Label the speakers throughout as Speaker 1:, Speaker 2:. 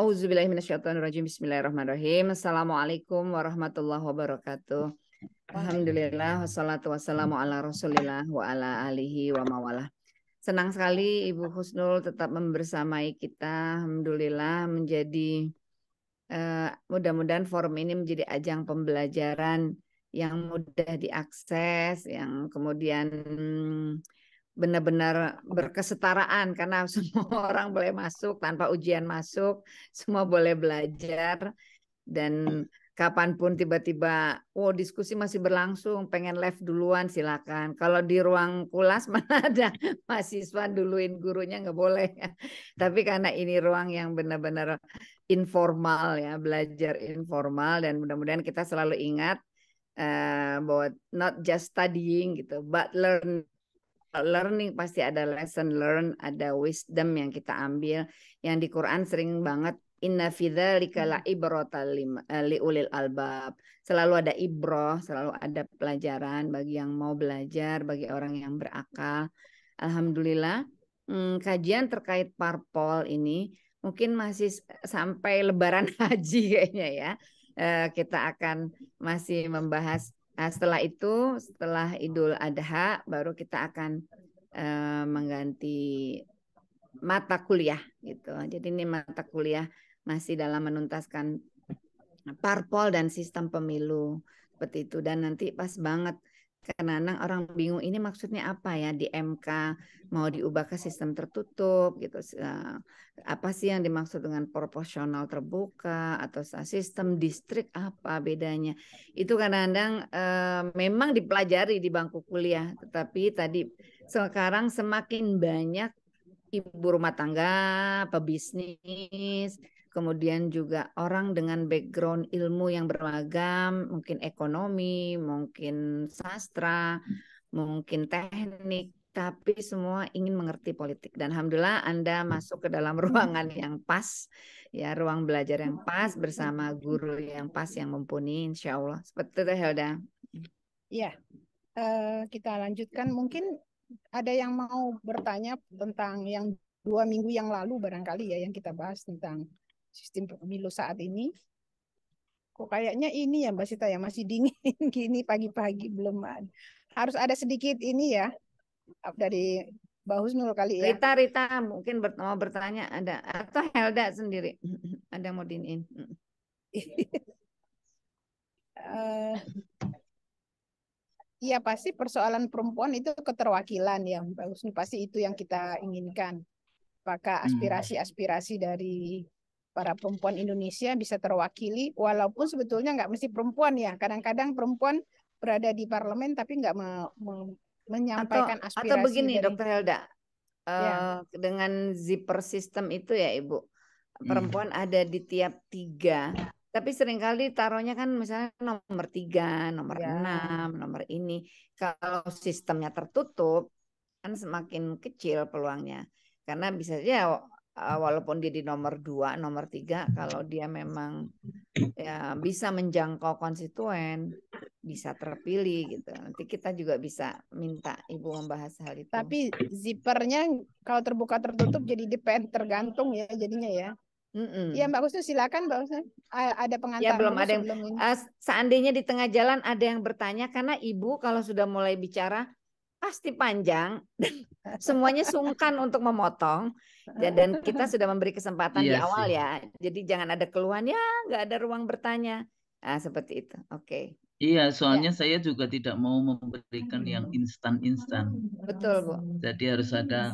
Speaker 1: Auzubillahiminasyaitonirrajim. Bismillahirrahmanirrahim. Assalamualaikum warahmatullahi wabarakatuh. Alhamdulillah wassalatu wassalamu ala Rasulillah wa ala alihi wa mawalah. Senang sekali Ibu Husnul tetap membersamai kita. Alhamdulillah menjadi uh, mudah-mudahan forum ini menjadi ajang pembelajaran yang mudah diakses, yang kemudian hmm, benar-benar berkesetaraan karena semua orang boleh masuk tanpa ujian masuk, semua boleh belajar dan kapanpun tiba-tiba oh diskusi masih berlangsung pengen live duluan silakan kalau di ruang kelas mana ada mahasiswa duluin gurunya nggak boleh tapi karena ini ruang yang benar-benar informal ya belajar informal dan mudah-mudahan kita selalu ingat uh, bahwa not just studying gitu but learning learning pasti ada lesson learn, ada wisdom yang kita ambil. Yang di Quran sering banget inna fi dzalika hmm. la liulil eh, albab. Selalu ada ibroh, selalu ada pelajaran bagi yang mau belajar, bagi orang yang berakal. Alhamdulillah hmm, kajian terkait parpol ini mungkin masih sampai lebaran haji kayaknya ya. Eh, kita akan masih membahas Nah, setelah itu, setelah Idul Adha, baru kita akan uh, mengganti mata kuliah gitu. Jadi ini mata kuliah masih dalam menuntaskan parpol dan sistem pemilu seperti itu dan nanti pas banget karena nang orang bingung ini maksudnya apa ya di MK mau diubah ke sistem tertutup gitu eh, apa sih yang dimaksud dengan proporsional terbuka atau sistem distrik apa bedanya itu karena kadang e, eh, memang dipelajari di bangku kuliah tetapi tadi sekarang semakin banyak ibu rumah tangga pebisnis kemudian juga orang dengan background ilmu yang beragam, mungkin ekonomi, mungkin sastra, mungkin teknik, tapi semua ingin mengerti politik. Dan alhamdulillah Anda masuk ke dalam ruangan yang pas, ya ruang belajar yang pas bersama guru yang pas yang mumpuni, insya Allah. Seperti itu Helda. Ya, uh, kita lanjutkan. Mungkin ada yang mau bertanya tentang yang dua minggu yang lalu barangkali ya yang kita bahas tentang sistem pemilu saat ini. Kok kayaknya ini ya Mbak Sita ya masih dingin gini pagi-pagi belum ada. Harus ada sedikit ini ya dari Mbak Husnul kali ya. Rita Rita mungkin mau bertanya ada atau Helda sendiri ada yang mau eh, Iya uh, pasti persoalan perempuan itu keterwakilan ya Mbak Husnul pasti itu yang kita inginkan. Apakah hmm. aspirasi-aspirasi dari para perempuan Indonesia bisa terwakili walaupun sebetulnya nggak mesti perempuan ya kadang-kadang perempuan berada di parlemen tapi nggak me, me, menyampaikan atau, aspirasi atau begini dari, dokter Helda eh, ya. dengan zipper system itu ya ibu hmm. perempuan hmm. ada di tiap tiga tapi seringkali taruhnya kan misalnya nomor tiga nomor ya. enam nomor ini kalau sistemnya tertutup kan semakin kecil peluangnya karena bisa saja Eh, walaupun dia di nomor dua, nomor tiga, kalau dia memang ya bisa menjangkau konstituen, bisa terpilih gitu. Nanti kita juga bisa minta ibu membahas hal itu. Tapi zipernya kalau terbuka tertutup jadi depend tergantung ya jadinya ya. Mm-mm. Ya Mbak Husnu silakan Mbak Husnu ada ya, pengantar. Ya belum ada yang uh, seandainya di tengah jalan ada yang bertanya karena ibu kalau sudah mulai bicara pasti ah, panjang dan semuanya sungkan untuk memotong. Dan kita sudah memberi kesempatan iya di awal sih. ya. Jadi jangan ada keluhan ya, nggak ada ruang bertanya. Nah, seperti itu. Oke. Okay.
Speaker 2: Iya, iya, soalnya ya. saya juga tidak mau memberikan yang instan-instan. Betul, Bu. Jadi harus ada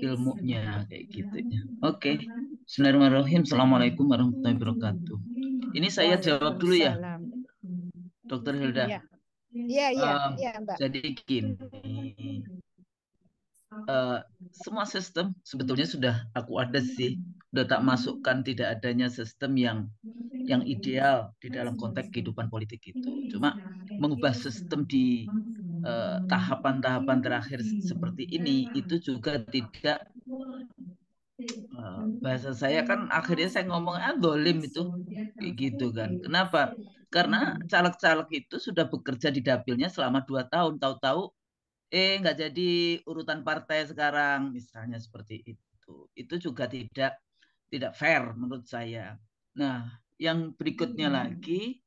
Speaker 2: ilmunya kayak gitu. Ya. Oke. Okay. Iya. Bismillahirrahmanirrahim. Assalamualaikum warahmatullahi wabarakatuh. Ini saya jawab dulu ya. Dokter Hilda. Iya,
Speaker 3: iya, iya, ah, iya Mbak. Jadi
Speaker 2: gini, Eh, semua sistem sebetulnya sudah aku ada sih udah tak masukkan tidak adanya sistem yang yang ideal di dalam konteks kehidupan politik itu cuma mengubah sistem di eh, tahapan-tahapan uh, terakhir seperti ini itu juga tidak uh, bahasa saya kan akhirnya saya ngomong ah dolim itu gitu kan kenapa karena caleg-caleg itu sudah bekerja di dapilnya selama dua tahun tahu-tahu eh nggak jadi urutan partai sekarang misalnya seperti itu itu juga tidak tidak fair menurut saya nah yang berikutnya hmm. lagi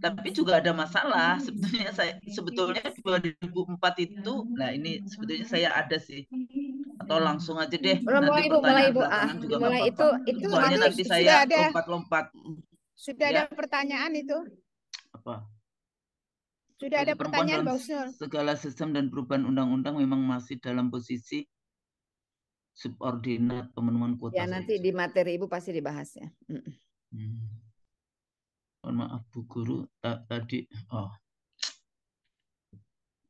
Speaker 2: tapi juga ada masalah hmm. sebetulnya saya sebetulnya 2004 itu nah ini sebetulnya saya ada sih atau langsung aja deh Belum nanti ibu mulai ibu ah juga mulai apa
Speaker 1: itu itu Soalnya nanti saya ada lompat
Speaker 2: sudah, lompat -lompat.
Speaker 1: sudah ya. ada pertanyaan itu apa sudah ada pertanyaan Bang
Speaker 2: Segala sistem dan perubahan undang-undang memang masih dalam posisi subordinat pemenuhan kuota. Ya
Speaker 1: nanti di materi Ibu pasti dibahas ya.
Speaker 2: Hmm. Mohon maaf Bu Guru, tadi oh.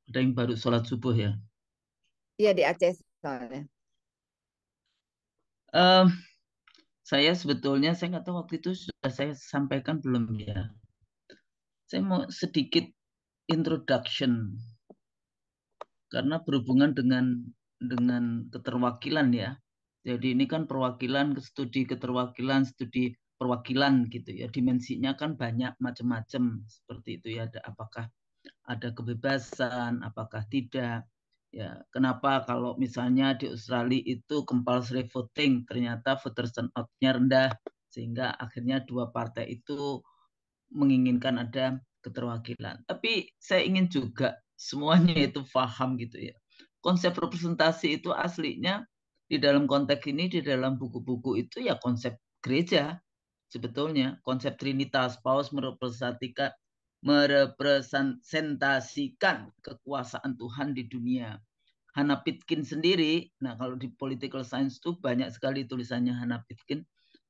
Speaker 2: Ada yang baru sholat subuh ya?
Speaker 1: Iya di Aceh soalnya.
Speaker 2: Um, saya sebetulnya saya nggak tahu waktu itu sudah saya sampaikan belum ya. Saya mau sedikit introduction karena berhubungan dengan dengan keterwakilan ya. Jadi ini kan perwakilan, studi keterwakilan, studi perwakilan gitu ya. Dimensinya kan banyak macam-macam seperti itu ya. Ada apakah ada kebebasan, apakah tidak? Ya, kenapa kalau misalnya di Australia itu compulsory voting ternyata voter turnout-nya rendah sehingga akhirnya dua partai itu menginginkan ada keterwakilan. Tapi saya ingin juga semuanya itu faham gitu ya. Konsep representasi itu aslinya di dalam konteks ini di dalam buku-buku itu ya konsep gereja sebetulnya konsep trinitas paus merepresentasikan merepresentasikan kekuasaan Tuhan di dunia. Hannah Pitkin sendiri, nah kalau di political science itu banyak sekali tulisannya Hannah Pitkin,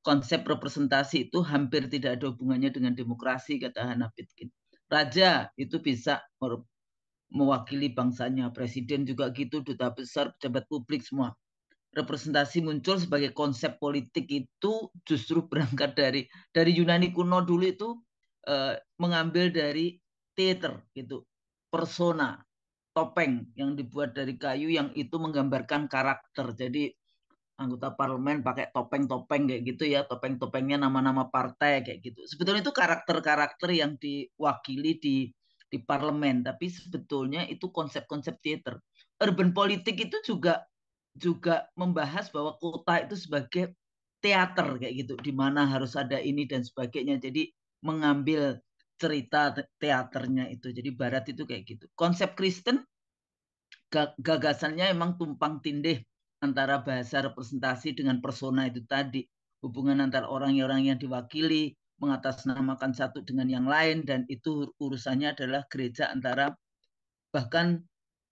Speaker 2: konsep representasi itu hampir tidak ada hubungannya dengan demokrasi kata Hannah Pitkin raja itu bisa mewakili bangsanya, presiden juga gitu, duta besar, pejabat publik semua. Representasi muncul sebagai konsep politik itu justru berangkat dari dari Yunani kuno dulu itu eh, mengambil dari teater gitu, persona, topeng yang dibuat dari kayu yang itu menggambarkan karakter. Jadi anggota parlemen pakai topeng-topeng kayak gitu ya, topeng-topengnya nama-nama partai kayak gitu. Sebetulnya itu karakter-karakter yang diwakili di di parlemen, tapi sebetulnya itu konsep-konsep teater. Urban politik itu juga juga membahas bahwa kota itu sebagai teater kayak gitu, di mana harus ada ini dan sebagainya. Jadi mengambil cerita teaternya itu. Jadi barat itu kayak gitu. Konsep Kristen gagasannya emang tumpang tindih antara bahasa representasi dengan persona itu tadi. Hubungan antara orang-orang yang diwakili, mengatasnamakan satu dengan yang lain, dan itu urusannya adalah gereja antara bahkan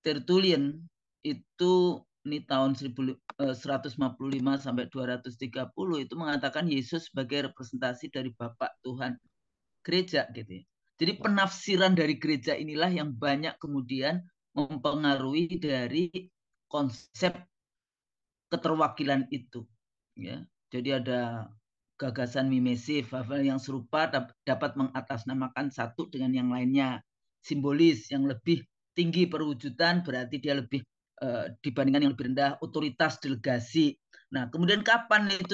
Speaker 2: tertulian itu ini tahun 155 eh, sampai 230 itu mengatakan Yesus sebagai representasi dari Bapak Tuhan gereja gitu ya. Jadi penafsiran dari gereja inilah yang banyak kemudian mempengaruhi dari konsep keterwakilan itu. Ya. Jadi ada gagasan mimesif hal yang serupa dapat mengatasnamakan satu dengan yang lainnya simbolis yang lebih tinggi perwujudan berarti dia lebih e, dibandingkan yang lebih rendah otoritas delegasi nah kemudian kapan itu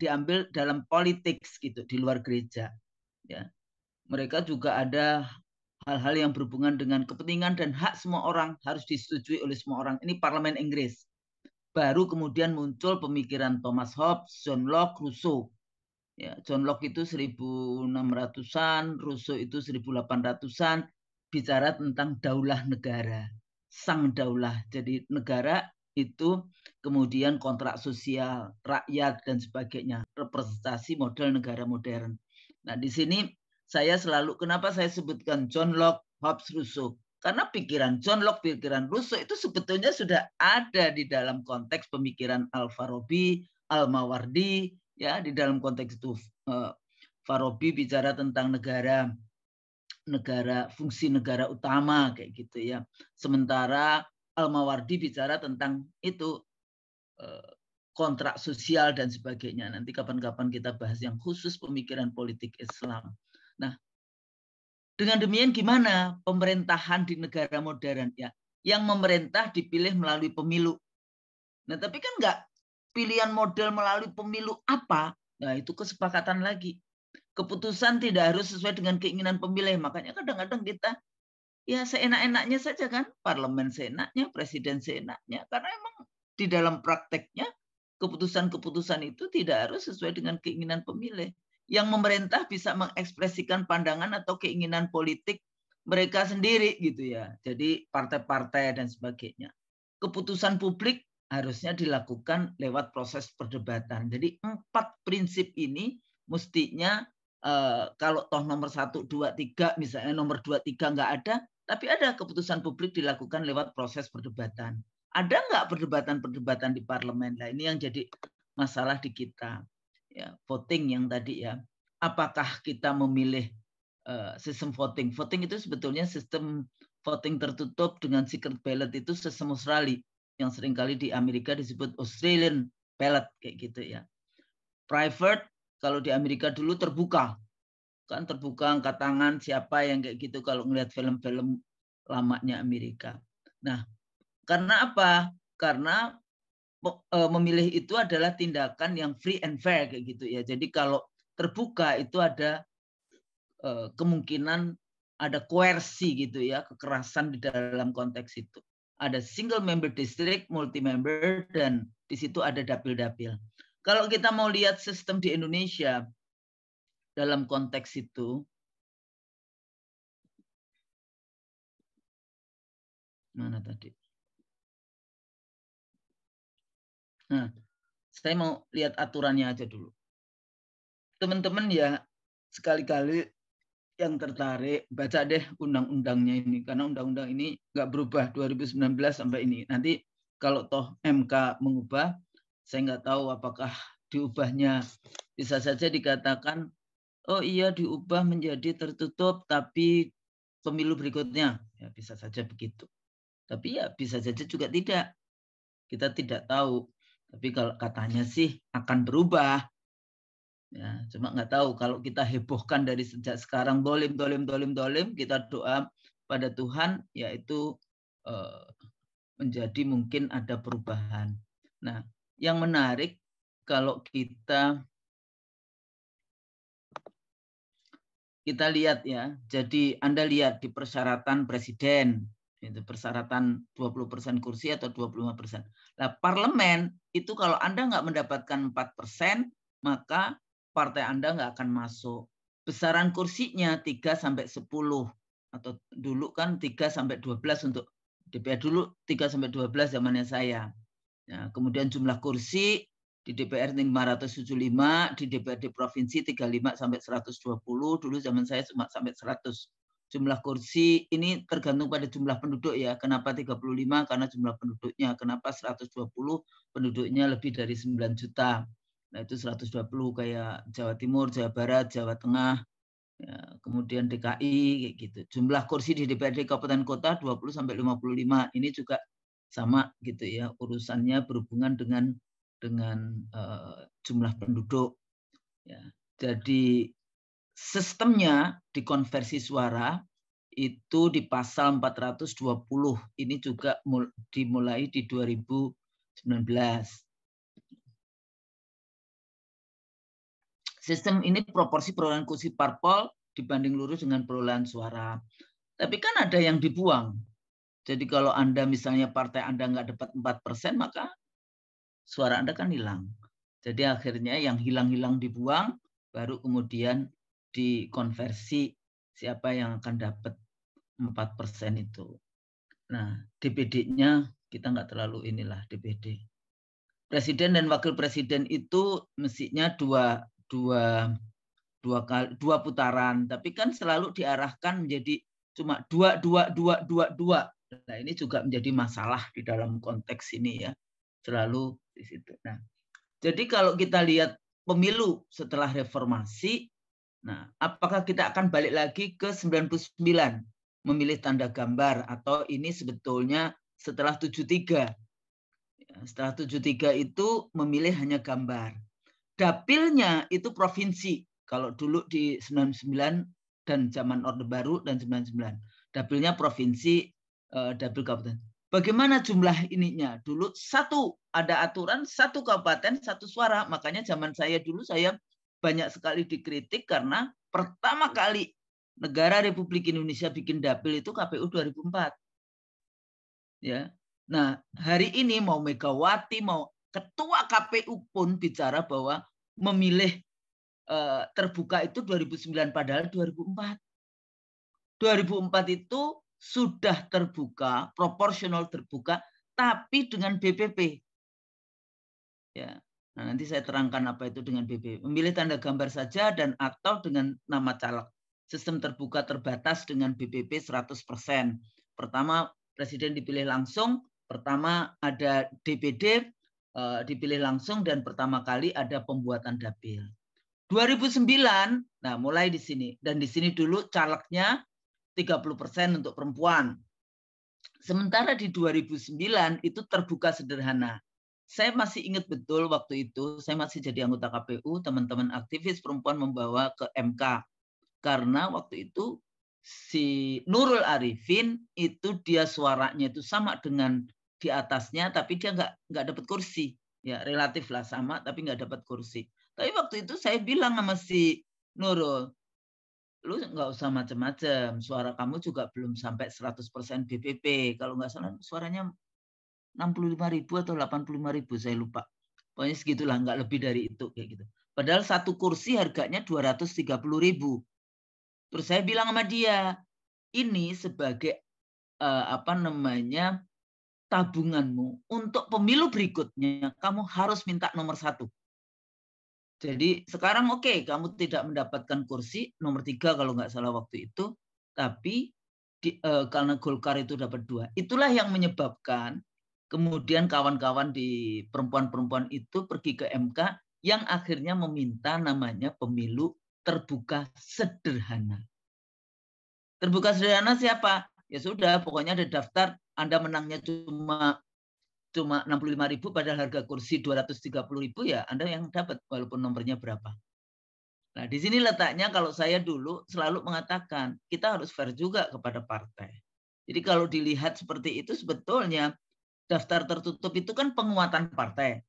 Speaker 2: diambil dalam politik gitu di luar gereja ya mereka juga ada hal-hal yang berhubungan dengan kepentingan dan hak semua orang harus disetujui oleh semua orang ini parlemen Inggris baru kemudian muncul pemikiran Thomas Hobbes, John Locke, Rousseau. Ya, John Locke itu 1600-an, Rousseau itu 1800-an, bicara tentang daulah negara, sang daulah. Jadi negara itu kemudian kontrak sosial, rakyat dan sebagainya, representasi model negara modern. Nah, di sini saya selalu kenapa saya sebutkan John Locke, Hobbes, Rousseau? Karena pikiran John Locke, pikiran Rousseau itu sebetulnya sudah ada di dalam konteks pemikiran Al-Farabi, Al-Mawardi, ya di dalam konteks itu eh, Farabi bicara tentang negara negara fungsi negara utama kayak gitu ya. Sementara Al-Mawardi bicara tentang itu eh, kontrak sosial dan sebagainya. Nanti kapan-kapan kita bahas yang khusus pemikiran politik Islam. Nah, dengan demikian gimana pemerintahan di negara modern ya? Yang memerintah dipilih melalui pemilu. Nah, tapi kan enggak pilihan model melalui pemilu apa? Nah, itu kesepakatan lagi. Keputusan tidak harus sesuai dengan keinginan pemilih. Makanya kadang-kadang kita ya seenak-enaknya saja kan, parlemen seenaknya, presiden seenaknya. Karena emang di dalam prakteknya keputusan-keputusan itu tidak harus sesuai dengan keinginan pemilih yang memerintah bisa mengekspresikan pandangan atau keinginan politik mereka sendiri gitu ya. Jadi partai-partai dan sebagainya. Keputusan publik harusnya dilakukan lewat proses perdebatan. Jadi empat prinsip ini mestinya eh, kalau toh nomor satu, dua, tiga misalnya nomor dua, tiga nggak ada, tapi ada keputusan publik dilakukan lewat proses perdebatan. Ada nggak perdebatan-perdebatan di parlemen? Nah ini yang jadi masalah di kita ya, voting yang tadi ya. Apakah kita memilih uh, sistem voting? Voting itu sebetulnya sistem voting tertutup dengan secret ballot itu sistem Australia yang seringkali di Amerika disebut Australian ballot kayak gitu ya. Private kalau di Amerika dulu terbuka kan terbuka angkat tangan siapa yang kayak gitu kalau ngelihat film-film lamanya Amerika. Nah, karena apa? Karena E, memilih itu adalah tindakan yang free and fair kayak gitu ya. Jadi kalau terbuka itu ada e, kemungkinan ada koersi gitu ya, kekerasan di dalam konteks itu. Ada single member district, multi member dan di situ ada dapil-dapil. Kalau kita mau lihat sistem di Indonesia dalam konteks itu mana tadi? Nah, saya mau lihat aturannya aja dulu. Teman-teman ya sekali-kali yang tertarik baca deh undang-undangnya ini karena undang-undang ini nggak berubah 2019 sampai ini. Nanti kalau toh MK mengubah, saya nggak tahu apakah diubahnya bisa saja dikatakan oh iya diubah menjadi tertutup tapi pemilu berikutnya ya bisa saja begitu. Tapi ya bisa saja juga tidak. Kita tidak tahu tapi kalau katanya sih akan berubah. Ya, cuma nggak tahu kalau kita hebohkan dari sejak sekarang dolim, dolim, dolim, dolim, kita doa pada Tuhan, yaitu eh, menjadi mungkin ada perubahan. Nah, yang menarik kalau kita kita lihat ya, jadi Anda lihat di persyaratan presiden itu persyaratan 20% kursi atau 25%. Nah, parlemen itu kalau Anda nggak mendapatkan 4%, maka partai Anda nggak akan masuk. Besaran kursinya 3 sampai 10 atau dulu kan 3 sampai 12 untuk DPR dulu 3 sampai 12 zamannya saya. Nah, kemudian jumlah kursi di DPR 575, di DPRD provinsi 35 sampai 120, dulu zaman saya cuma sampai 100 jumlah kursi ini tergantung pada jumlah penduduk ya. Kenapa 35? Karena jumlah penduduknya. Kenapa 120 penduduknya lebih dari 9 juta. Nah, itu 120 kayak Jawa Timur, Jawa Barat, Jawa Tengah, ya, kemudian DKI kayak gitu. Jumlah kursi di DPRD kabupaten kota 20 sampai 55. Ini juga sama gitu ya. Urusannya berhubungan dengan dengan uh, jumlah penduduk ya. Jadi sistemnya dikonversi suara itu di pasal 420 ini juga dimulai di 2019. Sistem ini proporsi perolehan kursi parpol dibanding lurus dengan perolehan suara. Tapi kan ada yang dibuang. Jadi kalau Anda misalnya partai Anda nggak dapat 4 persen, maka suara Anda kan hilang. Jadi akhirnya yang hilang-hilang dibuang, baru kemudian dikonversi siapa yang akan dapat 4% itu. Nah, DPD-nya kita nggak terlalu inilah DPD. Presiden dan wakil presiden itu mestinya dua dua dua kali dua putaran, tapi kan selalu diarahkan menjadi cuma dua dua dua dua dua. Nah, ini juga menjadi masalah di dalam konteks ini ya. Selalu di situ. Nah, jadi kalau kita lihat pemilu setelah reformasi Nah, apakah kita akan balik lagi ke 99 memilih tanda gambar atau ini sebetulnya setelah 73? Ya, setelah 73 itu memilih hanya gambar. Dapilnya itu provinsi. Kalau dulu di 99 dan zaman Orde Baru dan 99. Dapilnya provinsi, eh, dapil kabupaten. Bagaimana jumlah ininya? Dulu satu, ada aturan satu kabupaten, satu suara. Makanya zaman saya dulu saya banyak sekali dikritik karena pertama kali negara Republik Indonesia bikin dapil itu KPU 2004. Ya. Nah, hari ini mau Megawati mau ketua KPU pun bicara bahwa memilih eh, terbuka itu 2009 padahal 2004. 2004 itu sudah terbuka, proporsional terbuka tapi dengan BPP. Ya. Nah, nanti saya terangkan apa itu dengan BB. Memilih tanda gambar saja dan atau dengan nama caleg. Sistem terbuka terbatas dengan BPP 100%. Pertama, presiden dipilih langsung. Pertama, ada DPD eh, dipilih langsung dan pertama kali ada pembuatan dapil. 2009, nah mulai di sini. Dan di sini dulu calegnya 30% untuk perempuan. Sementara di 2009 itu terbuka sederhana saya masih ingat betul waktu itu, saya masih jadi anggota KPU, teman-teman aktivis perempuan membawa ke MK. Karena waktu itu si Nurul Arifin itu dia suaranya itu sama dengan di atasnya, tapi dia nggak nggak dapat kursi. Ya relatif lah sama, tapi nggak dapat kursi. Tapi waktu itu saya bilang sama si Nurul, lu nggak usah macam-macam. Suara kamu juga belum sampai 100% BPP. Kalau nggak salah suaranya 65 ribu atau 85 ribu saya lupa pokoknya segitulah nggak lebih dari itu kayak gitu padahal satu kursi harganya 230 ribu terus saya bilang sama dia ini sebagai uh, apa namanya tabunganmu untuk pemilu berikutnya kamu harus minta nomor satu jadi sekarang oke okay, kamu tidak mendapatkan kursi nomor tiga kalau nggak salah waktu itu tapi di, uh, karena Golkar itu dapat dua itulah yang menyebabkan Kemudian kawan-kawan di perempuan-perempuan itu pergi ke MK yang akhirnya meminta namanya pemilu terbuka sederhana. Terbuka sederhana siapa? Ya sudah, pokoknya ada daftar Anda menangnya cuma cuma 65 ribu padahal harga kursi 230 ribu ya Anda yang dapat walaupun nomornya berapa. Nah, di sini letaknya kalau saya dulu selalu mengatakan kita harus fair juga kepada partai. Jadi kalau dilihat seperti itu sebetulnya daftar tertutup itu kan penguatan partai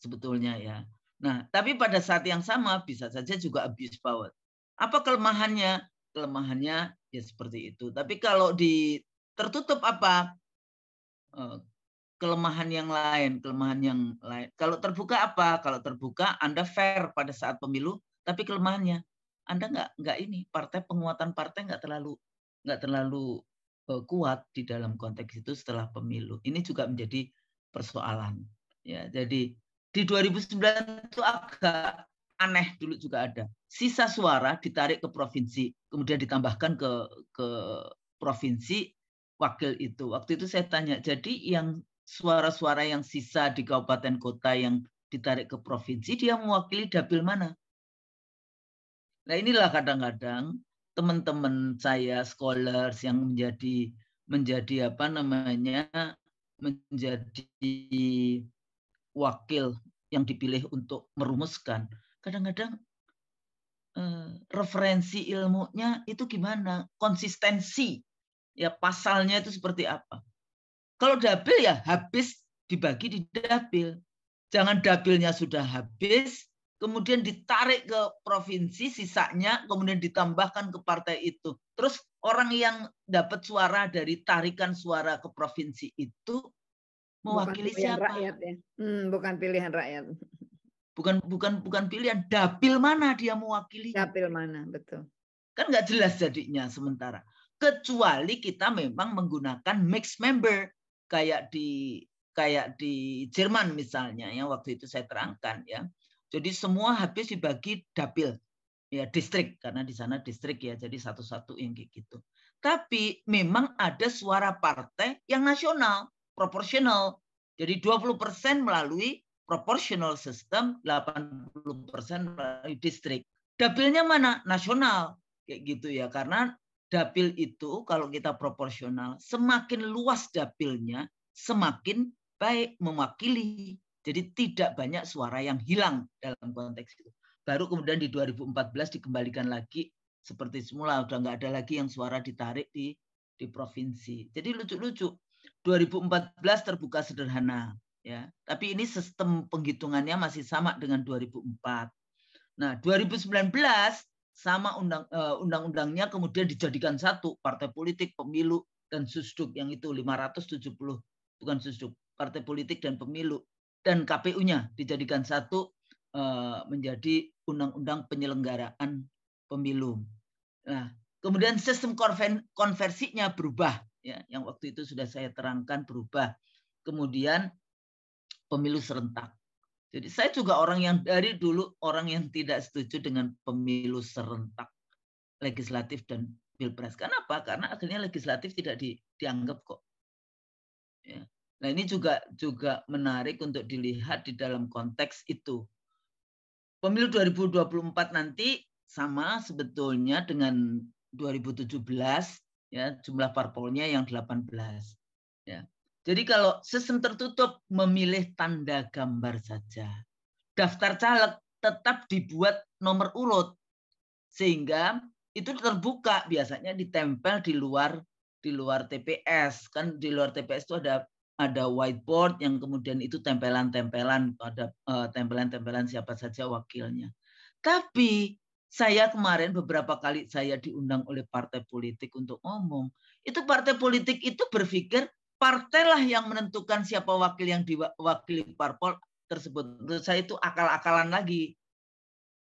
Speaker 2: sebetulnya ya. Nah, tapi pada saat yang sama bisa saja juga abuse power. Apa kelemahannya? Kelemahannya ya seperti itu. Tapi kalau di tertutup apa? Eh, kelemahan yang lain, kelemahan yang lain. Kalau terbuka apa? Kalau terbuka Anda fair pada saat pemilu, tapi kelemahannya Anda nggak nggak ini partai penguatan partai nggak terlalu nggak terlalu Eh, kuat di dalam konteks itu setelah pemilu. Ini juga menjadi persoalan. Ya, jadi di 2009 itu agak aneh dulu juga ada. Sisa suara ditarik ke provinsi, kemudian ditambahkan ke ke provinsi wakil itu. Waktu itu saya tanya, jadi yang suara-suara yang sisa di kabupaten kota yang ditarik ke provinsi, dia mewakili dapil mana? Nah inilah kadang-kadang teman-teman saya scholars yang menjadi menjadi apa namanya menjadi wakil yang dipilih untuk merumuskan kadang-kadang eh, referensi ilmunya itu gimana konsistensi ya pasalnya itu seperti apa kalau dapil ya habis dibagi di dapil jangan dapilnya sudah habis kemudian ditarik ke provinsi sisanya, kemudian ditambahkan ke partai itu. Terus orang yang dapat suara dari tarikan suara ke provinsi itu mewakili bukan siapa? Rakyat ya. hmm, bukan pilihan rakyat. Bukan bukan bukan pilihan dapil mana dia mewakili? Dapil mana, betul. Kan nggak jelas jadinya sementara. Kecuali kita memang menggunakan mix member kayak di kayak di Jerman misalnya ya waktu itu saya terangkan ya jadi semua habis dibagi dapil ya distrik karena di sana distrik ya jadi satu-satu yang kayak gitu. Tapi memang ada suara partai yang nasional, proporsional. Jadi 20% melalui proporsional system, 80% melalui distrik. Dapilnya mana? Nasional. Kayak gitu ya. Karena dapil itu kalau kita proporsional, semakin luas dapilnya, semakin baik mewakili jadi tidak banyak suara yang hilang dalam konteks itu. Baru kemudian di 2014 dikembalikan lagi seperti semula. Udah nggak ada lagi yang suara ditarik di di provinsi. Jadi lucu-lucu. 2014 terbuka sederhana, ya. Tapi ini sistem penghitungannya masih sama dengan 2004. Nah, 2019 sama undang uh, undang-undangnya kemudian dijadikan satu partai politik pemilu dan susduk yang itu 570 bukan susduk partai politik dan pemilu dan KPU-nya dijadikan satu eh, menjadi undang-undang penyelenggaraan pemilu. Nah, kemudian sistem konversinya berubah ya yang waktu itu sudah saya terangkan berubah. Kemudian pemilu serentak. Jadi saya juga orang yang dari dulu orang yang tidak setuju dengan pemilu serentak legislatif dan pilpres. Kenapa? Karena akhirnya legislatif tidak di, dianggap kok. Ya. Nah, ini juga juga menarik untuk dilihat di dalam konteks itu. Pemilu 2024 nanti sama sebetulnya dengan 2017 ya, jumlah parpolnya yang 18 ya. Jadi kalau sistem tertutup memilih tanda gambar saja. Daftar caleg tetap dibuat nomor urut sehingga itu terbuka biasanya ditempel di luar di luar TPS kan di luar TPS itu ada ada whiteboard yang kemudian itu tempelan-tempelan pada eh, tempelan-tempelan uh, siapa saja wakilnya. Tapi saya kemarin beberapa kali saya diundang oleh partai politik untuk ngomong, itu partai politik itu berpikir partailah yang menentukan siapa wakil yang diwakili parpol tersebut. Menurut saya itu akal-akalan lagi.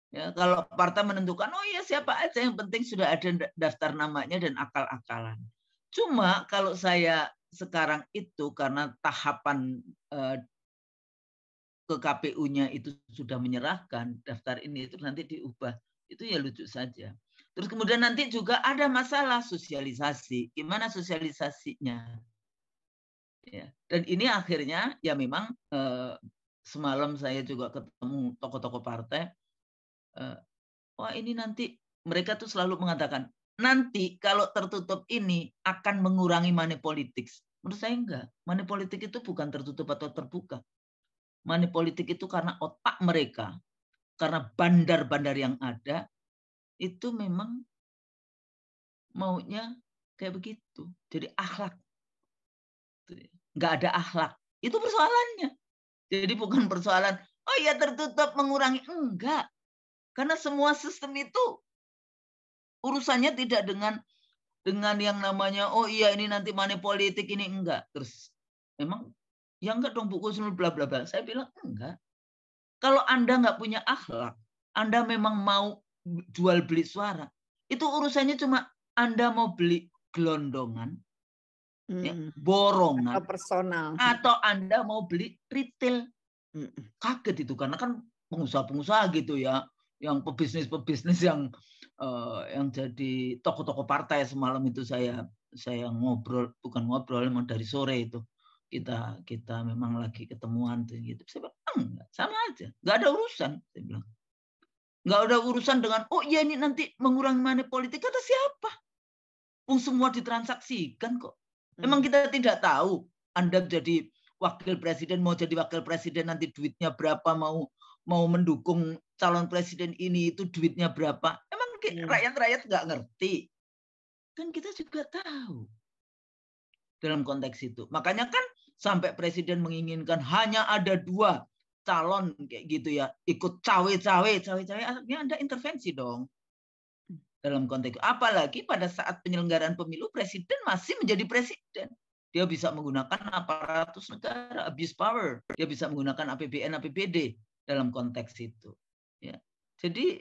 Speaker 2: Ya, kalau partai menentukan, oh iya siapa aja yang penting sudah ada daftar namanya dan akal-akalan. Cuma kalau saya sekarang itu karena tahapan eh, ke KPU-nya itu sudah menyerahkan daftar ini itu nanti diubah. Itu ya lucu saja. Terus kemudian nanti juga ada masalah sosialisasi. Gimana sosialisasinya? Ya. Dan ini akhirnya ya memang eh, semalam saya juga ketemu tokoh-tokoh partai. Eh, Wah ini nanti mereka tuh selalu mengatakan nanti kalau tertutup ini akan mengurangi money politics. Menurut saya enggak. Money politik itu bukan tertutup atau terbuka. Money politik itu karena otak mereka, karena bandar-bandar yang ada, itu memang maunya kayak begitu. Jadi akhlak. Enggak ada akhlak. Itu persoalannya. Jadi bukan persoalan, oh ya tertutup mengurangi. Enggak. Karena semua sistem itu Urusannya tidak dengan dengan yang namanya oh iya ini nanti money politik ini enggak. Terus memang yang enggak dong buku Kusnul bla bla bla. Saya bilang enggak. Kalau Anda enggak punya akhlak, Anda memang mau jual beli suara, itu urusannya cuma Anda mau beli gelondongan, mm. ya, hmm. borongan, atau personal, atau Anda mau beli retail. Hmm. Kaget itu karena kan pengusaha-pengusaha gitu ya yang pebisnis-pebisnis yang uh, yang jadi tokoh-tokoh partai semalam itu saya saya ngobrol bukan ngobrol memang dari sore itu kita kita memang lagi ketemuan tuh gitu saya bilang
Speaker 3: enggak hmm, sama aja
Speaker 2: nggak ada urusan saya bilang nggak ada urusan dengan oh ya ini nanti mengurangi mana politik atau siapa pun semua ditransaksikan kok hmm. memang kita tidak tahu anda jadi wakil presiden mau jadi wakil presiden nanti duitnya berapa mau mau mendukung calon presiden ini itu duitnya berapa. Emang hmm. rakyat-rakyat nggak ngerti. Kan kita juga tahu dalam konteks itu. Makanya kan sampai presiden menginginkan hanya ada dua calon kayak gitu ya ikut cawe-cawe cawe-cawe akhirnya ada intervensi dong dalam konteks itu. apalagi pada saat penyelenggaraan pemilu presiden masih menjadi presiden dia bisa menggunakan aparatus negara abuse power dia bisa menggunakan APBN APBD dalam konteks itu Ya. Jadi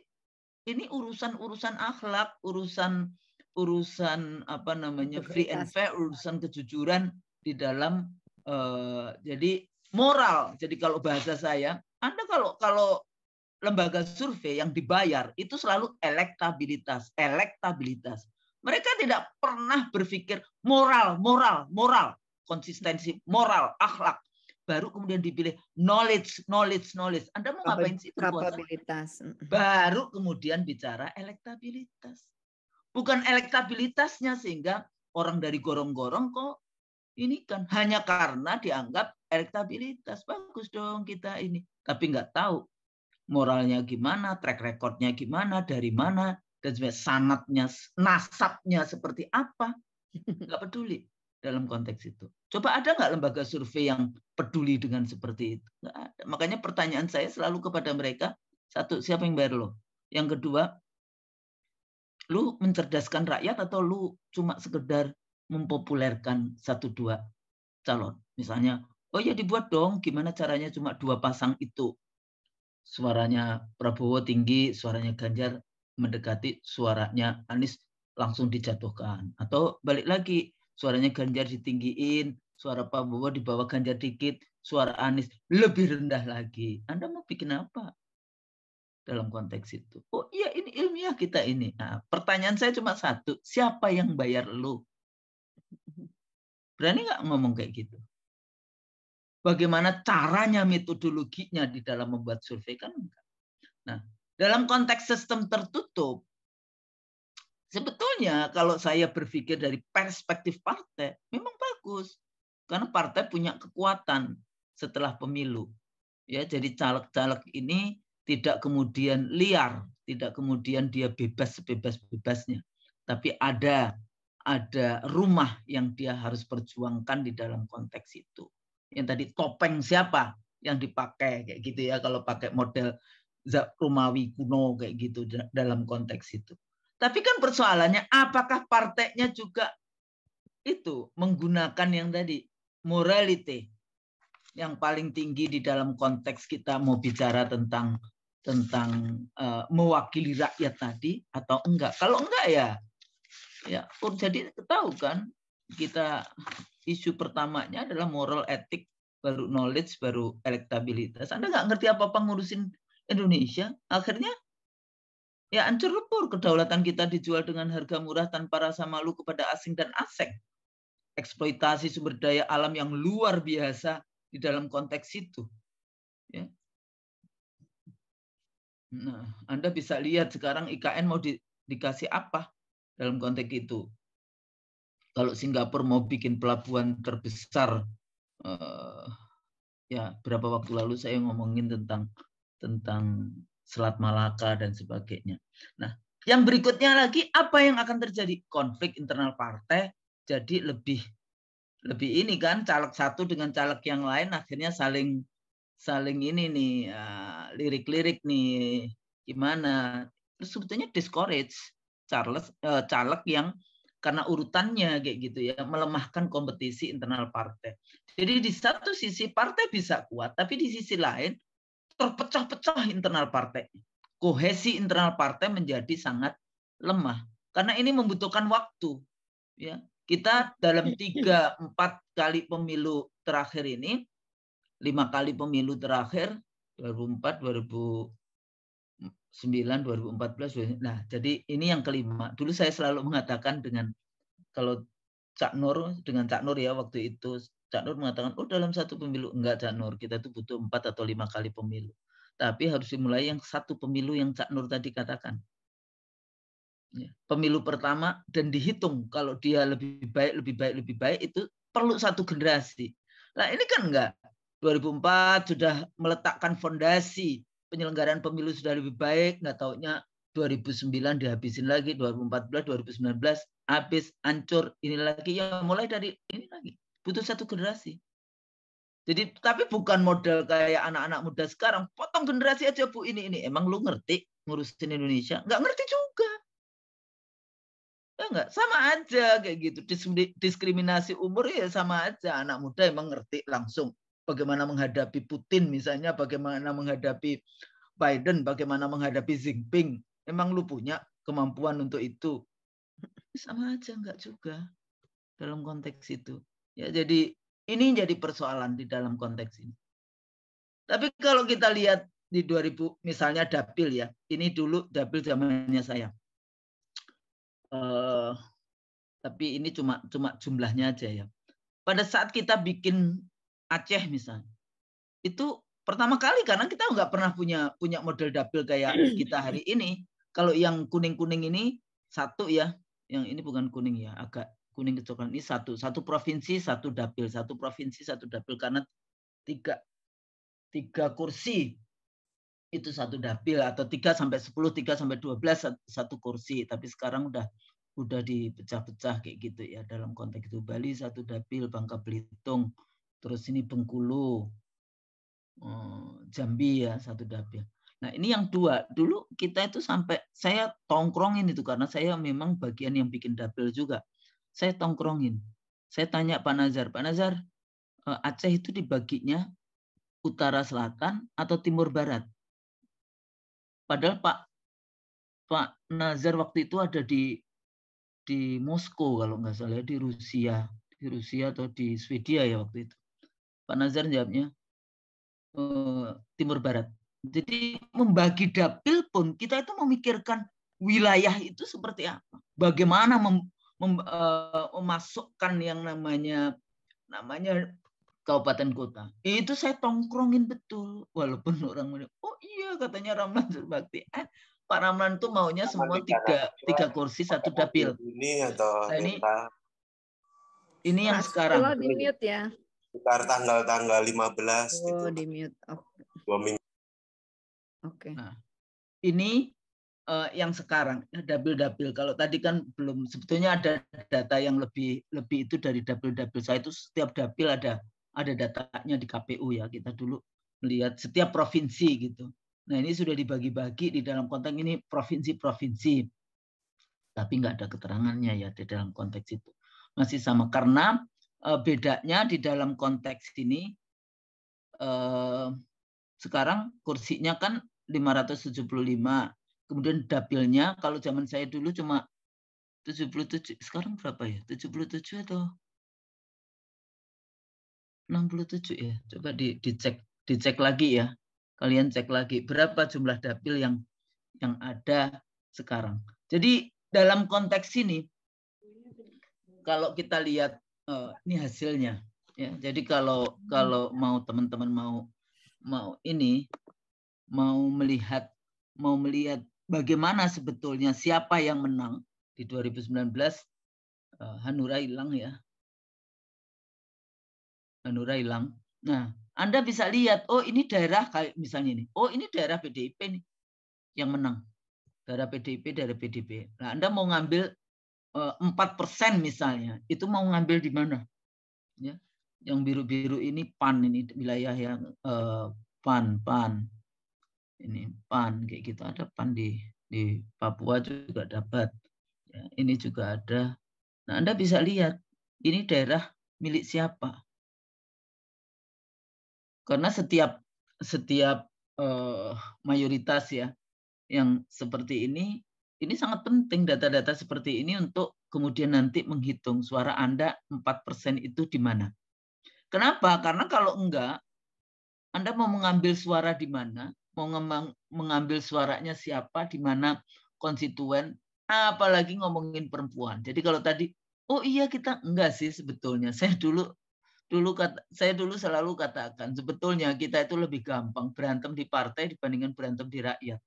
Speaker 2: ini urusan-urusan akhlak, urusan urusan apa namanya free and fair, urusan kejujuran di dalam uh, jadi moral. Jadi kalau bahasa saya, Anda kalau kalau lembaga survei yang dibayar itu selalu elektabilitas, elektabilitas. Mereka tidak pernah berpikir moral, moral, moral, konsistensi moral, akhlak baru kemudian dipilih knowledge, knowledge, knowledge. Anda mau ngapain sih? itu? Kapabilitas. Baru kemudian bicara elektabilitas. Bukan elektabilitasnya sehingga orang dari gorong-gorong kok ini kan hanya karena dianggap elektabilitas bagus dong kita ini, tapi nggak tahu moralnya gimana, track recordnya gimana, dari mana, dan sebenarnya sanatnya, nasabnya seperti apa, nggak peduli dalam konteks itu. Coba ada nggak lembaga survei yang peduli dengan seperti itu? Nggak ada. Makanya pertanyaan saya selalu kepada mereka, satu, siapa yang bayar lo? Yang kedua, lu mencerdaskan rakyat atau lu cuma sekedar mempopulerkan satu dua calon? Misalnya, oh ya dibuat dong, gimana caranya cuma dua pasang itu? Suaranya Prabowo tinggi, suaranya Ganjar mendekati suaranya Anies langsung dijatuhkan. Atau balik lagi, suaranya Ganjar ditinggiin, suara Prabowo di bawah Ganjar dikit, suara Anies lebih rendah lagi. Anda mau bikin apa dalam konteks itu? Oh iya ini ilmiah kita ini. Nah, pertanyaan saya cuma satu, siapa yang bayar lu? Berani nggak ngomong kayak gitu? Bagaimana caranya metodologinya di dalam membuat survei kan Nah, dalam konteks sistem tertutup, Sebetulnya kalau saya berpikir dari perspektif partai, memang bagus. Karena partai punya kekuatan setelah pemilu. Ya, jadi caleg-caleg ini tidak kemudian liar, tidak kemudian dia bebas sebebas-bebasnya. Tapi ada ada rumah yang dia harus perjuangkan di dalam konteks itu. Yang tadi topeng siapa yang dipakai kayak gitu ya kalau pakai model Romawi kuno kayak gitu dalam konteks itu. Tapi kan persoalannya apakah partainya juga itu menggunakan yang tadi morality yang paling tinggi di dalam konteks kita mau bicara tentang tentang uh, mewakili rakyat tadi atau enggak. Kalau enggak ya ya oh, jadi tahu kan kita isu pertamanya adalah moral etik baru knowledge baru elektabilitas. Anda nggak ngerti apa-apa ngurusin Indonesia. Akhirnya Ya ancur lebur kedaulatan kita dijual dengan harga murah tanpa rasa malu kepada asing dan asing. Eksploitasi sumber daya alam yang luar biasa di dalam konteks itu. Ya. Nah, Anda bisa lihat sekarang IKN mau di, dikasih apa dalam konteks itu. Kalau Singapura mau bikin pelabuhan terbesar, eh, ya berapa waktu lalu saya ngomongin tentang tentang Selat Malaka dan sebagainya. Nah, yang berikutnya lagi apa yang akan terjadi? Konflik internal partai jadi lebih lebih ini kan caleg satu dengan caleg yang lain akhirnya saling saling ini nih eh, lirik-lirik uh, nih gimana Terus sebetulnya discourage Charles uh, caleg yang karena urutannya kayak gitu ya melemahkan kompetisi internal partai. Jadi di satu sisi partai bisa kuat tapi di sisi lain terpecah-pecah internal partai. Kohesi internal partai menjadi sangat lemah karena ini membutuhkan waktu. Ya, kita dalam iya. tiga empat kali pemilu terakhir ini, lima kali pemilu terakhir 2004, 2009, 2014. Nah, jadi ini yang kelima. Dulu saya selalu mengatakan dengan kalau Cak Nur dengan Cak Nur ya waktu itu Cak Nur mengatakan, oh dalam satu pemilu. Enggak Cak Nur, kita itu butuh empat atau lima kali pemilu. Tapi harus dimulai yang satu pemilu yang Cak Nur tadi katakan. Ya, pemilu pertama dan dihitung kalau dia lebih baik, lebih baik, lebih baik itu perlu satu generasi. Nah ini kan enggak. 2004 sudah meletakkan fondasi penyelenggaraan pemilu sudah lebih baik, nggak taunya 2009 dihabisin lagi, 2014, 2019 habis, hancur, ini lagi yang mulai dari ini lagi butuh satu generasi. Jadi tapi bukan model kayak anak-anak muda sekarang potong generasi aja bu ini ini. Emang lu ngerti ngurusin Indonesia? Nggak ngerti juga. Ya nggak sama aja kayak gitu. Diskriminasi umur ya sama aja. Anak muda emang ngerti langsung bagaimana menghadapi Putin misalnya, bagaimana menghadapi Biden, bagaimana menghadapi Xi Jinping. Emang lu punya kemampuan untuk itu? Sama aja nggak juga dalam konteks itu. Ya, jadi ini jadi persoalan di dalam konteks ini. Tapi kalau kita lihat di 2000 misalnya dapil ya, ini dulu dapil zamannya saya. Uh, tapi ini cuma cuma jumlahnya aja ya. Pada saat kita bikin Aceh misalnya, itu pertama kali karena kita nggak pernah punya punya model dapil kayak kita hari ini. Kalau yang kuning kuning ini satu ya, yang ini bukan kuning ya, agak kuning kecoklatan ini satu satu provinsi satu dapil satu provinsi satu dapil karena tiga tiga kursi itu satu dapil atau tiga sampai sepuluh tiga sampai dua belas satu kursi. Tapi sekarang udah udah dipecah-pecah kayak gitu ya dalam konteks itu Bali satu dapil Bangka Belitung terus ini Bengkulu eh, Jambi ya satu dapil. Nah ini yang dua dulu kita itu sampai saya tongkrongin itu karena saya memang bagian yang bikin dapil juga saya tongkrongin. Saya tanya Pak Nazar, Pak Nazar, eh, Aceh itu dibaginya utara selatan atau timur barat? Padahal Pak Pak Nazar waktu itu ada di di Moskow kalau nggak salah ya, di Rusia, di Rusia atau di Swedia ya waktu itu. Pak Nazar jawabnya eh, timur barat. Jadi membagi dapil pun kita itu memikirkan wilayah itu seperti apa, bagaimana mem mem, uh, memasukkan yang namanya namanya kabupaten kota. Itu saya tongkrongin betul walaupun orang oh iya katanya ramalan Surbakti. Eh, Pak ramalan tuh maunya semua tiga tiga kursi satu dapil. Ini atau nah, ini,
Speaker 4: ini yang sekarang. di mute ya. Sekitar tanggal-tanggal 15 oh, gitu.
Speaker 2: di mute. oke okay. Oke. Okay. Nah, ini uh, yang sekarang eh, double-double. Kalau tadi kan belum sebetulnya ada data yang lebih lebih itu dari double-double. Saya itu setiap dapil ada ada datanya di KPU ya. Kita dulu melihat setiap provinsi gitu. Nah ini sudah dibagi-bagi di dalam konteks ini provinsi-provinsi. Tapi nggak ada keterangannya ya di dalam konteks itu. Masih sama karena uh, bedanya di dalam konteks ini uh, sekarang kursinya kan 575 kemudian dapilnya kalau zaman saya dulu cuma 77 sekarang berapa ya 77 atau 67 ya coba di, dicek dicek lagi ya kalian cek lagi berapa jumlah dapil yang yang ada sekarang jadi dalam konteks ini kalau kita lihat eh, ini hasilnya ya jadi kalau kalau mau teman-teman mau mau ini mau melihat mau melihat bagaimana sebetulnya siapa yang menang di 2019 eh, Hanura hilang ya. Hanura hilang. Nah, Anda bisa lihat, oh ini daerah kayak misalnya ini. Oh, ini daerah PDIP nih yang menang. Daerah PDIP, daerah PDIP. Nah, Anda mau ngambil eh, empat persen misalnya, itu mau ngambil di mana? Ya, yang biru-biru ini pan ini wilayah yang uh, eh, pan pan ini pan kayak gitu ada pan di di Papua juga dapat ya, ini juga ada nah anda bisa lihat ini daerah milik siapa karena setiap setiap uh, mayoritas ya yang seperti ini ini sangat penting data-data seperti ini untuk kemudian nanti menghitung suara Anda 4% itu di mana. Kenapa? Karena kalau enggak, Anda mau mengambil suara di mana, mau mengambil suaranya siapa di mana konstituen apalagi ngomongin perempuan. Jadi kalau tadi oh iya kita enggak sih sebetulnya. Saya dulu dulu kata, saya dulu selalu katakan sebetulnya kita itu lebih gampang berantem di partai dibandingkan berantem di rakyat.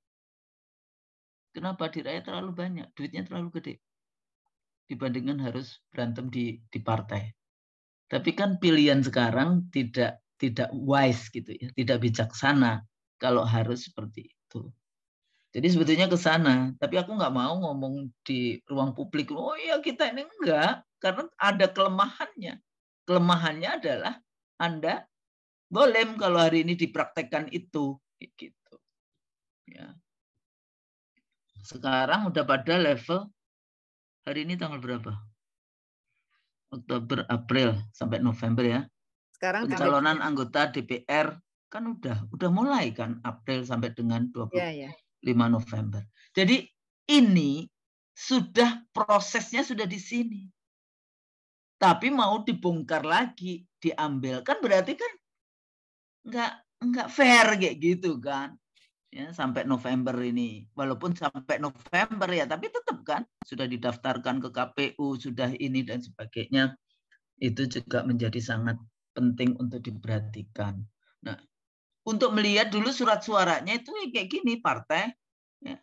Speaker 2: Kenapa di rakyat terlalu banyak, duitnya terlalu gede dibandingkan harus berantem di di partai. Tapi kan pilihan sekarang tidak tidak wise gitu ya, tidak bijaksana kalau harus seperti itu. Jadi sebetulnya ke sana, tapi aku nggak mau ngomong di ruang publik. Oh iya kita ini enggak, karena ada kelemahannya. Kelemahannya adalah Anda boleh kalau hari ini dipraktekkan itu, gitu. Ya. Sekarang udah pada level hari ini tanggal berapa? Oktober, April sampai November ya. Sekarang pencalonan anggota DPR kan udah udah mulai kan April sampai dengan 25 yeah, yeah. November. Jadi ini sudah prosesnya sudah di sini. Tapi mau dibongkar lagi, diambil kan berarti kan nggak nggak fair kayak gitu kan. Ya, sampai November ini. Walaupun sampai November ya, tapi tetap kan sudah didaftarkan ke KPU, sudah ini dan sebagainya. Itu juga menjadi sangat penting untuk diperhatikan. Nah, untuk melihat dulu surat suaranya itu kayak gini partai ya.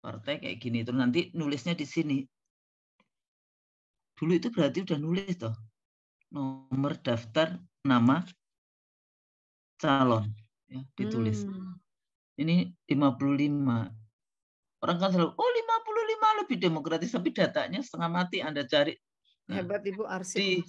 Speaker 2: partai kayak gini terus nanti nulisnya di sini dulu itu berarti udah nulis toh
Speaker 3: nomor
Speaker 2: daftar nama calon ya ditulis hmm. ini 55 orang kan selalu oh 55 lebih demokratis tapi datanya setengah mati Anda cari ya. hebat Ibu arsip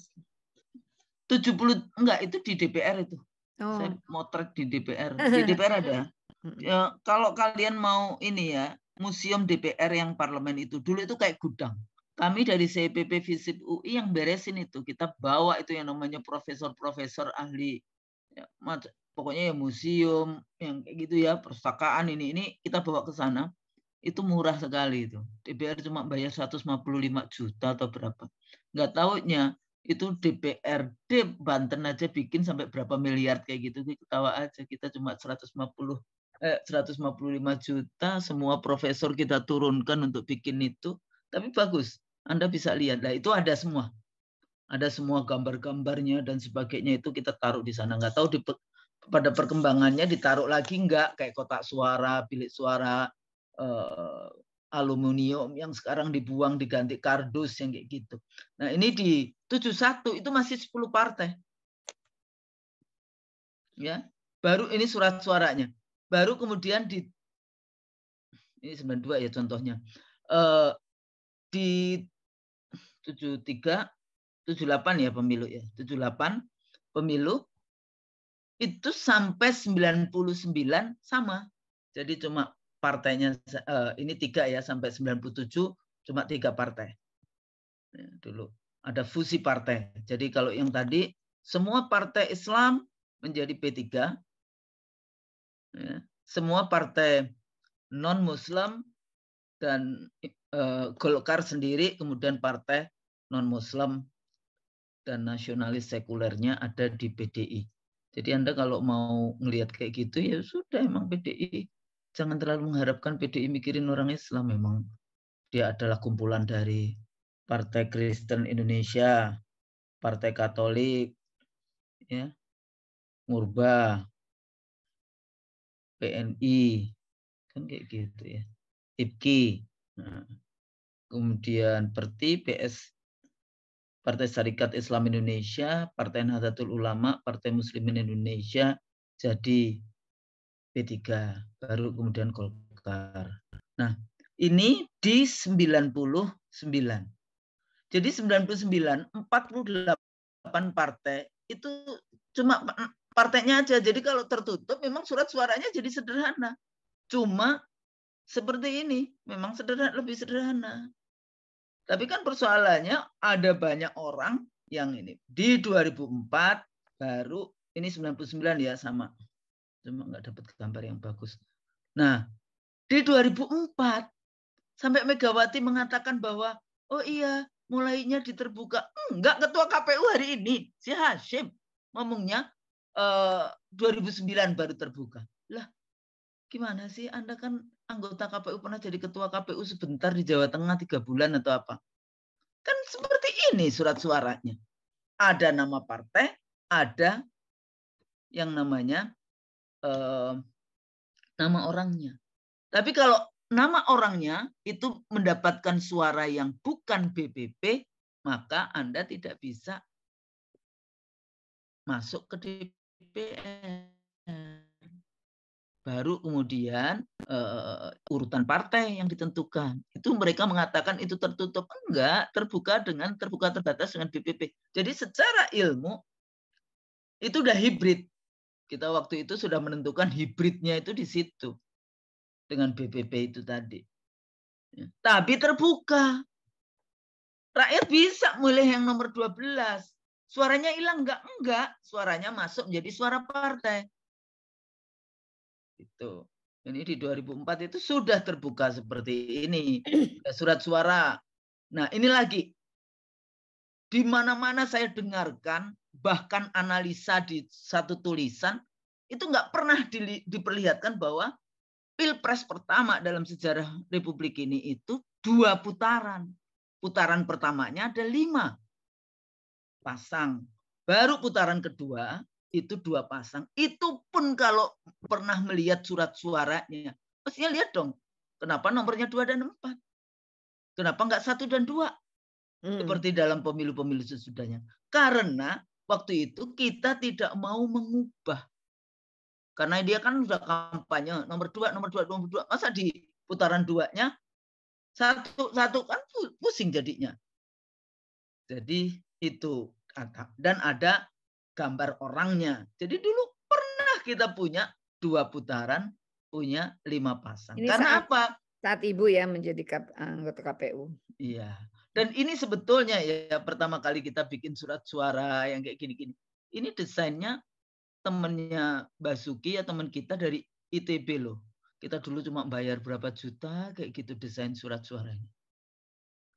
Speaker 2: Tujuh 70 enggak itu di DPR itu Oh. Saya motret di DPR. Di DPR ada. Ya, kalau kalian mau ini ya, museum DPR yang parlemen itu dulu itu kayak gudang. Kami dari CPP Visip UI yang beresin itu, kita bawa itu yang namanya profesor-profesor ahli ya, pokoknya ya museum yang kayak gitu ya, perpustakaan ini ini kita bawa ke sana. Itu murah sekali itu. DPR cuma bayar 155 juta atau berapa. Nggak ya itu DPRD Banten aja bikin sampai berapa miliar kayak gitu ketawa aja kita cuma 150 eh, 155 juta semua profesor kita turunkan untuk bikin itu tapi bagus Anda bisa lihat lah itu ada semua ada semua gambar-gambarnya dan sebagainya itu kita taruh di sana nggak tahu di pada perkembangannya ditaruh lagi nggak kayak kotak suara bilik suara eh, aluminium yang sekarang dibuang diganti kardus yang kayak gitu. Nah, ini di 71 itu masih 10 partai. Ya. Baru ini surat suaranya. Baru kemudian di ini 92 ya contohnya. Eh di 73 78 ya pemilu ya. 78 pemilu itu sampai 99 sama. Jadi cuma partainya uh, ini tiga ya sampai 97 cuma tiga partai ya, dulu ada fusi partai. Jadi kalau yang tadi semua partai Islam menjadi P3, ya, semua partai non Muslim dan uh, Golkar sendiri, kemudian partai non Muslim dan nasionalis sekulernya ada di PDI. Jadi Anda kalau mau ngelihat kayak gitu ya sudah emang PDI jangan terlalu mengharapkan PDI mikirin orang Islam memang dia adalah kumpulan dari Partai Kristen Indonesia, Partai Katolik, ya, Murba, PNI, kan kayak gitu ya, IPKI, nah, kemudian Perti, PS, Partai Syarikat Islam Indonesia, Partai Nahdlatul Ulama, Partai Muslimin Indonesia, jadi P3, baru kemudian Golkar. Nah, ini di 99. Jadi 99, 48 partai itu cuma partainya aja. Jadi kalau tertutup memang surat suaranya jadi sederhana. Cuma seperti ini, memang sederhana lebih sederhana. Tapi kan persoalannya ada banyak orang yang ini. Di 2004 baru ini 99 ya sama cuma nggak dapat gambar yang bagus. Nah, di 2004 sampai Megawati mengatakan bahwa oh iya, mulainya diterbuka. Enggak ketua KPU hari ini si Hashim ngomongnya eh, 2009 baru terbuka. Lah, gimana sih Anda kan anggota KPU pernah jadi ketua KPU sebentar di Jawa Tengah tiga bulan atau apa? Kan seperti ini surat suaranya. Ada nama partai, ada yang namanya nama orangnya. Tapi kalau nama orangnya itu mendapatkan suara yang bukan BBP, maka Anda tidak bisa masuk ke DPR. Baru kemudian uh, urutan partai yang ditentukan. Itu mereka mengatakan itu tertutup. Enggak, terbuka dengan terbuka terbatas dengan BPP. Jadi secara ilmu itu udah hibrid kita waktu itu sudah menentukan hibridnya itu di situ dengan BPP itu tadi. Ya. Tapi terbuka. Rakyat bisa mulai yang nomor 12. Suaranya hilang enggak? Enggak. Suaranya masuk menjadi suara partai. Itu. Ini di 2004 itu sudah terbuka seperti ini. Surat suara. Nah ini lagi. Di mana-mana saya dengarkan, bahkan analisa di satu tulisan, itu nggak pernah di, diperlihatkan bahwa pilpres pertama dalam sejarah Republik ini itu dua putaran. Putaran pertamanya ada lima pasang. Baru putaran kedua itu dua pasang. Itu pun kalau pernah melihat surat suaranya, mestinya lihat dong, kenapa nomornya dua dan empat? Kenapa nggak satu dan dua? hmm. Seperti dalam pemilu-pemilu sesudahnya. Karena waktu itu kita tidak mau mengubah. Karena dia kan sudah kampanye nomor dua, nomor dua, nomor dua. Masa di putaran duanya satu satu kan pusing jadinya. Jadi itu dan ada gambar orangnya. Jadi dulu pernah kita punya dua putaran, punya lima pasang. Ini Karena
Speaker 4: saat, apa?
Speaker 1: Saat ibu ya menjadi anggota KPU.
Speaker 2: Iya. Dan ini sebetulnya ya pertama kali kita bikin surat suara yang kayak gini-gini. Ini desainnya temennya Basuki ya teman kita dari ITB loh. Kita dulu cuma bayar berapa juta kayak gitu desain surat suaranya.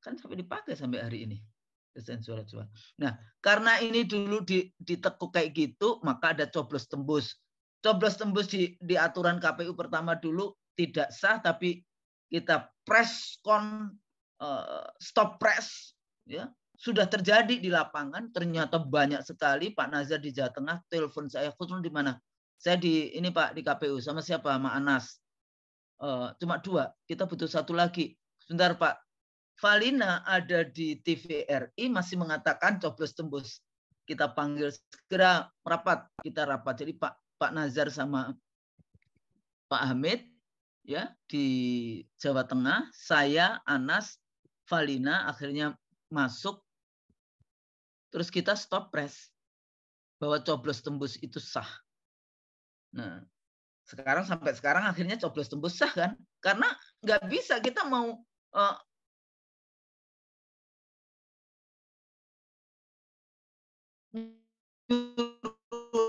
Speaker 2: Kan sampai dipakai sampai hari ini desain surat suara. Nah, karena ini dulu ditekuk kayak gitu, maka ada coblos tembus. Coblos tembus di, di aturan KPU pertama dulu tidak sah, tapi kita press con Eh, stop press ya sudah terjadi di lapangan ternyata banyak sekali Pak Nazar di Jawa Tengah telepon saya khusus di mana saya di ini Pak di KPU sama siapa sama Anas eh, cuma dua kita butuh satu lagi sebentar Pak Valina ada di TVRI masih mengatakan coblos tembus kita panggil segera rapat kita rapat jadi Pak Pak Nazar sama Pak Hamid ya di Jawa Tengah saya Anas Valina akhirnya masuk, terus kita stop press bahwa coblos tembus itu sah. Nah, sekarang sampai sekarang akhirnya coblos tembus sah kan? Karena
Speaker 3: nggak bisa kita mau uh,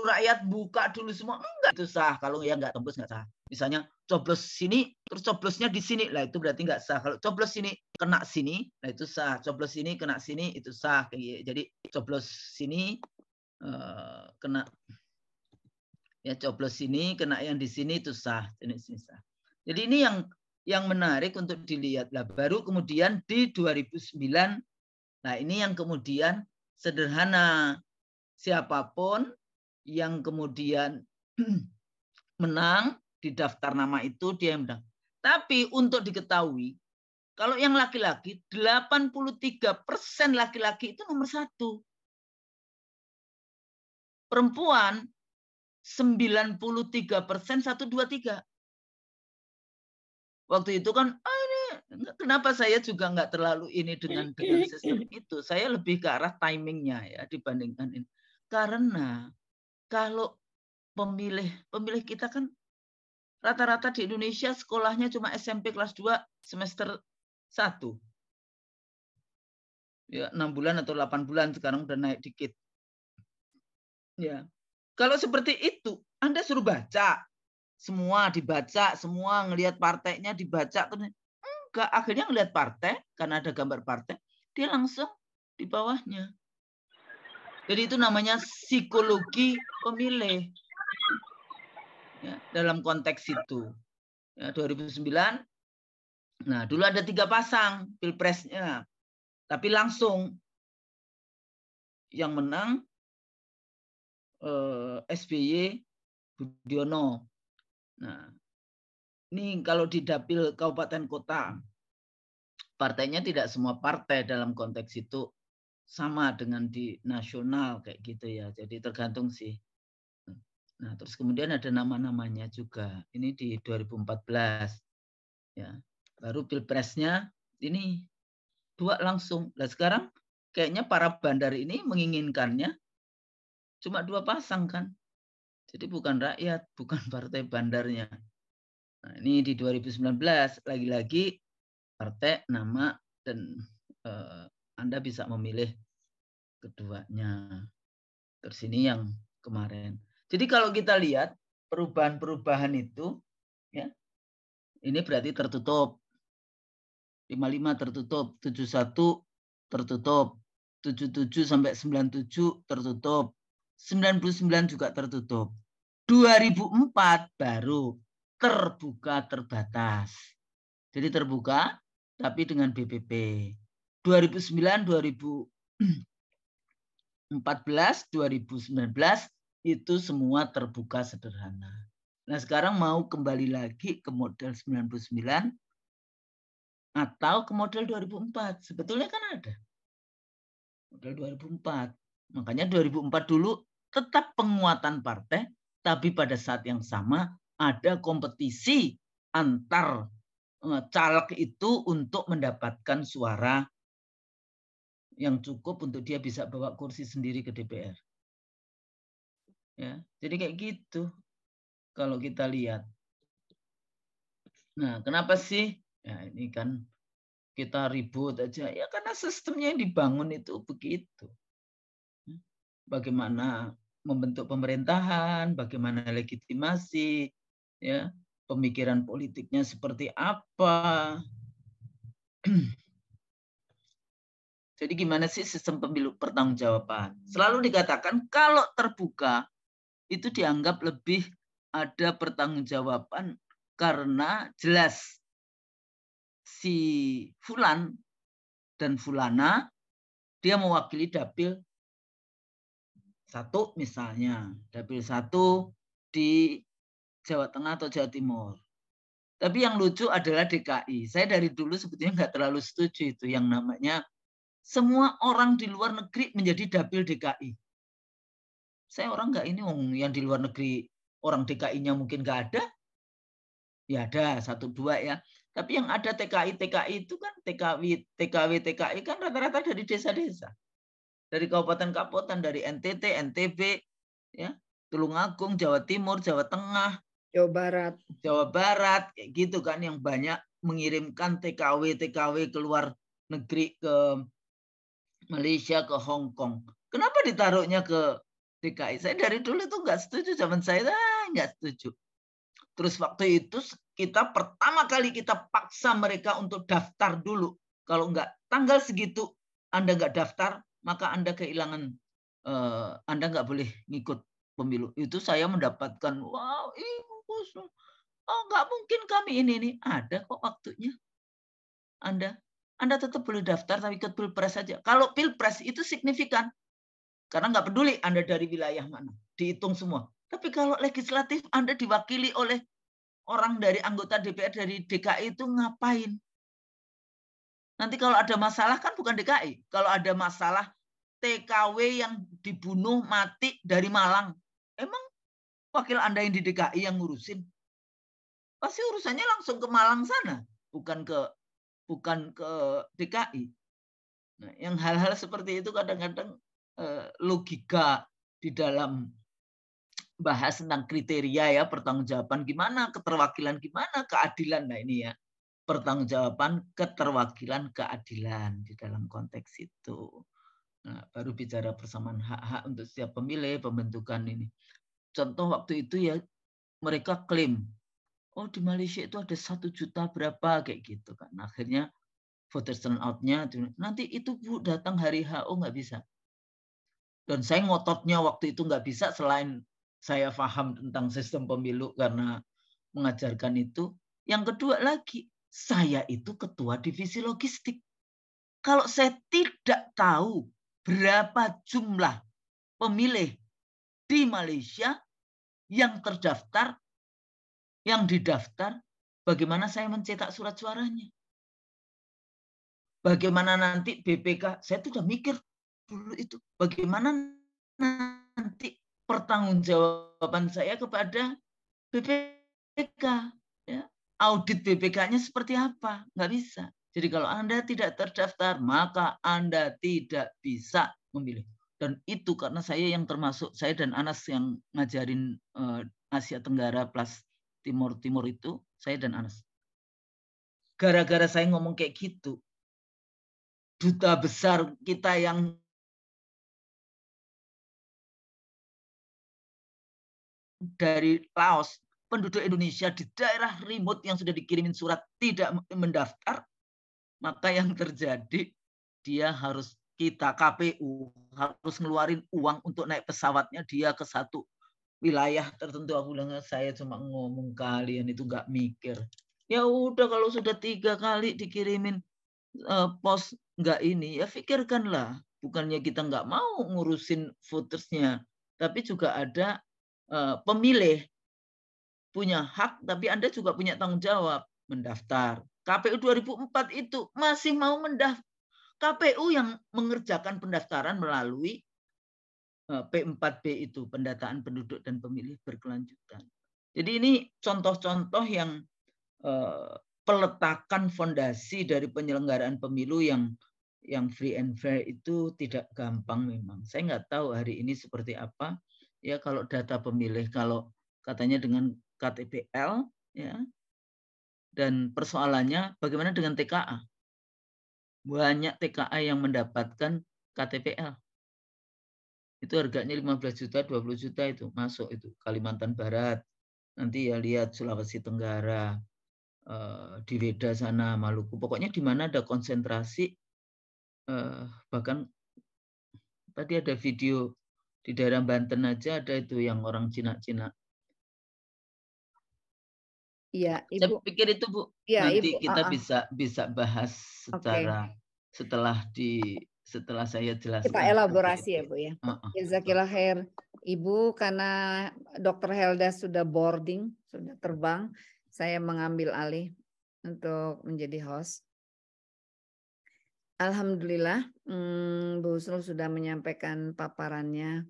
Speaker 2: rakyat buka dulu semua enggak itu sah kalau ya enggak tembus enggak sah misalnya coblos sini terus coblosnya di sini lah itu berarti enggak sah kalau coblos sini kena sini nah itu sah coblos sini kena sini itu sah gitu. jadi coblos sini eh, kena ya coblos sini kena yang di sini itu sah jenis sah jadi ini yang yang menarik untuk dilihat lah baru kemudian di 2009 nah ini yang kemudian sederhana siapapun yang kemudian menang di daftar nama itu dia yang menang. Tapi untuk diketahui, kalau yang laki-laki, 83 persen laki-laki itu nomor satu. Perempuan 93 persen satu, dua, tiga. Waktu itu kan, oh ini, kenapa saya juga nggak terlalu ini dengan, dengan sistem itu. Saya lebih ke arah timingnya ya dibandingkan ini. Karena kalau pemilih pemilih kita kan rata-rata di Indonesia sekolahnya cuma SMP kelas 2 semester 1. Ya, 6 bulan atau 8 bulan sekarang udah naik dikit. Ya. Kalau seperti itu, Anda suruh baca. Semua dibaca, semua ngelihat partainya dibaca terus enggak akhirnya ngelihat partai karena ada gambar partai, dia langsung di bawahnya jadi itu namanya psikologi pemilih. Ya, dalam konteks itu. Ya, 2009, nah dulu ada tiga pasang pilpresnya. Tapi langsung yang menang eh, SBY Budiono. Nah, ini kalau di dapil kabupaten kota, partainya tidak semua partai dalam konteks itu sama dengan di nasional kayak gitu ya. Jadi tergantung sih. Nah, terus kemudian ada nama-namanya juga. Ini di 2014. Ya. Baru pilpresnya ini dua langsung. Nah, sekarang kayaknya para bandar ini menginginkannya cuma dua pasang kan. Jadi bukan rakyat, bukan partai bandarnya. Nah, ini di 2019 lagi-lagi partai nama dan eh, anda bisa memilih keduanya. Terus ini yang kemarin. Jadi kalau kita lihat perubahan-perubahan itu, ya ini berarti tertutup. 55 tertutup, 71 tertutup, 77 sampai 97 tertutup, 99 juga tertutup. 2004 baru terbuka terbatas. Jadi terbuka tapi dengan BPP. 2009 2014 2019 itu semua terbuka sederhana. Nah, sekarang mau kembali lagi ke model 99 atau ke model 2004. Sebetulnya kan ada. Model 2004. Makanya 2004 dulu tetap penguatan partai, tapi pada saat yang sama ada kompetisi antar eh, caleg itu untuk mendapatkan suara yang cukup untuk dia bisa bawa kursi sendiri ke DPR. Ya, jadi kayak gitu kalau kita lihat. Nah, kenapa sih? Ya, ini kan kita ribut aja. Ya karena sistemnya yang dibangun itu begitu. Bagaimana membentuk pemerintahan, bagaimana legitimasi, ya, pemikiran politiknya seperti apa. Jadi gimana sih sistem pemilu pertanggungjawaban? Selalu dikatakan kalau terbuka itu dianggap lebih ada pertanggungjawaban karena jelas si Fulan dan Fulana dia mewakili dapil satu misalnya dapil satu di Jawa Tengah atau Jawa Timur. Tapi yang lucu adalah DKI. Saya dari dulu sebetulnya nggak terlalu setuju itu yang namanya semua orang di luar negeri menjadi dapil DKI. Saya orang nggak ini yang di luar negeri orang DKI-nya mungkin nggak ada. Ya ada satu dua ya. Tapi yang ada TKI TKI itu kan TKW TKW TKI kan rata-rata dari desa-desa, dari kabupaten-kabupaten, dari NTT, NTB, ya Tulungagung, Jawa Timur, Jawa Tengah, Jawa Barat, Jawa Barat, gitu kan yang banyak mengirimkan TKW TKW keluar negeri ke Malaysia ke Hong Kong. Kenapa ditaruhnya ke DKI? Saya dari dulu itu nggak setuju zaman saya nggak setuju. Terus waktu itu kita pertama kali kita paksa mereka untuk daftar dulu. Kalau nggak tanggal segitu Anda nggak daftar, maka Anda kehilangan uh, Anda nggak boleh ngikut pemilu. Itu saya mendapatkan wow, ibu Oh, nggak mungkin kami ini nih, ada kok waktunya. Anda anda tetap boleh daftar tapi ikut pilpres saja. Kalau pilpres itu signifikan. Karena nggak peduli Anda dari wilayah mana. Dihitung semua. Tapi kalau legislatif Anda diwakili oleh orang dari anggota DPR dari DKI itu ngapain? Nanti kalau ada masalah kan bukan DKI. Kalau ada masalah TKW yang dibunuh mati dari Malang. Emang wakil Anda yang di DKI yang ngurusin? Pasti urusannya langsung ke Malang sana, bukan ke bukan ke DKI. Nah, yang hal-hal seperti itu kadang-kadang eh, logika di dalam bahas tentang kriteria ya pertanggungjawaban gimana, keterwakilan gimana, keadilan nah ini ya. Pertanggungjawaban, keterwakilan, keadilan di dalam konteks itu. Nah, baru bicara persamaan hak-hak untuk setiap pemilih pembentukan ini. Contoh waktu itu ya mereka klaim oh di Malaysia itu ada satu juta berapa kayak gitu kan. akhirnya voter turnout-nya nanti itu Bu datang hari H, oh nggak bisa. Dan saya ngototnya waktu itu nggak bisa selain saya paham tentang sistem pemilu karena mengajarkan itu. Yang kedua lagi, saya itu ketua divisi logistik. Kalau saya tidak tahu berapa jumlah pemilih di Malaysia yang terdaftar yang didaftar, bagaimana saya mencetak surat suaranya. Bagaimana nanti BPK, saya tuh mikir dulu itu, bagaimana nanti pertanggungjawaban saya kepada BPK, ya. audit BPK-nya seperti apa, nggak bisa. Jadi kalau Anda tidak terdaftar, maka Anda tidak bisa memilih. Dan itu karena saya yang termasuk, saya dan Anas yang ngajarin eh, Asia Tenggara plus Timur Timur itu saya dan Anas. Gara-gara saya ngomong kayak gitu, duta besar kita yang dari Laos, penduduk Indonesia di daerah remote yang sudah dikirimin surat tidak mendaftar, maka yang terjadi dia harus kita KPU harus ngeluarin uang untuk naik pesawatnya dia ke satu wilayah tertentu aku bilang saya cuma ngomong kalian itu nggak mikir ya udah kalau sudah tiga kali dikirimin uh, pos nggak ini ya pikirkanlah bukannya kita nggak mau ngurusin votersnya tapi juga ada uh, pemilih punya hak tapi anda juga punya tanggung jawab mendaftar KPU 2004 itu masih mau mendaftar KPU yang mengerjakan pendaftaran melalui Eh, P4B itu, pendataan penduduk dan pemilih berkelanjutan. Jadi ini contoh-contoh yang eh, peletakan fondasi dari penyelenggaraan pemilu yang yang free and fair itu tidak gampang memang. Saya nggak tahu hari ini seperti apa. Ya kalau data pemilih kalau katanya dengan KTPL ya. Dan persoalannya bagaimana dengan TKA? Banyak TKA yang mendapatkan KTPL itu harganya 15 juta 20 juta itu masuk itu Kalimantan Barat nanti ya lihat Sulawesi Tenggara eh, di Weda sana Maluku pokoknya di mana ada konsentrasi eh, bahkan tadi ada video di daerah Banten aja ada itu yang orang Cina-Cina
Speaker 3: ya Ibu. Saya pikir itu Bu. Ya, nanti Ibu. kita uh -uh. bisa
Speaker 2: bisa bahas secara okay. setelah di setelah saya jelaskan. Kita elaborasi ya Bu ya. Uh
Speaker 1: -uh. khair Ibu karena Dr. Helda sudah boarding, sudah terbang, saya mengambil alih untuk menjadi host. Alhamdulillah, hmm, Bu Husnul sudah menyampaikan paparannya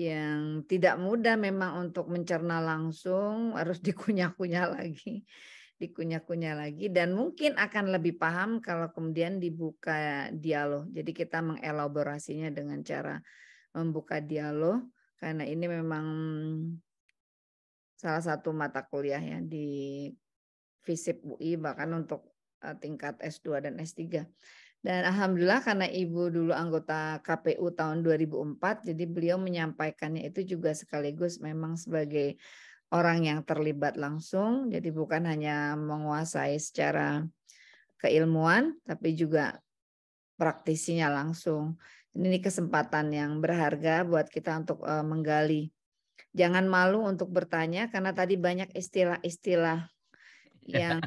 Speaker 1: yang tidak mudah memang untuk mencerna langsung, harus dikunyah-kunyah lagi dikunyah-kunyah lagi dan mungkin akan lebih paham kalau kemudian dibuka dialog. Jadi kita mengelaborasinya dengan cara membuka dialog karena ini memang salah satu mata kuliah ya di FISIP UI bahkan untuk eh, tingkat S2 dan S3. Dan alhamdulillah karena ibu dulu anggota KPU tahun 2004 jadi beliau menyampaikannya itu juga sekaligus memang sebagai orang yang terlibat langsung. Jadi bukan hanya menguasai secara keilmuan, tapi juga praktisinya langsung. Ini kesempatan yang berharga buat kita untuk eh, menggali. Jangan malu untuk bertanya karena tadi banyak istilah-istilah Ya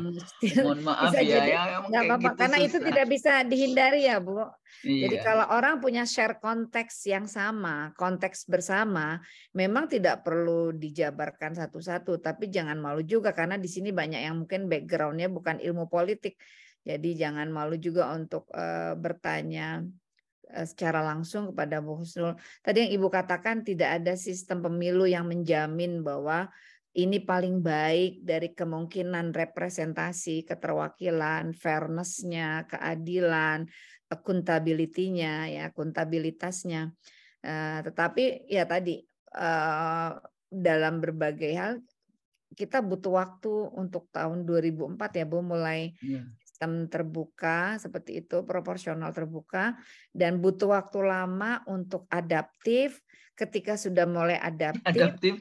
Speaker 1: mohon maaf bisa ya, jadi, ya nggak apa-apa gitu karena susah. itu tidak bisa dihindari ya bu iya. jadi kalau orang punya share konteks yang sama konteks bersama memang tidak perlu dijabarkan satu-satu tapi jangan malu juga karena di sini banyak yang mungkin backgroundnya bukan ilmu politik jadi jangan malu juga untuk uh, bertanya eh, secara langsung kepada Bu Husnul. Tadi yang Ibu katakan tidak ada sistem pemilu yang menjamin bahwa ini paling baik dari kemungkinan representasi, keterwakilan, fairnessnya, keadilan, akuntabilitinya, ya akuntabilitasnya. Uh, tetapi ya tadi uh, dalam berbagai hal kita butuh waktu untuk tahun 2004 ya Bu mulai yeah. sistem terbuka seperti itu proporsional terbuka dan butuh waktu lama untuk adaptif ketika sudah mulai adaptif, adaptif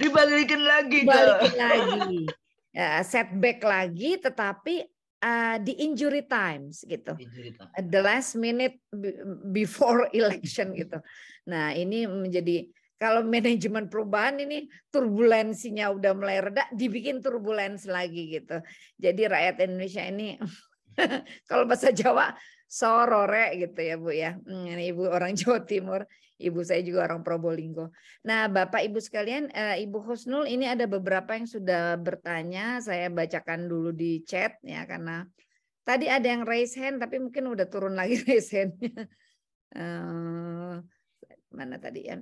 Speaker 1: dibalikin lagi dibalikin lagi uh, ya, setback lagi tetapi uh, di injury times gitu injury time. the last minute before election gitu nah ini menjadi kalau manajemen perubahan ini turbulensinya udah mulai reda dibikin turbulens lagi gitu jadi rakyat Indonesia ini kalau bahasa Jawa sorore gitu ya Bu ya hmm, ini Ibu orang Jawa Timur Ibu saya juga orang Probolinggo. Nah, Bapak Ibu sekalian, eh, Ibu Husnul ini ada beberapa yang sudah bertanya, saya bacakan dulu di chat ya karena tadi ada yang raise hand tapi mungkin udah turun lagi raise hand eh, mana tadi ya?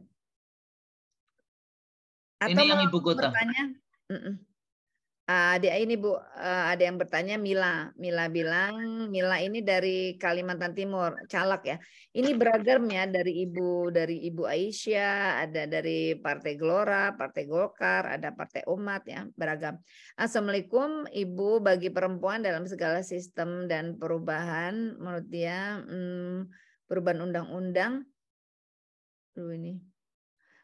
Speaker 1: Atau ini yang ibu kota. Mm -mm ada ah, ini Bu, eh, ada yang bertanya Mila. Mila bilang Mila ini dari Kalimantan Timur, Calak ya. Ini beragam ya dari Ibu dari Ibu Aisyah, ada dari Partai Gelora, Partai Golkar, ada Partai Umat ya, beragam. Assalamualaikum Ibu bagi perempuan dalam segala sistem dan perubahan menurut dia hmm, perubahan undang-undang. Lu ini.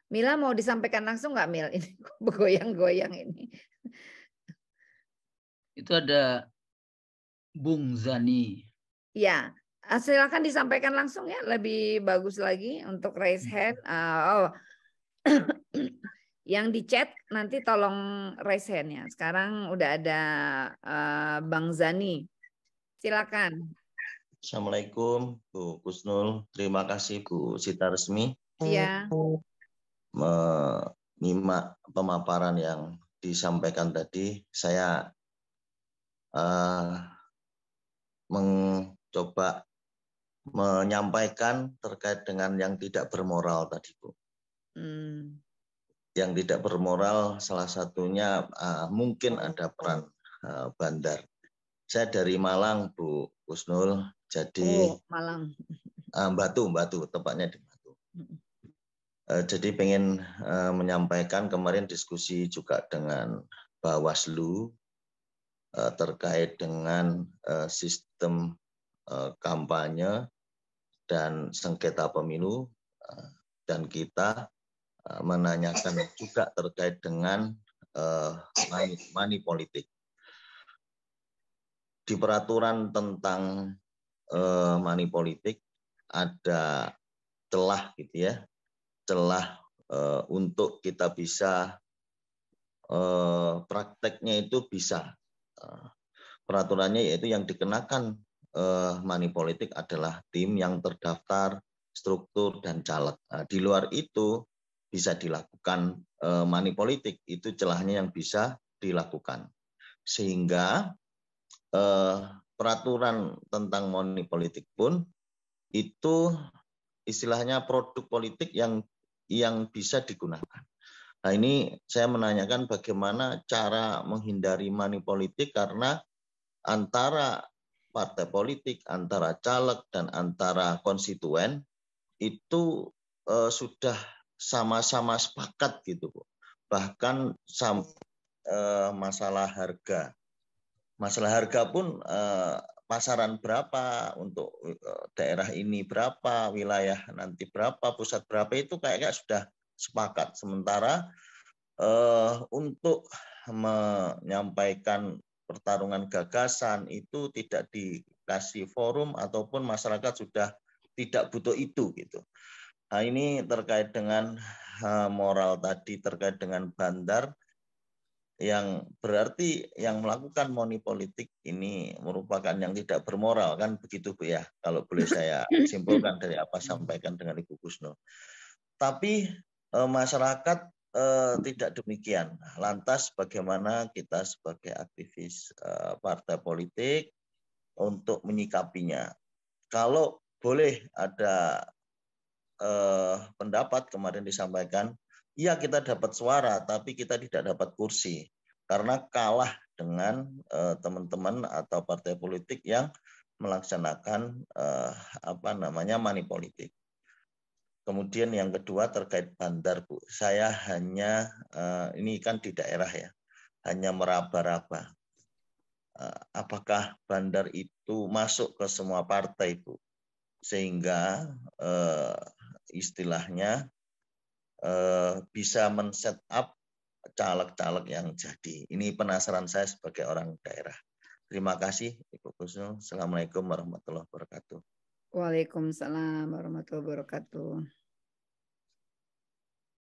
Speaker 1: Mila mau disampaikan langsung nggak Mil? Ini goyang-goyang ini
Speaker 2: itu ada Bung Zani.
Speaker 1: Ya, ah, silakan disampaikan langsung ya, lebih bagus lagi untuk raise hand. Uh, oh, yang di chat nanti tolong raise hand ya. Sekarang udah ada uh, Bang Zani. Silakan.
Speaker 4: Assalamualaikum Bu Kusnul, terima kasih Bu Sita Resmi. Iya. Menyimak pemaparan yang disampaikan tadi, saya Eh, mencoba menyampaikan terkait dengan yang tidak bermoral tadi Bu.
Speaker 3: Hmm.
Speaker 4: Yang tidak bermoral salah satunya uh, mungkin ada peran uh, bandar. Saya dari Malang Bu Kusnul, jadi oh, Malang. Uh, Batu, Batu, tepatnya di Batu. Uh, jadi pengen uh, menyampaikan kemarin diskusi juga dengan Bawaslu Eh, terkait dengan eh, sistem eh, kampanye dan sengketa pemilu dan kita menanyakan juga terkait dengan money, politik. Di peraturan tentang money politik ada celah gitu ya, celah untuk kita bisa prakteknya itu bisa peraturannya yaitu yang dikenakan eh, money politik adalah tim yang terdaftar, struktur dan caleg. Nah, di luar itu bisa dilakukan eh, money politik itu celahnya yang bisa dilakukan. Sehingga eh, peraturan tentang money politik pun itu istilahnya produk politik yang yang bisa digunakan. Nah ini saya menanyakan bagaimana cara menghindari money politik karena antara partai politik, antara caleg dan antara konstituen itu eh, sudah sama-sama sepakat gitu, bahkan sam, eh, masalah harga, masalah harga pun eh, pasaran berapa untuk eh, daerah ini berapa, wilayah nanti berapa, pusat berapa itu kayaknya sudah sepakat. Sementara uh, untuk menyampaikan pertarungan gagasan itu tidak dikasih forum ataupun masyarakat sudah tidak butuh itu gitu. Nah, ini terkait dengan uh, moral tadi terkait dengan bandar yang berarti yang melakukan money politik ini merupakan yang tidak bermoral kan begitu Bu ya kalau boleh saya simpulkan dari apa sampaikan dengan Ibu Kusno. Tapi Eh, masyarakat eh, tidak demikian. Nah, lantas bagaimana kita sebagai aktivis eh, partai politik untuk menyikapinya? Kalau boleh ada eh, pendapat kemarin disampaikan, ya kita dapat suara, tapi kita tidak dapat kursi karena kalah dengan eh, teman-teman eh, atau partai politik yang melaksanakan eh, apa namanya money politik. Kemudian yang kedua terkait bandar, Bu. Saya hanya eh, ini kan di daerah ya, hanya meraba-raba. Eh, apakah bandar itu masuk ke semua partai, Bu? Sehingga eh, istilahnya bisa men-set up caleg-caleg yang jadi. Ini penasaran saya sebagai orang daerah. Terima kasih, Ibu Kusno. Assalamualaikum warahmatullahi wabarakatuh.
Speaker 1: Waalaikumsalam warahmatullahi wabarakatuh.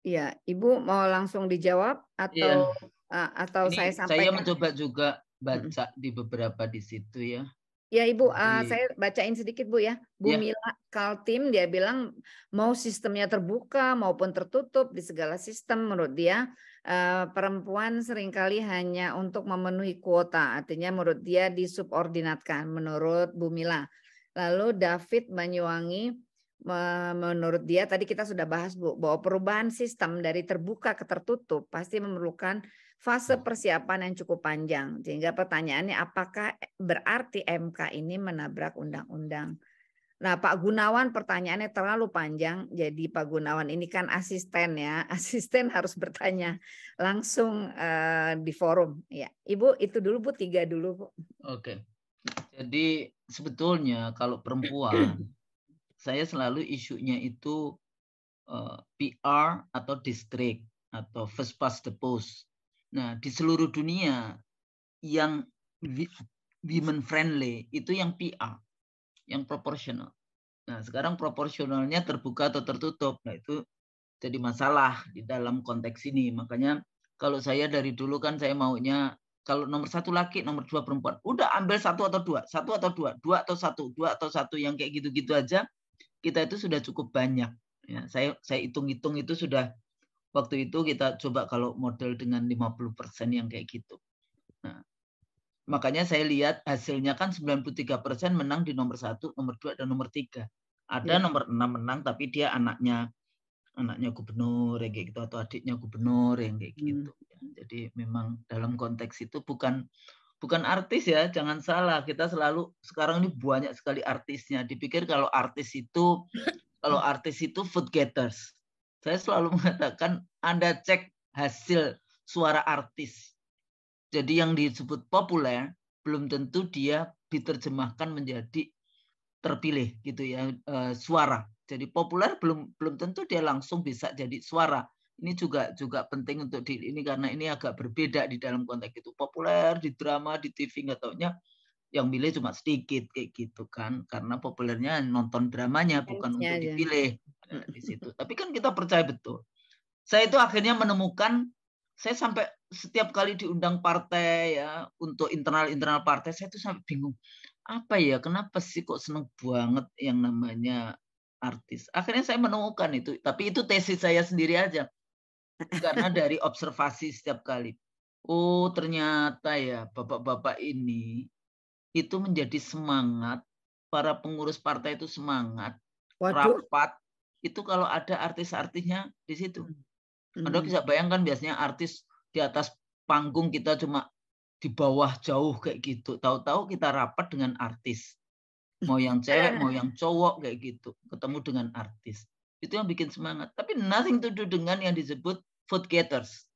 Speaker 1: Iya, Ibu mau langsung dijawab atau ya. uh, atau Ini saya sampaikan? Saya mencoba
Speaker 2: juga baca hmm. di beberapa di situ ya.
Speaker 1: Ya Ibu, uh, saya bacain sedikit Bu ya. Bu ya. Mila Kaltim dia bilang mau sistemnya terbuka maupun tertutup di segala sistem menurut dia uh, perempuan seringkali hanya untuk memenuhi kuota, artinya menurut dia disubordinatkan menurut Bu Mila. Lalu David Banyuwangi menurut dia tadi kita sudah bahas Bu bahwa perubahan sistem dari terbuka ke tertutup pasti memerlukan fase hmm. persiapan yang cukup panjang. Sehingga pertanyaannya apakah berarti MK ini menabrak undang-undang? Nah, Pak Gunawan pertanyaannya terlalu panjang. Jadi Pak Gunawan ini kan asisten ya. Asisten harus bertanya langsung uh, di forum ya. Ibu itu dulu Bu tiga dulu Bu.
Speaker 2: Oke. Jadi sebetulnya kalau perempuan saya selalu isunya itu uh, eh, PR atau district atau first past the post. Nah, di seluruh dunia yang women friendly itu yang PR, yang proporsional. Nah, sekarang proporsionalnya terbuka atau tertutup. Nah, itu jadi masalah di dalam konteks ini. Makanya kalau saya dari dulu kan saya maunya kalau nomor satu laki, nomor dua perempuan. Udah ambil satu atau dua, satu atau dua, dua atau satu, dua atau satu yang kayak gitu-gitu aja. Kita itu sudah cukup banyak. Ya, saya saya hitung-hitung itu sudah waktu itu kita coba kalau model dengan 50% persen yang kayak gitu. Nah, makanya saya lihat hasilnya kan 93% persen menang di nomor satu, nomor dua dan nomor tiga. Ada ya. nomor enam menang tapi dia anaknya anaknya gubernur yang kayak gitu atau adiknya gubernur yang kayak gitu. Hmm. Jadi memang dalam konteks itu bukan bukan artis ya, jangan salah. Kita selalu sekarang ini banyak sekali artisnya. Dipikir kalau artis itu kalau artis itu food getters. Saya selalu mengatakan Anda cek hasil suara artis. Jadi yang disebut populer belum tentu dia diterjemahkan menjadi terpilih gitu ya eh, suara. Jadi populer belum belum tentu dia langsung bisa jadi suara ini juga juga penting untuk di ini karena ini agak berbeda di dalam konteks itu populer di drama di TV nggak taunya yang milih cuma sedikit kayak gitu kan karena populernya nonton dramanya bukan untuk dipilih eh, di situ tapi kan kita percaya betul saya itu akhirnya menemukan saya sampai setiap kali diundang partai ya untuk internal internal partai saya itu sampai bingung apa ya kenapa sih kok seneng banget yang namanya artis. Akhirnya saya menemukan itu, tapi itu tesis saya sendiri aja karena dari observasi setiap kali. Oh, ternyata ya bapak-bapak ini itu menjadi semangat para pengurus partai itu semangat Waduh. rapat itu kalau ada artis-artisnya di situ. Hmm. Anda hmm. bisa bayangkan biasanya artis di atas panggung kita cuma di bawah jauh kayak gitu. Tahu-tahu kita rapat dengan artis. Mau yang cewek, mau yang cowok kayak gitu. Ketemu dengan artis. Itu yang bikin semangat. Tapi nothing to do dengan yang disebut Food getters.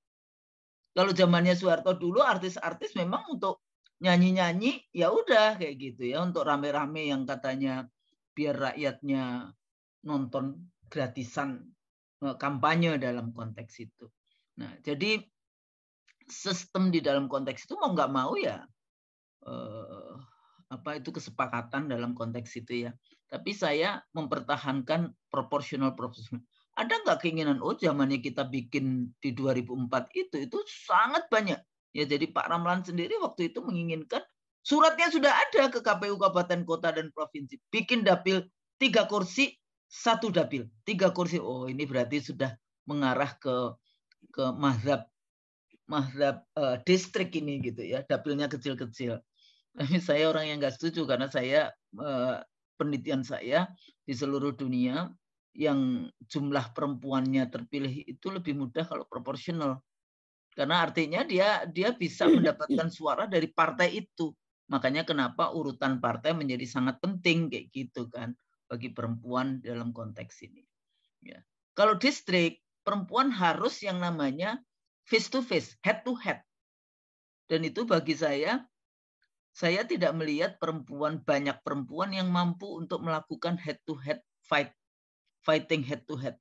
Speaker 2: Kalau zamannya Soeharto dulu artis-artis memang untuk nyanyi-nyanyi ya udah kayak gitu ya untuk rame-rame yang katanya biar rakyatnya nonton gratisan e, kampanye dalam konteks itu. Nah, jadi sistem di dalam konteks itu mau nggak mau ya eh, apa itu kesepakatan dalam konteks itu ya. Tapi saya mempertahankan proporsional proporsional ada nggak keinginan oh zamannya kita bikin di 2004 itu itu sangat banyak. Ya jadi Pak Ramlan sendiri waktu itu menginginkan suratnya sudah ada ke KPU kabupaten kota dan provinsi bikin dapil tiga kursi satu dapil tiga kursi oh ini berarti sudah mengarah ke ke mazhab mazhab uh, distrik ini gitu ya dapilnya kecil-kecil tapi saya orang yang nggak setuju karena saya uh, penelitian saya di seluruh dunia yang jumlah perempuannya terpilih itu lebih mudah kalau proporsional. Karena artinya dia dia bisa hmm, mendapatkan iya. suara dari partai itu. Makanya kenapa urutan partai menjadi sangat penting kayak gitu kan bagi perempuan dalam konteks ini. Ya. Kalau distrik perempuan harus yang namanya face to face, head to head. Dan itu bagi saya saya tidak melihat perempuan banyak perempuan yang mampu untuk melakukan head to head fight fighting head to head.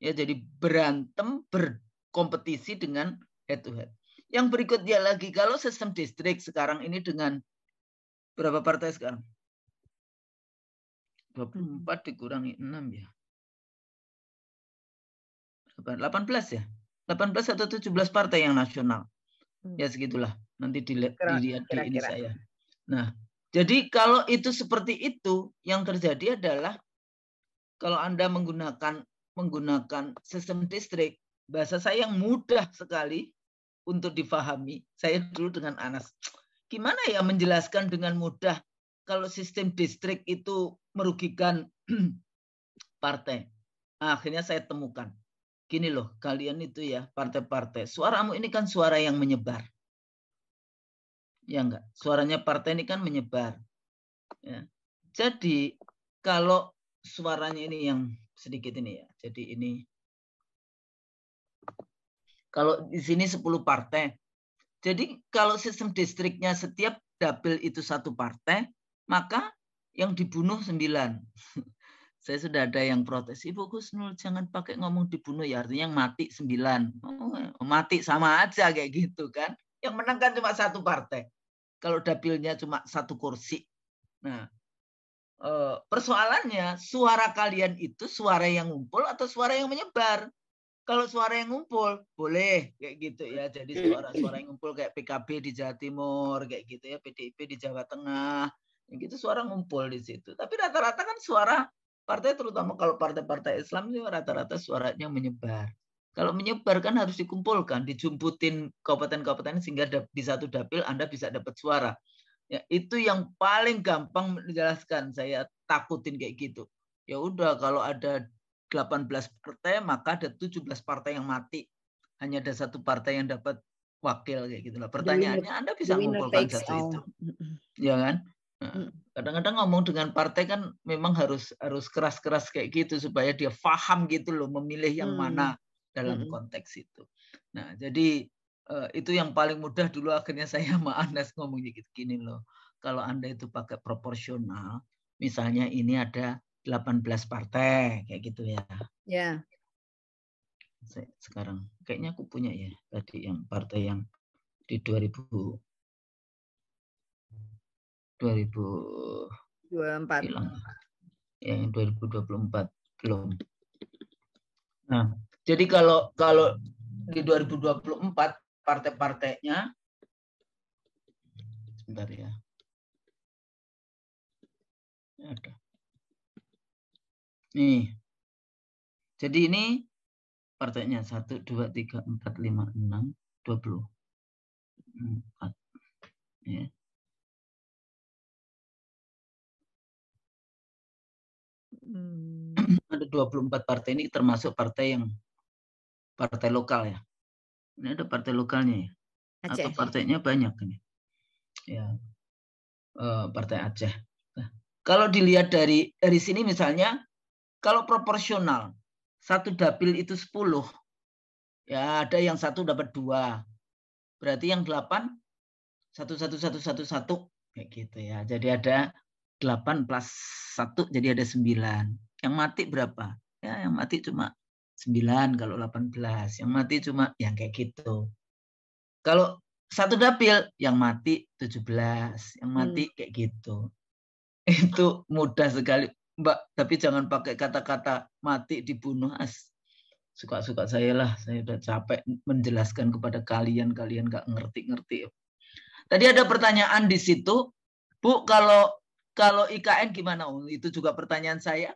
Speaker 2: Ya, jadi berantem berkompetisi dengan head to head. Yang berikutnya lagi kalau sistem distrik sekarang ini dengan berapa partai sekarang? 24 dikurangi 6 ya. 18 ya. 18 atau 17 partai yang nasional. Hmm. Ya segitulah. Nanti dilihat di, di ini saya. Nah, jadi kalau itu seperti itu, yang terjadi adalah kalau Anda menggunakan menggunakan sistem distrik, bahasa saya yang mudah sekali untuk difahami. Saya dulu dengan Anas. Gimana ya menjelaskan dengan mudah kalau sistem distrik itu merugikan partai? Akhirnya saya temukan. Gini loh, kalian itu ya partai-partai. Suaramu ini kan suara yang menyebar. Ya enggak? Suaranya partai ini kan menyebar. Ya. Jadi kalau suaranya ini yang sedikit ini ya. Jadi ini kalau di sini 10 partai. Jadi kalau sistem distriknya setiap dapil itu satu partai, maka yang dibunuh 9. Saya sudah ada yang protes, Ibu Kusnul jangan pakai ngomong dibunuh ya, artinya yang mati 9. Oh, ya, mati sama aja kayak gitu kan. Yang menang kan cuma satu partai. Kalau dapilnya cuma satu kursi. Nah, Eh, persoalannya suara kalian itu suara yang ngumpul atau suara yang menyebar. Kalau suara yang ngumpul boleh kayak gitu ya. Jadi suara-suara yang ngumpul kayak PKB di Jawa Timur, kayak gitu ya, PDIP di Jawa Tengah, yang gitu suara ngumpul di situ. Tapi rata-rata kan suara partai terutama kalau partai-partai Islam itu rata-rata suaranya menyebar. Kalau menyebar kan harus dikumpulkan, dijumputin kabupaten-kabupaten sehingga di satu dapil Anda bisa dapat suara. Ya, itu yang paling gampang menjelaskan saya takutin kayak gitu. Ya udah kalau ada 18 partai maka ada 17 partai yang mati. Hanya ada satu partai yang dapat wakil kayak gitu lah. Pertanyaannya Anda bisa mengumpulkan satu itu. Ya kan? Nah, kadang-kadang ngomong dengan partai kan memang harus harus keras-keras kayak gitu supaya dia paham gitu loh memilih yang hmm. mana dalam konteks itu. Nah, jadi Eh, itu yang paling mudah dulu akhirnya saya sama Anas ngomong gitu gini loh. Kalau Anda itu pakai proporsional, misalnya ini ada 18 partai kayak gitu ya. Ya. Yeah. Sekarang kayaknya aku punya ya tadi yang partai yang
Speaker 3: di 2000 2024
Speaker 2: hilang. Ya, yang 2024 belum. Nah, jadi kalau kalau di 2024 partai-partainya. Sebentar ya.
Speaker 3: Ada. Nih. Jadi ini partainya 1, 2, 3, 4, 5, 6, 20. 4. Ya. Hmm. Ada 24 partai ini
Speaker 2: termasuk partai yang partai lokal ya. Hmm. Ini ada partai lokalnya ya. Aceh. Atau partainya banyak ini. Ya. Uh, partai Aceh. Nah, kalau dilihat dari dari sini misalnya kalau proporsional satu dapil itu 10. Ya, ada yang satu dapat dua. Berarti yang delapan satu satu satu satu satu kayak gitu ya. Jadi ada delapan plus satu jadi ada sembilan. Yang mati berapa? Ya, yang mati cuma 9 kalau 18. Yang mati cuma yang kayak gitu. Kalau satu dapil yang mati 17, yang hmm. mati hmm. kayak gitu. Itu mudah sekali, Mbak. Tapi jangan pakai kata-kata mati dibunuh as. Suka-suka saya lah, saya udah capek menjelaskan kepada kalian, kalian nggak ngerti-ngerti. Tadi ada pertanyaan di situ, Bu, kalau kalau IKN gimana? Oh, itu juga pertanyaan saya.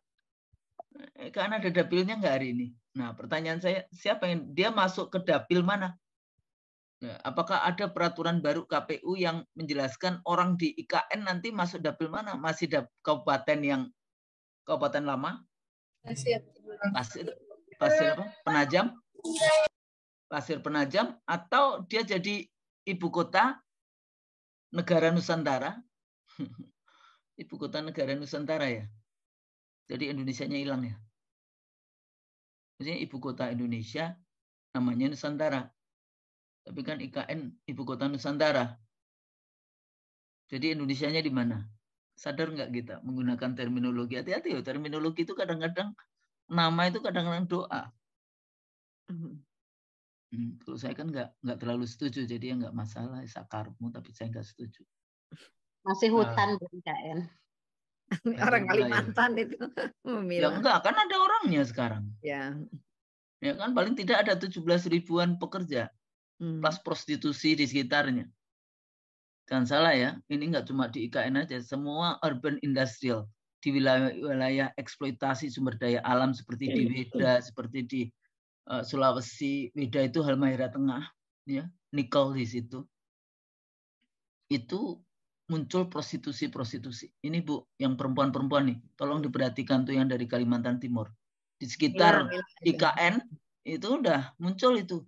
Speaker 2: Eh, karena ada dapilnya nggak hari ini? Nah, pertanyaan saya, siapa yang dia masuk ke dapil mana? Nah, apakah ada peraturan baru KPU yang menjelaskan orang di IKN nanti masuk dapil mana? Masih dap, kabupaten yang kabupaten lama? Pasir, pasir apa? Penajam? Pasir Penajam atau dia jadi ibu kota negara Nusantara? ibu kota negara Nusantara ya. Jadi Indonesia-nya hilang ya. Maksudnya ibu kota Indonesia namanya Nusantara. Tapi kan IKN ibu kota Nusantara. Jadi Indonesia-nya di mana? Sadar nggak kita menggunakan terminologi? Hati-hati ya, terminologi itu kadang-kadang nama itu kadang-kadang doa. Mm-hmm. Hmm, kalau saya kan nggak nggak terlalu setuju, jadi ya nggak masalah sakarmu, tapi saya nggak setuju. Masih hutan ah. di IKN orang iya, iya. Kalimantan
Speaker 1: ya. itu memilah. Ya enggak,
Speaker 2: kan ada orangnya sekarang. Ya. Ya kan paling tidak ada 17 ribuan pekerja hmm. plus prostitusi di sekitarnya. Jangan salah ya, ini enggak cuma di IKN aja, semua urban industrial di wilayah-wilayah eksploitasi sumber daya alam seperti di iya. Weda, seperti di uh, Sulawesi, Weda itu Halmahera Tengah, ya, nikel di situ. Itu muncul prostitusi-prostitusi. Ini Bu, yang perempuan-perempuan nih, tolong diperhatikan tuh yang dari Kalimantan Timur. Di sekitar ya, ya, ya. IKN itu udah muncul itu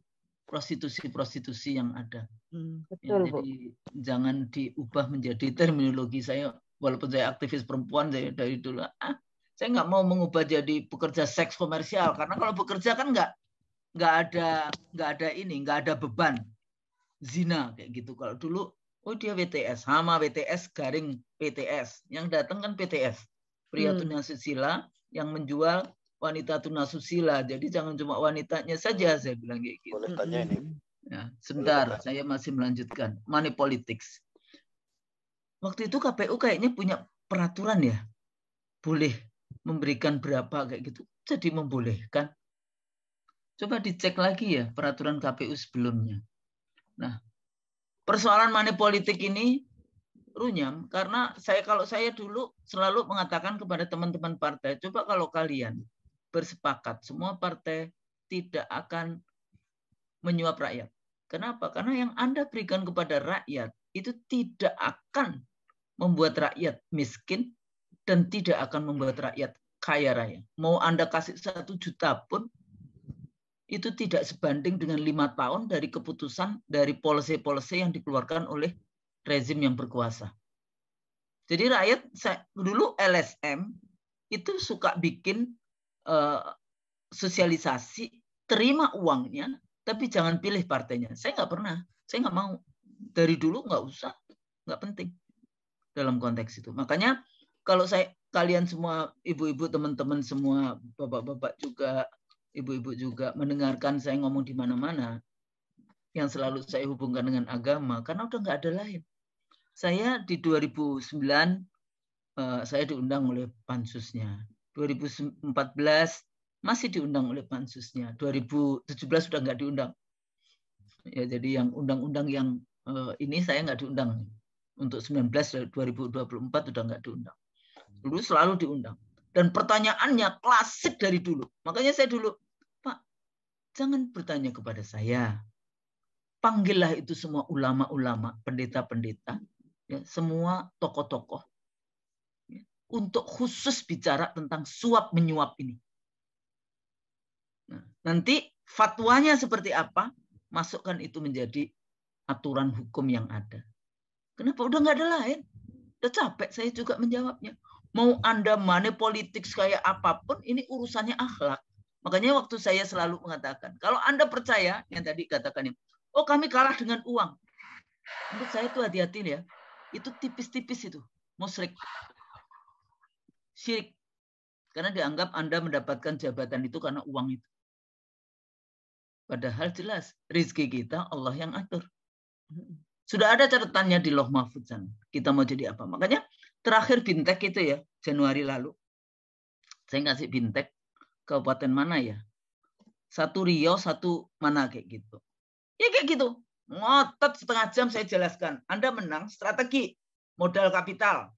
Speaker 2: prostitusi-prostitusi yang ada. Hmm, ya, betul, ya, jadi Bu. jangan diubah menjadi terminologi saya walaupun saya aktivis perempuan saya dari dulu ah, saya nggak mau mengubah jadi pekerja seks komersial karena kalau bekerja kan nggak nggak ada nggak ada ini nggak ada beban zina kayak gitu kalau dulu Oh dia WTS, Hama WTS garing PTS. Yang datang kan PTS. Pria hmm. tunasusila yang menjual wanita tunasusila. Jadi jangan cuma wanitanya saja saya bilang kayak gitu. Boleh tanya ini. Hmm. Ya, sebentar, Boleh saya masih melanjutkan. Money politics. Waktu itu KPU kayaknya punya peraturan ya. Boleh memberikan berapa kayak gitu. Jadi membolehkan. Coba dicek lagi ya peraturan KPU sebelumnya. Nah, persoalan money politik ini runyam karena saya kalau saya dulu selalu mengatakan kepada teman-teman partai coba kalau kalian bersepakat semua partai tidak akan menyuap rakyat. Kenapa? Karena yang Anda berikan kepada rakyat itu tidak akan membuat rakyat miskin dan tidak akan membuat rakyat kaya raya. Mau Anda kasih satu juta pun, itu tidak sebanding dengan lima tahun dari keputusan dari polisi-polisi yang dikeluarkan oleh rezim yang berkuasa. Jadi rakyat saya, dulu LSM itu suka bikin uh, sosialisasi terima uangnya tapi jangan pilih partainya. Saya nggak pernah, saya nggak mau dari dulu nggak usah, nggak penting dalam konteks itu. Makanya kalau saya kalian semua ibu-ibu teman-teman semua bapak-bapak juga ibu-ibu juga mendengarkan saya ngomong di mana-mana, yang selalu saya hubungkan dengan agama, karena udah nggak ada lain. Saya di 2009 eh, saya diundang oleh pansusnya. 2014 masih diundang oleh pansusnya. 2017 sudah nggak diundang. Ya, jadi yang undang-undang yang eh, ini saya nggak diundang. Untuk 19 2024 eh, sudah nggak diundang. Dulu selalu diundang. Dan pertanyaannya klasik dari dulu. Makanya saya dulu Jangan bertanya kepada saya. Panggillah itu semua ulama-ulama, pendeta-pendeta, ya, semua tokoh-tokoh ya, untuk khusus bicara tentang suap menyuap ini. Nah, nanti fatwanya seperti apa, masukkan itu menjadi aturan hukum yang ada. Kenapa udah nggak ada lain? Udah capek saya juga menjawabnya. Mau Anda manipolitik politik kayak apapun, ini urusannya akhlak. Makanya waktu saya selalu mengatakan, kalau Anda percaya, yang tadi katakan, oh kami kalah dengan uang. Menurut saya itu hati-hati ya. Itu tipis-tipis itu. musrik Syirik. Karena dianggap Anda mendapatkan jabatan itu karena uang itu. Padahal jelas, rezeki kita Allah yang atur. Sudah ada catatannya di loh mahfud Kita mau jadi apa. Makanya terakhir bintek itu ya, Januari lalu. Saya ngasih bintek kabupaten mana ya? Satu Rio, satu mana kayak gitu. Ya kayak gitu. Ngotot setengah jam saya jelaskan. Anda menang strategi, modal kapital,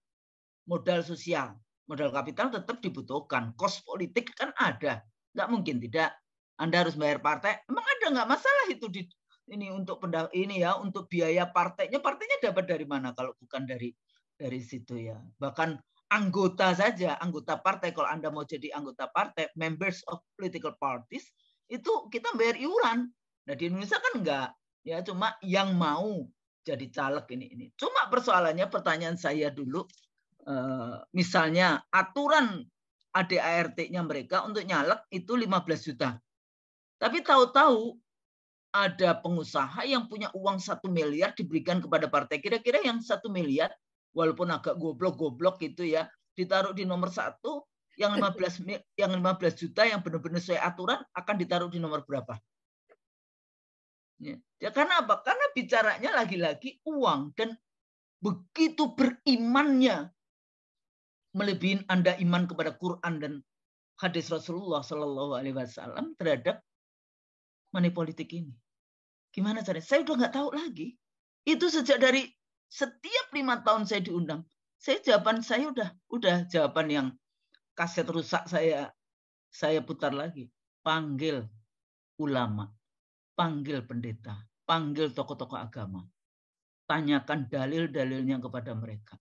Speaker 2: modal sosial. Modal kapital tetap dibutuhkan. Kos politik kan ada. Nggak mungkin tidak. Anda harus bayar partai. Emang ada nggak masalah itu di ini untuk pendah ini ya untuk biaya partainya partainya dapat dari mana kalau bukan dari dari situ ya bahkan anggota saja, anggota partai kalau Anda mau jadi anggota partai, members of political parties itu kita bayar iuran. Nah, di Indonesia kan enggak. Ya, cuma yang mau jadi caleg ini ini. Cuma persoalannya pertanyaan saya dulu eh, misalnya aturan ADART-nya mereka untuk nyalek itu 15 juta. Tapi tahu-tahu ada pengusaha yang punya uang satu miliar diberikan kepada partai. Kira-kira yang satu miliar walaupun agak goblok-goblok gitu ya, ditaruh di nomor satu, yang 15 yang 15 juta yang benar-benar sesuai aturan akan ditaruh di nomor berapa? Ya. ya karena apa? Karena bicaranya lagi-lagi uang dan begitu berimannya melebihi Anda iman kepada Quran dan hadis Rasulullah Shallallahu alaihi wasallam terhadap money politik ini. Gimana caranya? Saya udah nggak tahu lagi. Itu sejak dari setiap lima tahun saya diundang, saya jawaban saya udah udah jawaban yang kaset rusak saya saya putar lagi. Panggil ulama, panggil pendeta, panggil tokoh-tokoh agama. Tanyakan dalil-dalilnya kepada mereka.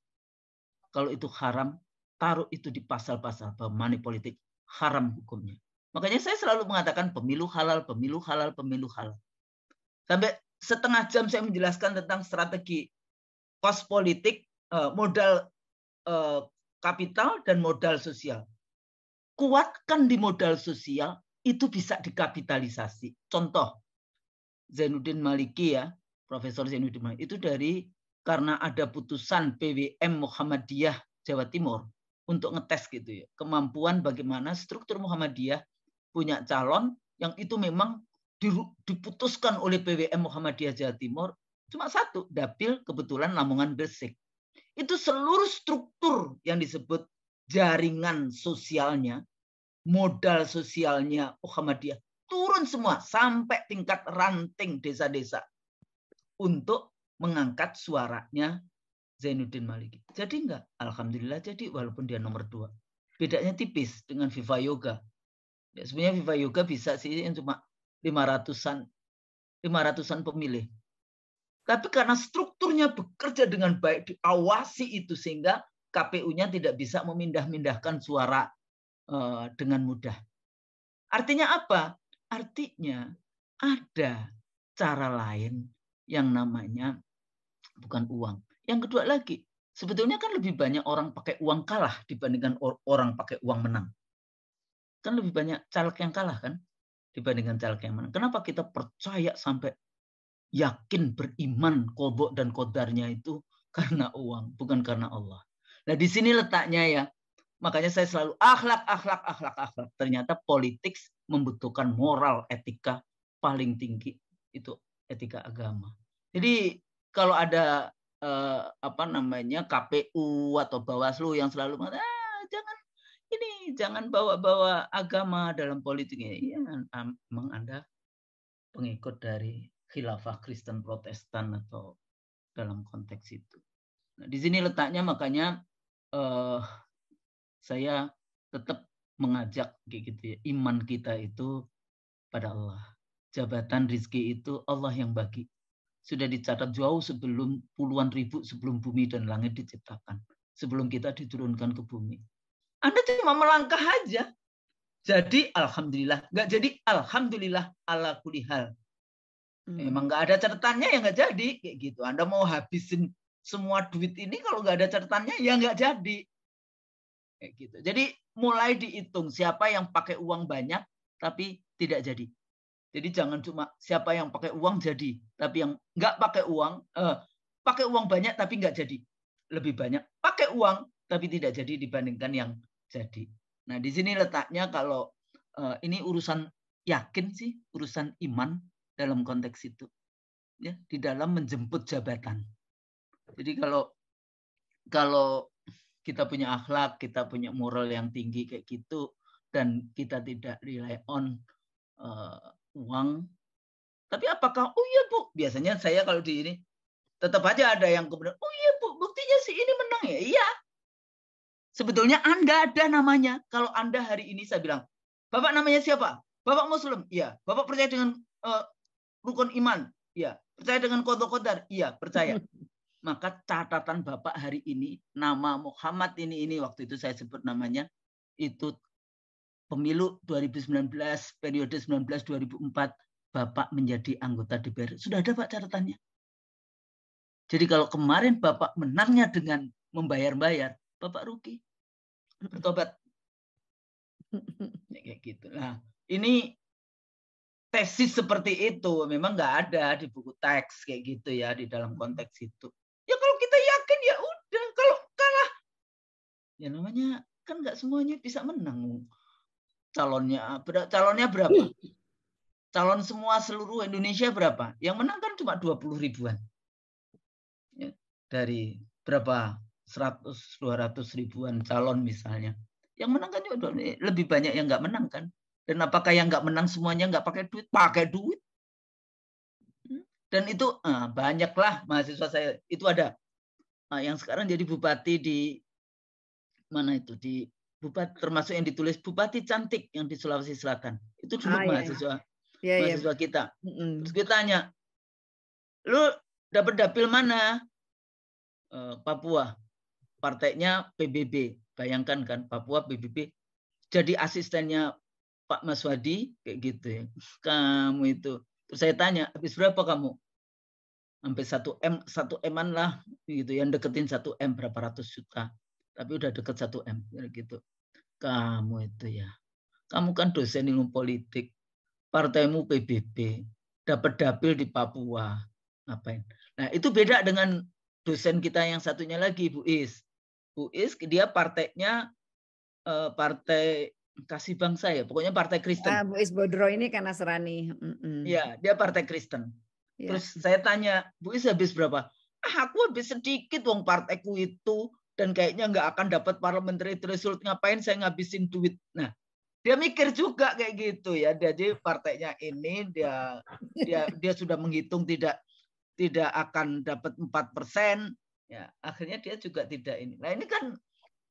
Speaker 2: Kalau itu haram, taruh itu di pasal-pasal bahwa money politik haram hukumnya. Makanya saya selalu mengatakan pemilu halal, pemilu halal, pemilu halal. Sampai setengah jam saya menjelaskan tentang strategi kos politik, eh, modal eh, kapital dan modal sosial. Kuatkan di modal sosial itu bisa dikapitalisasi. Contoh Zainuddin Maliki ya, Profesor Zainuddin Maliki itu dari karena ada putusan PWM Muhammadiyah Jawa Timur untuk ngetes gitu ya, kemampuan bagaimana struktur Muhammadiyah punya calon yang itu memang diputuskan oleh PWM Muhammadiyah Jawa Timur Cuma satu, dapil kebetulan Lamongan Gresik. Itu seluruh struktur yang disebut jaringan sosialnya, modal sosialnya Muhammadiyah turun semua sampai tingkat ranting desa-desa untuk mengangkat suaranya Zainuddin Maliki. Jadi enggak? Alhamdulillah jadi walaupun dia nomor dua. Bedanya tipis dengan Viva Yoga. Ya, sebenarnya Viva Yoga bisa sih yang cuma 500-an 500 ratusan pemilih. Tapi karena strukturnya bekerja dengan baik, diawasi itu sehingga KPU-nya tidak bisa memindah-mindahkan suara eh, dengan mudah. Artinya apa? Artinya ada cara lain yang namanya bukan uang. Yang kedua lagi, sebetulnya kan lebih banyak orang pakai uang kalah dibandingkan orang pakai uang menang. Kan lebih banyak caleg yang kalah kan dibandingkan caleg yang menang. Kenapa kita percaya sampai yakin beriman kobok dan kodarnya itu karena uang, bukan karena Allah. Nah, di sini letaknya ya. Makanya saya selalu akhlak, akhlak, akhlak, akhlak. Ternyata politik membutuhkan moral, etika paling tinggi itu etika agama. Jadi kalau ada eh, apa namanya KPU atau Bawaslu yang selalu mengatakan ah, jangan ini jangan bawa-bawa agama dalam politiknya, ya, memang anda pengikut dari khilafah Kristen Protestan atau dalam konteks itu. Nah, di sini letaknya makanya uh, saya tetap mengajak gitu ya, iman kita itu pada Allah. Jabatan rizki itu Allah yang bagi. Sudah dicatat jauh sebelum puluhan ribu sebelum bumi dan langit diciptakan. Sebelum kita diturunkan ke bumi. Anda cuma melangkah aja. Jadi alhamdulillah. Nggak jadi alhamdulillah ala kulihal. Hmm. Emang nggak ada ceritanya ya nggak jadi kayak gitu. Anda mau habisin semua duit ini kalau nggak ada ceritanya ya nggak jadi. Kayak gitu. Jadi mulai dihitung siapa yang pakai uang banyak tapi tidak jadi. Jadi jangan cuma siapa yang pakai uang jadi, tapi yang nggak pakai uang, eh, pakai uang banyak tapi nggak jadi. Lebih banyak pakai uang tapi tidak jadi dibandingkan yang jadi. Nah di sini letaknya kalau eh, ini urusan yakin sih, urusan iman dalam konteks itu ya di dalam menjemput jabatan jadi kalau kalau kita punya akhlak kita punya moral yang tinggi kayak gitu dan kita tidak rely on uh, uang tapi apakah oh iya bu biasanya saya kalau di ini tetap aja ada yang kemudian oh iya bu buktinya si ini menang ya iya sebetulnya anda ada namanya kalau anda hari ini saya bilang bapak namanya siapa bapak muslim iya bapak percaya dengan uh, rukun iman. Iya. Percaya dengan kodok kodar? Iya, percaya. Maka catatan Bapak hari ini, nama Muhammad ini, ini waktu itu saya sebut namanya, itu pemilu 2019, periode 19-2004, Bapak menjadi anggota DPR. Sudah ada Pak catatannya. Jadi kalau kemarin Bapak menangnya dengan membayar-bayar, Bapak rugi. Bertobat. Kayak gitu. Nah, ini tesis seperti itu memang nggak ada di buku teks kayak gitu ya di dalam konteks itu
Speaker 3: ya kalau kita yakin ya udah kalau kalah
Speaker 2: ya namanya kan nggak semuanya bisa menang calonnya calonnya berapa calon semua seluruh Indonesia berapa yang menang kan cuma dua puluh ribuan ya, dari berapa seratus dua ratus ribuan calon misalnya yang menang kan juga lebih banyak yang nggak menang kan dan apakah yang nggak menang semuanya nggak pakai duit? Pakai duit. Hmm. Dan itu eh, banyaklah mahasiswa saya. Itu ada eh, yang sekarang jadi bupati di mana itu di bupati termasuk yang ditulis bupati cantik yang di Sulawesi Selatan. Itu ah, dulu ah, mahasiswa iya. Iya, mahasiswa iya. kita. Mm Terus kita tanya, lu dapat dapil mana? Eh, Papua. Partainya PBB. Bayangkan kan Papua PBB jadi asistennya Pak Mas Wadi kayak gitu ya. Kamu itu. Terus saya tanya, habis berapa kamu? Sampai 1 M, 1 m lah gitu ya. yang deketin 1 M berapa ratus juta. Tapi udah deket 1 M gitu. Kamu itu ya. Kamu kan dosen ilmu politik. Partaimu PBB. Dapat dapil di Papua. Ngapain? Nah, itu beda dengan dosen kita yang satunya lagi Bu Is. Bu Is dia partainya eh, partai kasih bangsa ya, pokoknya partai Kristen. Ah, Bu Is Bodro ini karena serani. Iya, mm -mm. Ya, dia partai Kristen. Ya. Terus saya tanya, Bu Is habis berapa? Ah, aku habis sedikit wong partaiku itu dan kayaknya nggak akan dapat parliamentary threshold ngapain saya ngabisin duit. Nah, dia mikir juga kayak gitu ya. Jadi partainya ini dia dia dia sudah menghitung tidak tidak akan dapat empat persen. ya akhirnya dia juga tidak ini. Nah, ini kan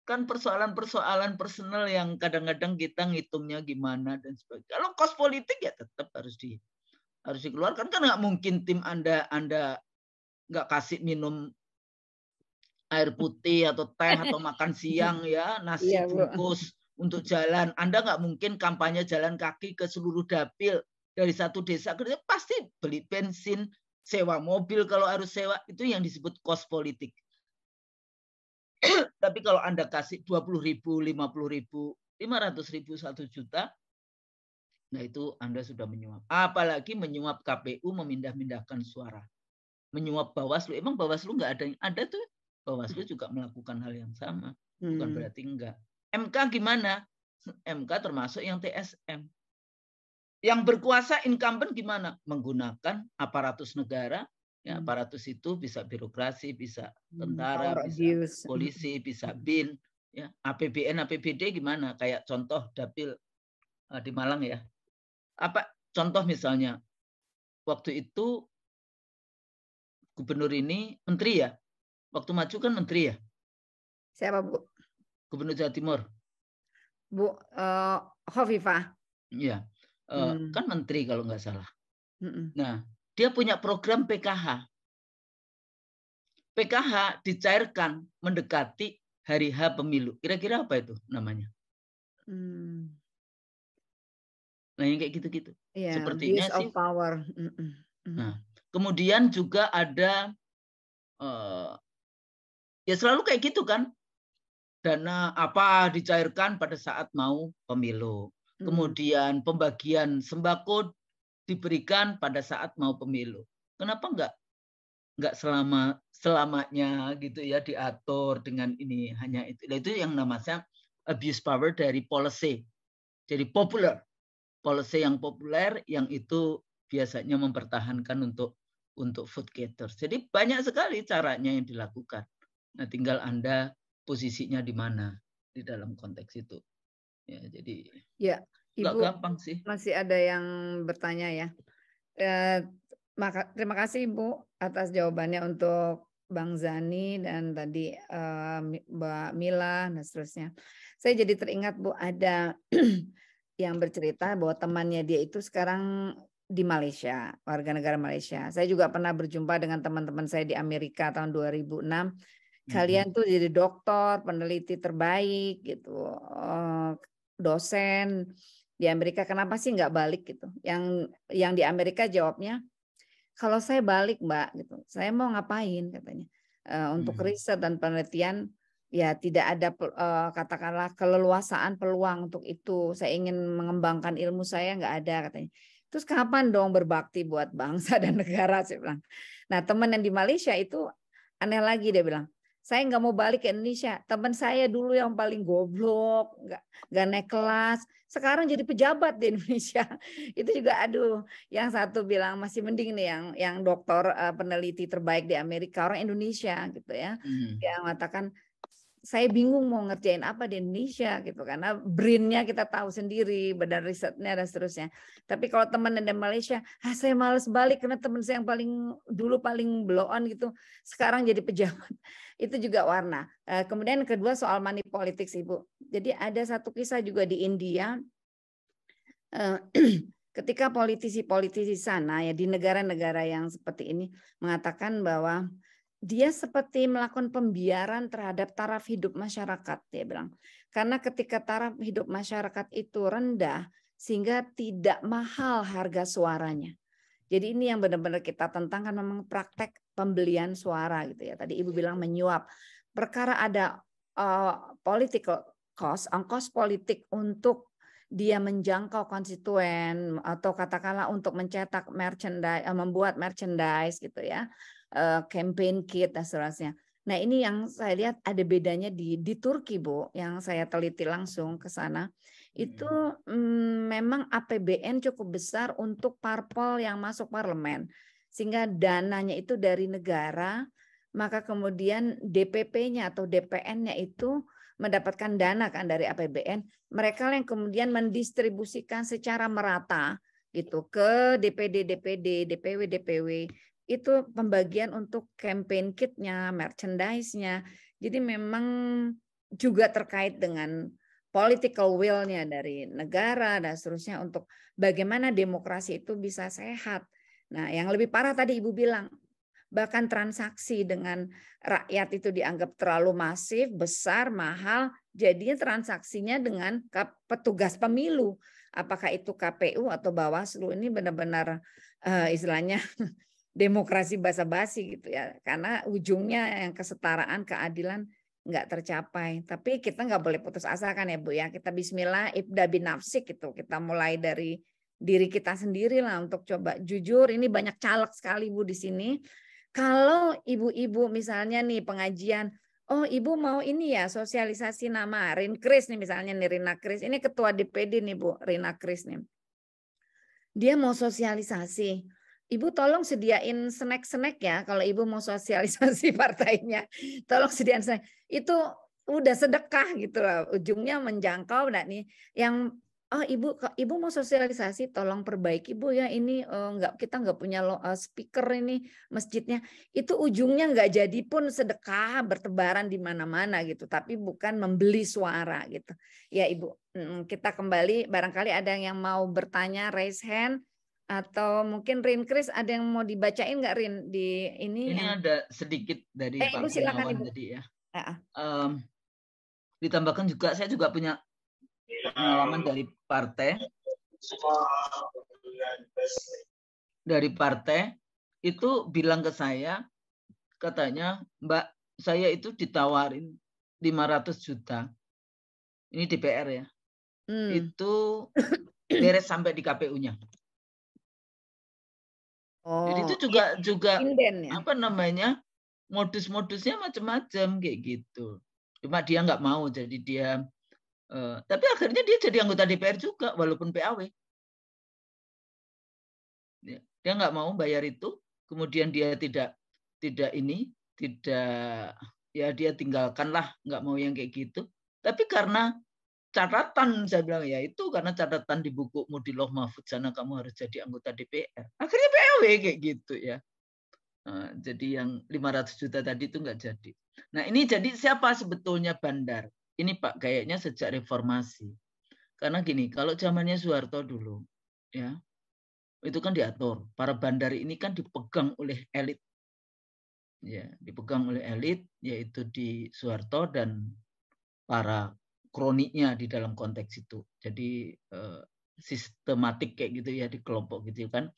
Speaker 2: kan persoalan-persoalan personal yang kadang-kadang kita ngitungnya gimana dan sebagainya. Kalau kos politik ya tetap harus di harus dikeluarkan kan nggak mungkin tim anda anda nggak kasih minum air putih atau teh atau makan siang ya nasi iya, bungkus untuk jalan anda nggak mungkin kampanye jalan kaki ke seluruh dapil dari satu desa ke pasti beli bensin sewa mobil kalau harus sewa itu yang disebut kos politik Tapi kalau Anda kasih 20 ribu, 50 ribu, 500 ribu, 1 juta, nah itu Anda sudah menyuap. Apalagi menyuap KPU memindah-mindahkan suara. Menyuap Bawaslu. Emang Bawaslu nggak ada yang ada tuh? Bawaslu hmm. juga melakukan hal yang sama. Bukan hmm. berarti enggak. MK gimana? MK termasuk yang TSM. Yang berkuasa incumbent gimana? Menggunakan aparatus negara Ya, hmm. aparatus itu bisa birokrasi, bisa hmm, tentara, hmm, bisa polisi, bisa BIN, ya. APBN, APBD gimana? Kayak contoh dapil uh, di Malang ya. Apa contoh misalnya waktu itu gubernur ini menteri ya. Waktu maju kan menteri ya. Siapa, Bu? Gubernur Jawa Timur. Bu uh, eh, Hovifa. Ya, Uh, eh, hmm. kan menteri kalau nggak salah. Hmm. Nah, dia punya program PKH. PKH dicairkan mendekati hari H pemilu. Kira-kira apa itu namanya?
Speaker 1: Hmm.
Speaker 2: Nah, yang kayak gitu-gitu. Yeah, Sepertinya sih. Of power. Mm -mm. Nah, kemudian juga ada uh, ya selalu kayak gitu kan. Dana apa dicairkan pada saat mau pemilu. Hmm. Kemudian pembagian sembako diberikan pada saat mau pemilu. Kenapa enggak Enggak selama selamanya gitu ya diatur dengan ini hanya itu nah, itu yang namanya abuse power dari policy jadi populer policy yang populer yang itu biasanya mempertahankan untuk untuk food cater. jadi banyak sekali caranya yang dilakukan nah tinggal anda posisinya di mana di dalam konteks itu ya jadi
Speaker 1: ya Ibu Gak gampang sih. Masih ada yang bertanya ya. Eh, terima kasih Ibu atas jawabannya untuk Bang Zani dan tadi eh, Mbak Mila dan seterusnya. Saya jadi teringat Bu ada yang bercerita bahwa temannya dia itu sekarang di Malaysia, warga negara Malaysia. Saya juga pernah berjumpa dengan teman-teman saya di Amerika tahun 2006. Mm-hmm. Kalian mm -hmm. tuh jadi dokter, peneliti terbaik gitu, eh, dosen, di Amerika kenapa sih nggak balik gitu yang yang di Amerika jawabnya kalau saya balik mbak gitu saya mau ngapain katanya uh, untuk hmm. riset dan penelitian ya tidak ada uh, katakanlah keleluasaan peluang untuk itu saya ingin mengembangkan ilmu saya nggak ada katanya terus kapan dong berbakti buat bangsa dan negara sih? bilang nah teman yang di Malaysia itu aneh lagi dia bilang saya nggak mau balik ke Indonesia. Teman saya dulu yang paling goblok, nggak nggak naik kelas. Sekarang jadi pejabat di Indonesia. Itu juga aduh. Yang satu bilang masih mending nih yang yang dokter uh, eh, peneliti terbaik di Amerika orang Indonesia gitu ya. Hmm. Yang mengatakan saya bingung mau ngerjain apa di Indonesia gitu karena brinnya kita tahu sendiri badan risetnya dan seterusnya tapi kalau teman di Malaysia ah, saya males balik karena teman saya yang paling dulu paling blow on gitu sekarang jadi pejabat itu juga warna eh, kemudian kedua soal money politics ibu jadi ada satu kisah juga di India eh, ketika politisi-politisi sana ya di negara-negara yang seperti ini mengatakan bahwa dia seperti melakukan pembiaran terhadap taraf hidup masyarakat dia bilang karena ketika taraf hidup masyarakat itu rendah sehingga tidak mahal harga suaranya jadi ini yang benar-benar kita tentangkan memang praktek pembelian suara gitu ya tadi ibu bilang menyuap perkara ada uh, political cost ongkos politik untuk dia menjangkau konstituen atau katakanlah untuk mencetak merchandise eh, membuat merchandise gitu ya Eh, campaign kit dan seterusnya. Nah ini yang saya lihat ada bedanya di di Turki bu, yang saya teliti langsung ke sana itu Hmm, mm, memang APBN cukup besar untuk parpol yang masuk parlemen sehingga dananya itu dari negara maka kemudian DPP-nya atau DPN-nya itu mendapatkan dana kan dari APBN mereka yang kemudian mendistribusikan secara merata gitu ke DPD DPD DPW DPW itu pembagian untuk campaign kitnya, merchandise-nya. Jadi memang juga terkait dengan political will-nya dari negara dan seterusnya untuk bagaimana demokrasi itu bisa sehat. Nah, yang lebih parah tadi Ibu bilang, bahkan transaksi dengan rakyat itu dianggap terlalu masif, besar, mahal, jadinya transaksinya dengan petugas pemilu. Apakah itu KPU atau Bawaslu ini benar-benar uh, istilahnya demokrasi basa-basi gitu ya karena ujungnya yang kesetaraan keadilan nggak tercapai tapi kita nggak boleh putus asa kan ya bu ya kita Bismillah ibda binafsik gitu kita mulai dari diri kita sendiri lah untuk coba jujur ini banyak caleg sekali bu di sini kalau ibu-ibu misalnya nih pengajian oh ibu mau ini ya sosialisasi nama Rin Kris nih misalnya nih Rina Kris ini ketua DPD nih bu Rina Kris nih dia mau sosialisasi Ibu tolong sediain snack-snack ya kalau Ibu mau sosialisasi partainya. Tolong sediain snack. Itu udah sedekah gitu loh. Ujungnya menjangkau nah nih yang oh ibu ibu mau sosialisasi tolong perbaiki bu ya ini uh, nggak kita enggak punya eh, speaker ini masjidnya itu ujungnya enggak jadi pun sedekah bertebaran di mana-mana gitu tapi bukan membeli suara gitu ya ibu mm, kita kembali barangkali ada yang mau bertanya raise hand atau mungkin Rin Kris ada yang mau dibacain nggak Rin di ini? Ini yang...
Speaker 2: ada sedikit dari eh, Pak silakan, Ibu. tadi ya. Uh Um, ditambahkan juga saya juga punya pengalaman dari partai dari partai itu bilang ke saya katanya Mbak saya itu ditawarin 500 juta ini DPR ya hmm. itu beres sampai di KPU-nya Oh, Jadi itu oh, juga in, iya. juga inden, ya? apa namanya modus-modusnya macam-macam kayak gitu. Cuma dia nggak mau, jadi dia. Uh, tapi akhirnya dia jadi anggota DPR juga, walaupun PAW. Ya, dia nggak mau bayar itu, kemudian dia tidak tidak ini, tidak ya dia tinggalkanlah, nggak mau yang kayak gitu. Tapi karena catatan saya bilang ya itu karena catatan di buku di Loh Mahfud sana kamu harus jadi anggota DPR akhirnya PW kayak gitu ya nah, jadi yang 500 juta tadi itu nggak jadi nah ini jadi siapa sebetulnya bandar ini Pak kayaknya sejak reformasi karena gini kalau zamannya Soeharto dulu ya itu kan diatur para bandar ini kan dipegang oleh elit ya dipegang oleh elit yaitu di Soeharto dan para kroniknya di dalam konteks itu. Jadi eh, sistematik kayak gitu ya di kelompok gitu kan.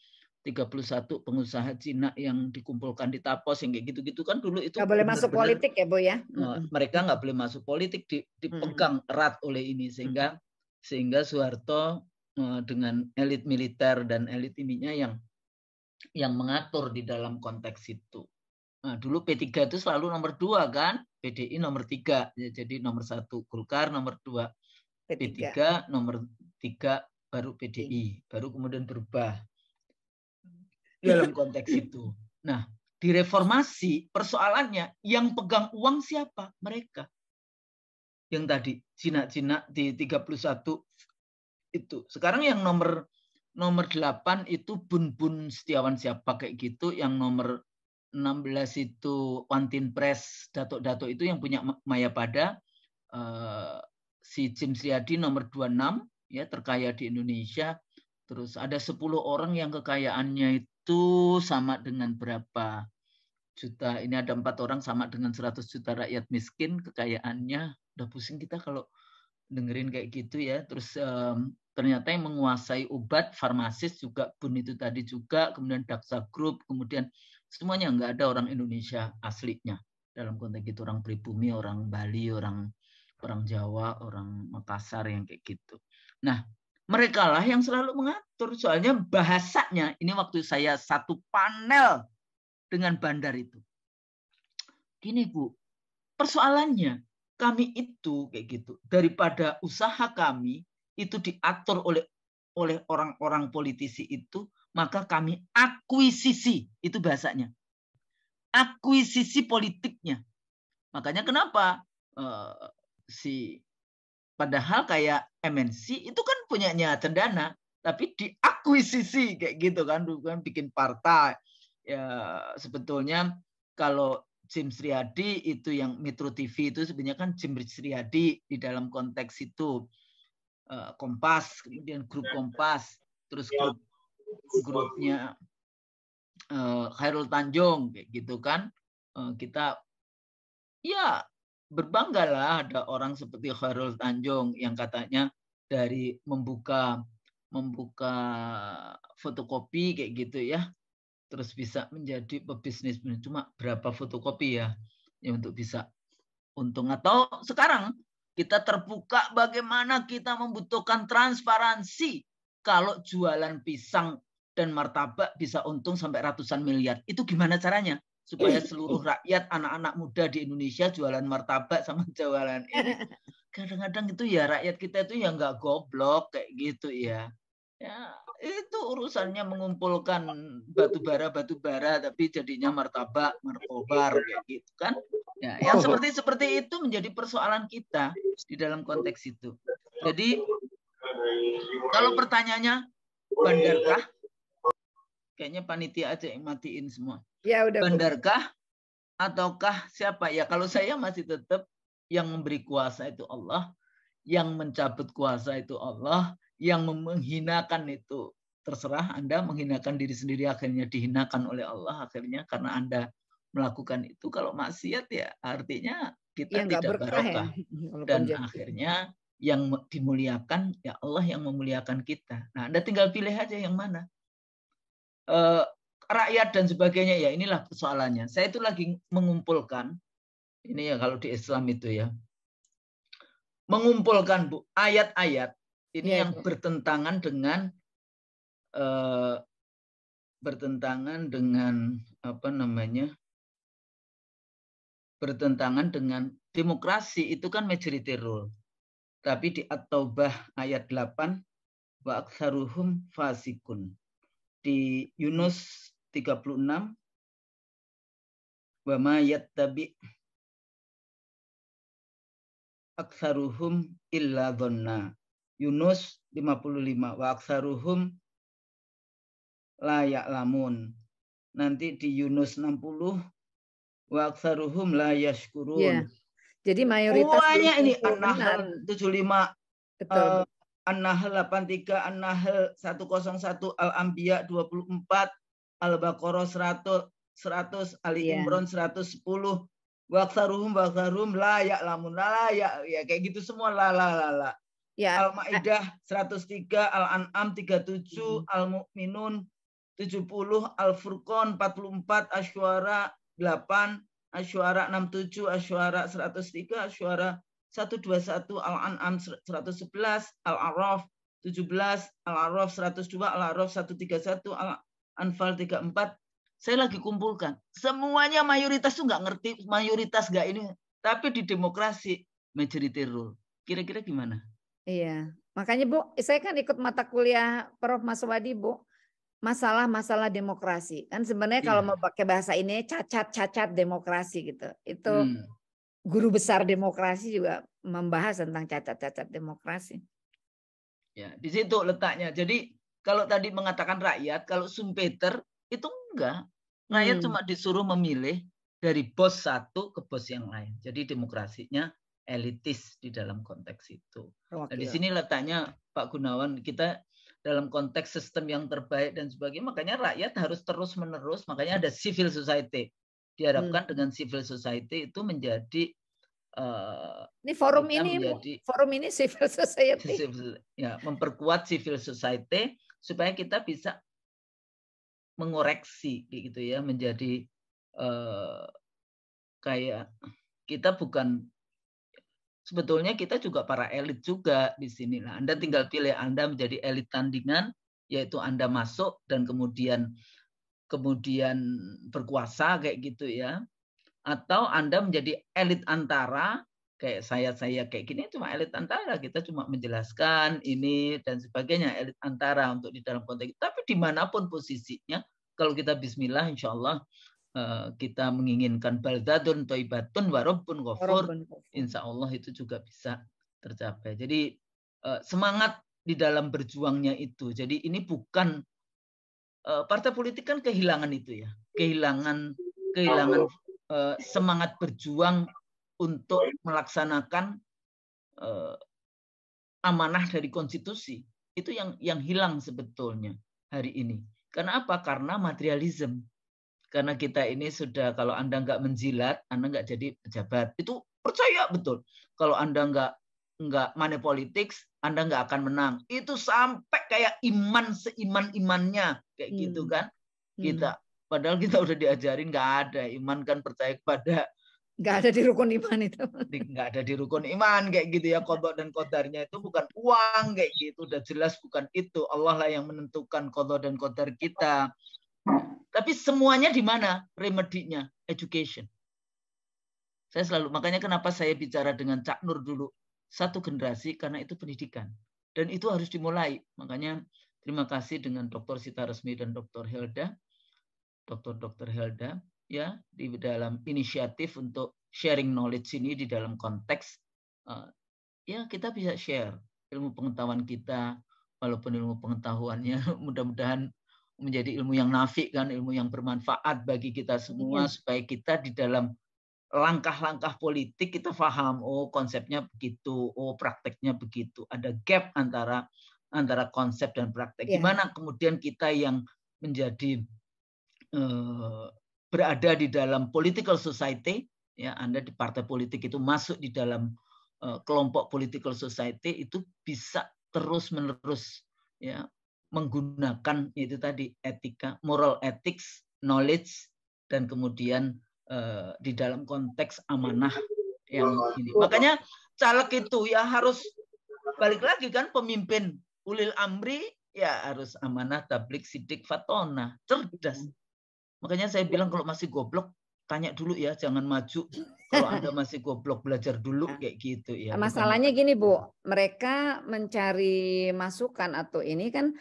Speaker 2: 31 pengusaha Cina yang dikumpulkan di Tapos yang kayak gitu-gitu kan dulu itu nggak boleh benar -benar masuk politik
Speaker 1: ya bu ya oh,
Speaker 2: mereka nggak boleh masuk politik dipegang erat oleh ini sehingga sehingga Soeharto eh, dengan elit militer dan elit ininya yang yang mengatur di dalam konteks itu Nah, dulu P3 itu selalu nomor dua kan, PDI nomor tiga, ya, jadi nomor satu Golkar, nomor dua P3, P3 nomor tiga baru PDI, p iya. baru kemudian berubah iya. dalam konteks itu. Nah, di reformasi persoalannya yang pegang uang siapa? Mereka. Yang tadi Cina-Cina di 31 itu. Sekarang yang nomor nomor 8 itu Bun Bun Setiawan siapa kayak gitu, yang nomor 16 itu Wantin Press Datuk-datuk itu yang punya Mayapada uh, eh, si Jim Sriadi nomor 26 ya terkaya di Indonesia. Terus ada 10 orang yang kekayaannya itu sama dengan berapa juta. Ini ada empat orang sama dengan 100 juta rakyat miskin kekayaannya. Udah pusing kita kalau dengerin kayak gitu ya. Terus um, ternyata yang menguasai obat farmasis juga Bun itu tadi juga, kemudian Daksa Group, kemudian semuanya nggak ada orang Indonesia aslinya dalam konteks itu orang pribumi, orang Bali, orang orang Jawa, orang Makassar yang kayak gitu. Nah, mereka lah yang selalu mengatur soalnya bahasanya. Ini waktu saya satu panel dengan bandar itu. Gini Bu, persoalannya kami itu kayak gitu daripada usaha kami itu diatur oleh oleh orang-orang politisi itu maka kami akuisisi itu bahasanya. Akuisisi politiknya. Makanya kenapa uh, si padahal kayak MNC itu kan punyanya Cendana tapi diakuisisi kayak gitu kan bukan bikin partai ya sebetulnya kalau Jim Sriadi itu yang Metro TV itu sebenarnya kan Jim Sriadi di dalam konteks itu eh, Kompas kemudian grup ya. Kompas terus ya. grup grupnya uh, Khairul Tanjung kayak gitu kan uh, kita ya berbanggalah ada orang seperti Khairul Tanjung yang katanya dari membuka membuka fotokopi kayak gitu ya terus bisa menjadi pebisnis cuma berapa fotokopi ya ya untuk bisa untung atau sekarang kita terbuka bagaimana kita membutuhkan transparansi kalau jualan pisang dan martabak bisa untung sampai ratusan miliar. Itu gimana caranya? Supaya seluruh rakyat, anak-anak muda di Indonesia jualan martabak sama jualan ini. Kadang-kadang itu ya rakyat kita itu ya nggak goblok kayak gitu ya. Ya, itu urusannya mengumpulkan batu bara batu bara tapi jadinya martabak markobar kayak gitu kan ya yang seperti seperti itu menjadi persoalan kita di dalam konteks itu jadi kalau pertanyaannya bandarkah? Kayaknya panitia aja yang matiin semua. Ya udah. Bandarkah ataukah siapa? Ya kalau saya masih tetap yang memberi kuasa itu Allah, yang mencabut kuasa itu Allah, yang menghinakan itu terserah Anda menghinakan diri sendiri akhirnya dihinakan oleh Allah akhirnya karena Anda melakukan itu kalau maksiat ya artinya kita ya, tidak berkah ya.
Speaker 3: dan akhirnya
Speaker 2: yang dimuliakan, ya Allah yang memuliakan kita. Nah, Anda tinggal pilih aja yang mana. E, rakyat dan sebagainya, ya inilah persoalannya. Saya itu lagi mengumpulkan, ini ya kalau di Islam itu ya, mengumpulkan bu ayat-ayat ini ya, yang ya. bertentangan dengan e, bertentangan dengan apa namanya bertentangan dengan demokrasi itu kan majority rule tapi di At-Taubah ayat 8 wa aktsaruhum fasikun. Di Yunus 36 wa ma yattabi aktsaruhum illa dhanna. Yunus 55 wa aktsaruhum layak lamun. Nanti di Yunus 60 wa aktsaruhum la yashkurun. Yeah.
Speaker 1: Jadi oh, mayoritas semuanya ini An-Nahl 75
Speaker 2: Betul. Uh, An-Nahl 83, An-Nahl 101, Al-Anbiya 24, Al-Baqarah 100, 100 Ali yeah. Imran 110, iya. Waktaruhum waktaruhum la ya lamun la ya ya kayak gitu semua la la la la. Ya. Al-Maidah 103, Al-An'am 37, hmm. Al-Mu'minun 70, Al-Furqan 44, Asy-Syu'ara 8, Asyuara 67, Asyuara 103, Asyuara 121, Al-An'am 111, Al-A'raf 17, Al-A'raf 102, Al-A'raf 131, Al-Anfal 34. Saya lagi kumpulkan. Semuanya mayoritas tuh nggak ngerti, mayoritas nggak ini. Tapi di demokrasi majority rule. Kira-kira gimana? Iya,
Speaker 1: makanya Bu, saya kan ikut mata kuliah Prof Maswadi, Bu masalah-masalah demokrasi. Kan sebenarnya yeah. kalau iya. mau pakai bahasa ini cacat-cacat demokrasi gitu. Itu hmm. guru besar demokrasi juga membahas tentang
Speaker 2: cacat-cacat demokrasi. Ya, di situ letaknya. Jadi kalau tadi mengatakan rakyat, kalau sumpeter itu enggak. Rakyat hmm. cuma disuruh memilih dari bos satu ke bos yang lain. Jadi demokrasinya elitis di dalam konteks itu. Nah, di sini letaknya Pak Gunawan kita dalam konteks sistem yang terbaik dan sebagainya. Makanya rakyat harus terus-menerus, makanya ada civil society. Diharapkan hmm. dengan civil society itu menjadi uh, ini forum ini menjadi, forum ini civil society. Civil, ya, memperkuat civil society supaya kita bisa mengoreksi gitu ya, menjadi uh, kayak kita bukan sebetulnya kita juga para elit juga di sinilah. Anda tinggal pilih Anda menjadi elit tandingan, yaitu Anda masuk dan kemudian kemudian berkuasa kayak gitu ya. Atau Anda menjadi elit antara kayak saya saya kayak gini cuma elit antara kita cuma menjelaskan ini dan sebagainya elit antara untuk di dalam konteks tapi dimanapun posisinya kalau kita Bismillah Insya Allah Eh, kita menginginkan baldadun toibatun warobun ghafur insya Allah itu juga bisa tercapai jadi eh, semangat di dalam berjuangnya itu jadi ini bukan eh, partai politik kan kehilangan itu ya kehilangan kehilangan semangat berjuang untuk melaksanakan amanah dari konstitusi itu yang yang hilang sebetulnya hari ini karena apa karena materialisme karena kita ini sudah kalau Anda nggak menjilat, Anda nggak jadi pejabat. Itu percaya betul. Kalau Anda nggak nggak money politics, Anda nggak akan menang. Itu sampai kayak iman seiman-imannya kayak hmm. gitu kan hmm. kita. Hmm. Padahal kita udah diajarin nggak ada iman kan percaya kepada nggak ada di rukun iman itu nggak ada di rukun iman kayak gitu ya kodok dan kodarnya itu bukan uang kayak gitu udah jelas bukan itu Allah lah yang menentukan kodok dan kodar kita tapi semuanya di mana remedinya? Education. Saya selalu makanya kenapa saya bicara dengan Cak Nur dulu satu generasi karena itu pendidikan dan itu harus dimulai. Makanya terima kasih dengan Dr. Sita Resmi dan Dr. Helda, Dr. Dr. Helda ya di dalam inisiatif untuk sharing knowledge ini di dalam konteks eh, ya kita bisa share ilmu pengetahuan kita walaupun ilmu pengetahuannya mudah-mudahan menjadi ilmu yang nafik kan ilmu yang bermanfaat bagi kita semua hmm. supaya kita di dalam langkah-langkah politik kita paham oh konsepnya begitu oh prakteknya begitu ada gap antara antara konsep dan praktek yeah. gimana kemudian kita yang menjadi eh, berada di dalam political society ya Anda di partai politik itu masuk di dalam eh, kelompok political society itu bisa terus menerus ya menggunakan itu tadi etika, moral ethics, knowledge, dan kemudian uh, di dalam konteks amanah yang ini. Makanya caleg itu ya harus balik lagi kan pemimpin ulil amri ya harus amanah tablik sidik fatona cerdas makanya saya bilang kalau masih goblok tanya dulu ya jangan maju kalau anda masih goblok belajar dulu kayak gitu ya masalahnya
Speaker 1: gini bu mereka mencari masukan atau ini kan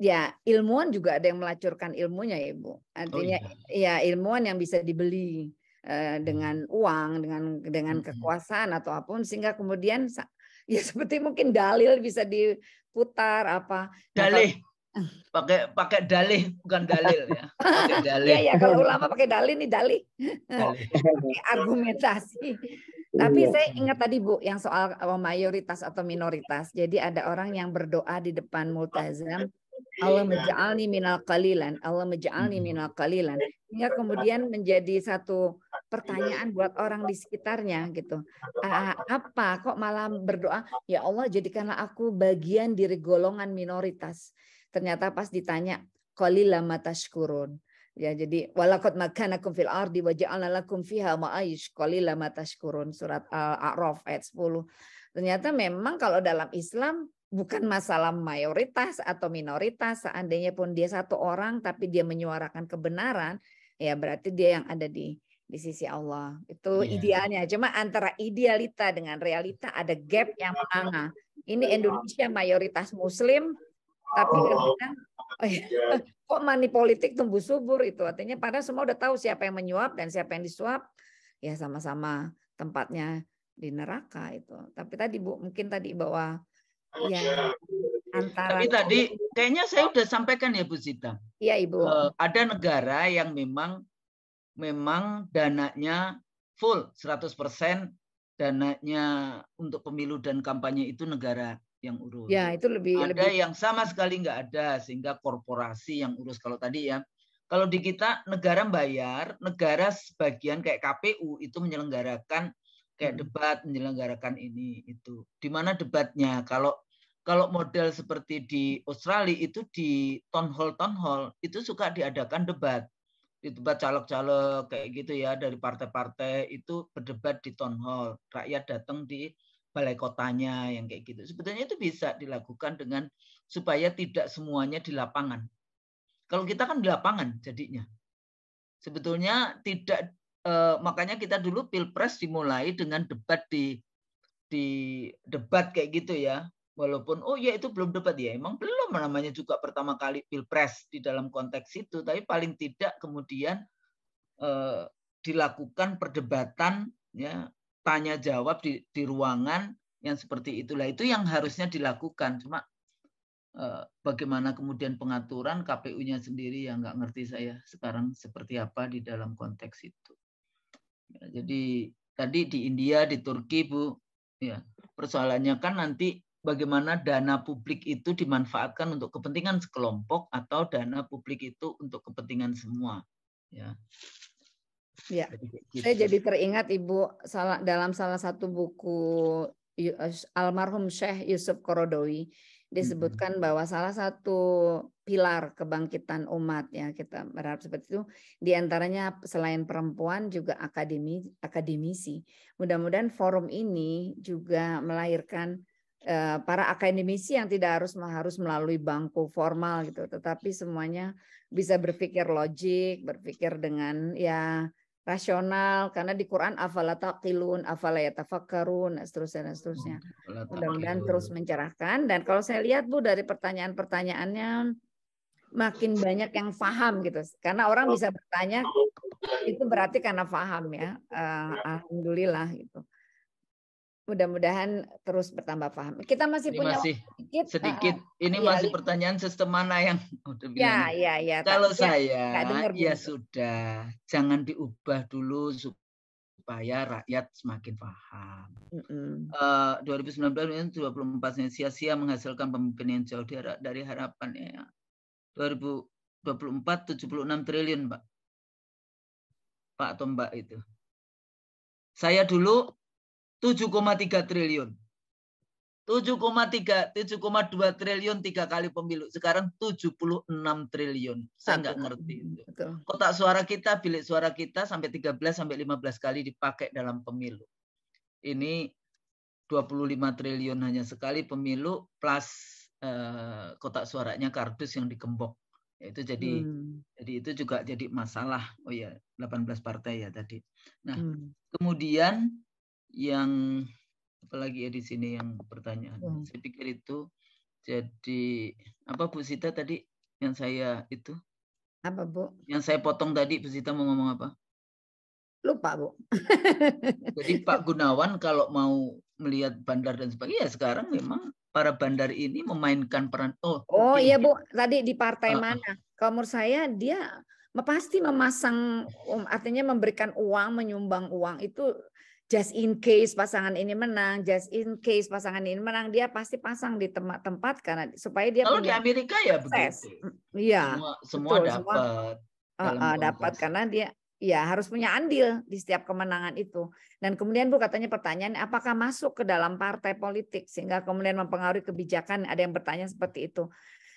Speaker 1: ya ilmuwan juga ada yang melacurkan ilmunya ibu oh, artinya oh, iya. ya ilmuwan yang bisa dibeli uh, dengan uang dengan dengan hmm. kekuasaan atau apapun sehingga kemudian ya seperti mungkin dalil bisa diputar apa
Speaker 2: nah, dalih pakai pakai dalih bukan dalil ya
Speaker 1: pakai dalih ya, ya kalau ulama pakai dalih nih dalih,
Speaker 2: dalih.
Speaker 1: argumentasi tapi iya. saya ingat tadi Bu yang soal eh, mayoritas atau minoritas. Jadi ada orang yang berdoa di depan multazam Allah iya. menjalani minal kalilan, Allah menjalani minal kalilan. Hingga kemudian menjadi satu pertanyaan buat orang di sekitarnya gitu. Ah, ah, apa kok malah berdoa, ya Allah jadikanlah aku bagian dari golongan minoritas. Ternyata pas ditanya, mata matashkurun. Ya jadi walakot makanakum fil ardi wajah lakum fiha ma'ayish mata matashkurun surat Al-A'raf eh, ayat 10. Ternyata memang kalau dalam Islam bukan masalah mayoritas atau minoritas seandainya pun dia satu orang tapi dia menyuarakan kebenaran ya berarti dia yang ada di di sisi Allah itu yeah. idealnya cuma antara idealita dengan realita ada gap yang menganga ini iya. Indonesia mayoritas Muslim tapi iya. kadang oh ya, kok mani politik tumbuh subur itu artinya padahal semua udah tahu siapa yang menyuap dan siapa yang disuap ya sama-sama tempatnya di neraka itu tapi tadi bu mungkin tadi bahwa Oh, ya iya. antara tapi tadi
Speaker 2: kayaknya saya sudah sampaikan ya Bu Zita. Iya Ibu. Uh, ada negara yang memang memang dananya full 100% dananya untuk pemilu dan kampanye itu negara yang urus. Ya, itu lebih ada lebih... yang sama sekali nggak ada sehingga korporasi yang urus kalau tadi ya. Kalau di kita negara bayar, negara sebagian kayak KPU itu menyelenggarakan kayak hmm. debat menyelenggarakan ini itu. Di mana debatnya? Kalau kalau model seperti di Australia itu di town hall town hall itu suka diadakan debat. Di debat caleg-caleg kayak gitu ya dari partai-partai itu berdebat di town hall. Rakyat datang di balai kotanya yang kayak gitu. Sebetulnya itu bisa dilakukan dengan supaya tidak semuanya di lapangan. Kalau kita kan di lapangan jadinya. Sebetulnya tidak eh, makanya kita dulu pilpres dimulai dengan debat di di debat kayak gitu ya walaupun oh ya itu belum debat ya emang belum namanya juga pertama kali pilpres di dalam konteks itu tapi paling tidak kemudian eh, dilakukan perdebatan ya tanya jawab di, di ruangan yang seperti itulah itu yang harusnya dilakukan cuma eh, bagaimana kemudian pengaturan KPU-nya sendiri yang nggak ngerti saya sekarang seperti apa di dalam konteks itu Ya, jadi tadi di India, di Turki, Bu, ya persoalannya kan nanti bagaimana dana publik itu dimanfaatkan untuk kepentingan sekelompok atau dana publik itu untuk kepentingan semua, ya. Ya, gitu. saya
Speaker 1: jadi teringat Ibu dalam salah satu buku eh, almarhum Syekh Yusuf Korodowi disebutkan bahwa salah satu pilar kebangkitan umat ya kita berharap seperti itu diantaranya selain perempuan juga akademi akademisi mudah-mudahan forum ini juga melahirkan uh, para akademisi yang tidak harus harus melalui bangku formal gitu tetapi semuanya bisa berpikir logik berpikir dengan ya rasional karena di Quran afala taqilun afala yatafakkarun dan seterusnya dan seterusnya.
Speaker 3: Hmm, Mudah-mudahan
Speaker 1: terus mencerahkan dan kalau saya lihat Bu dari pertanyaan-pertanyaannya makin banyak yang paham gitu. Karena orang bisa bertanya itu berarti karena paham ya. Uh, alhamdulillah gitu mudah-mudahan terus bertambah paham. Kita masih ini punya masih sedikit. sedikit.
Speaker 2: Uh, ini ya, masih pertanyaan sistem mana yang udah Ya,
Speaker 1: ya, ya. Kalau ya, saya ya gitu.
Speaker 2: sudah, jangan diubah dulu supaya rakyat semakin paham. Mm -hmm. uh, 2019 24 sia-sia menghasilkan pemimpin yang jauh dari harapan ya. 2024 76 triliun, Pak. Pak atau Mbak itu. Saya dulu 7,3 triliun. 7,3 7,2 triliun tiga kali pemilu. Sekarang 76 triliun. Saya nggak ngerti itu. Betul. Kotak suara kita, bilik suara kita sampai 13 sampai 15 kali dipakai dalam pemilu. Ini 25 triliun hanya sekali pemilu plus eh, kotak suaranya kardus yang dikembok Itu jadi hmm. jadi itu juga jadi masalah. Oh ya, 18 partai ya tadi. Nah, hmm. kemudian yang apalagi ya di sini yang pertanyaan. Hmm. Saya pikir itu jadi apa Bu Sita tadi yang saya itu? Apa Bu? Yang saya potong tadi Bu Sita mau ngomong apa? Lupa Bu. jadi Pak Gunawan kalau mau melihat bandar dan sebagainya ya sekarang memang para bandar ini memainkan peran oh.
Speaker 1: Oh iya Bu, tadi di partai uh, mana? Kalau menurut saya dia pasti memasang um, artinya memberikan uang menyumbang uang itu just in case pasangan ini menang, just in case pasangan ini menang, dia pasti pasang di tempat-tempat karena supaya dia Kalau di Amerika ya proses. begitu. Mm, iya. Semua, semua dapat. Semua, uh, dapat karena dia ya harus punya andil di setiap kemenangan itu. Dan kemudian Bu katanya pertanyaan apakah masuk ke dalam partai politik sehingga kemudian mempengaruhi kebijakan ada yang bertanya seperti itu.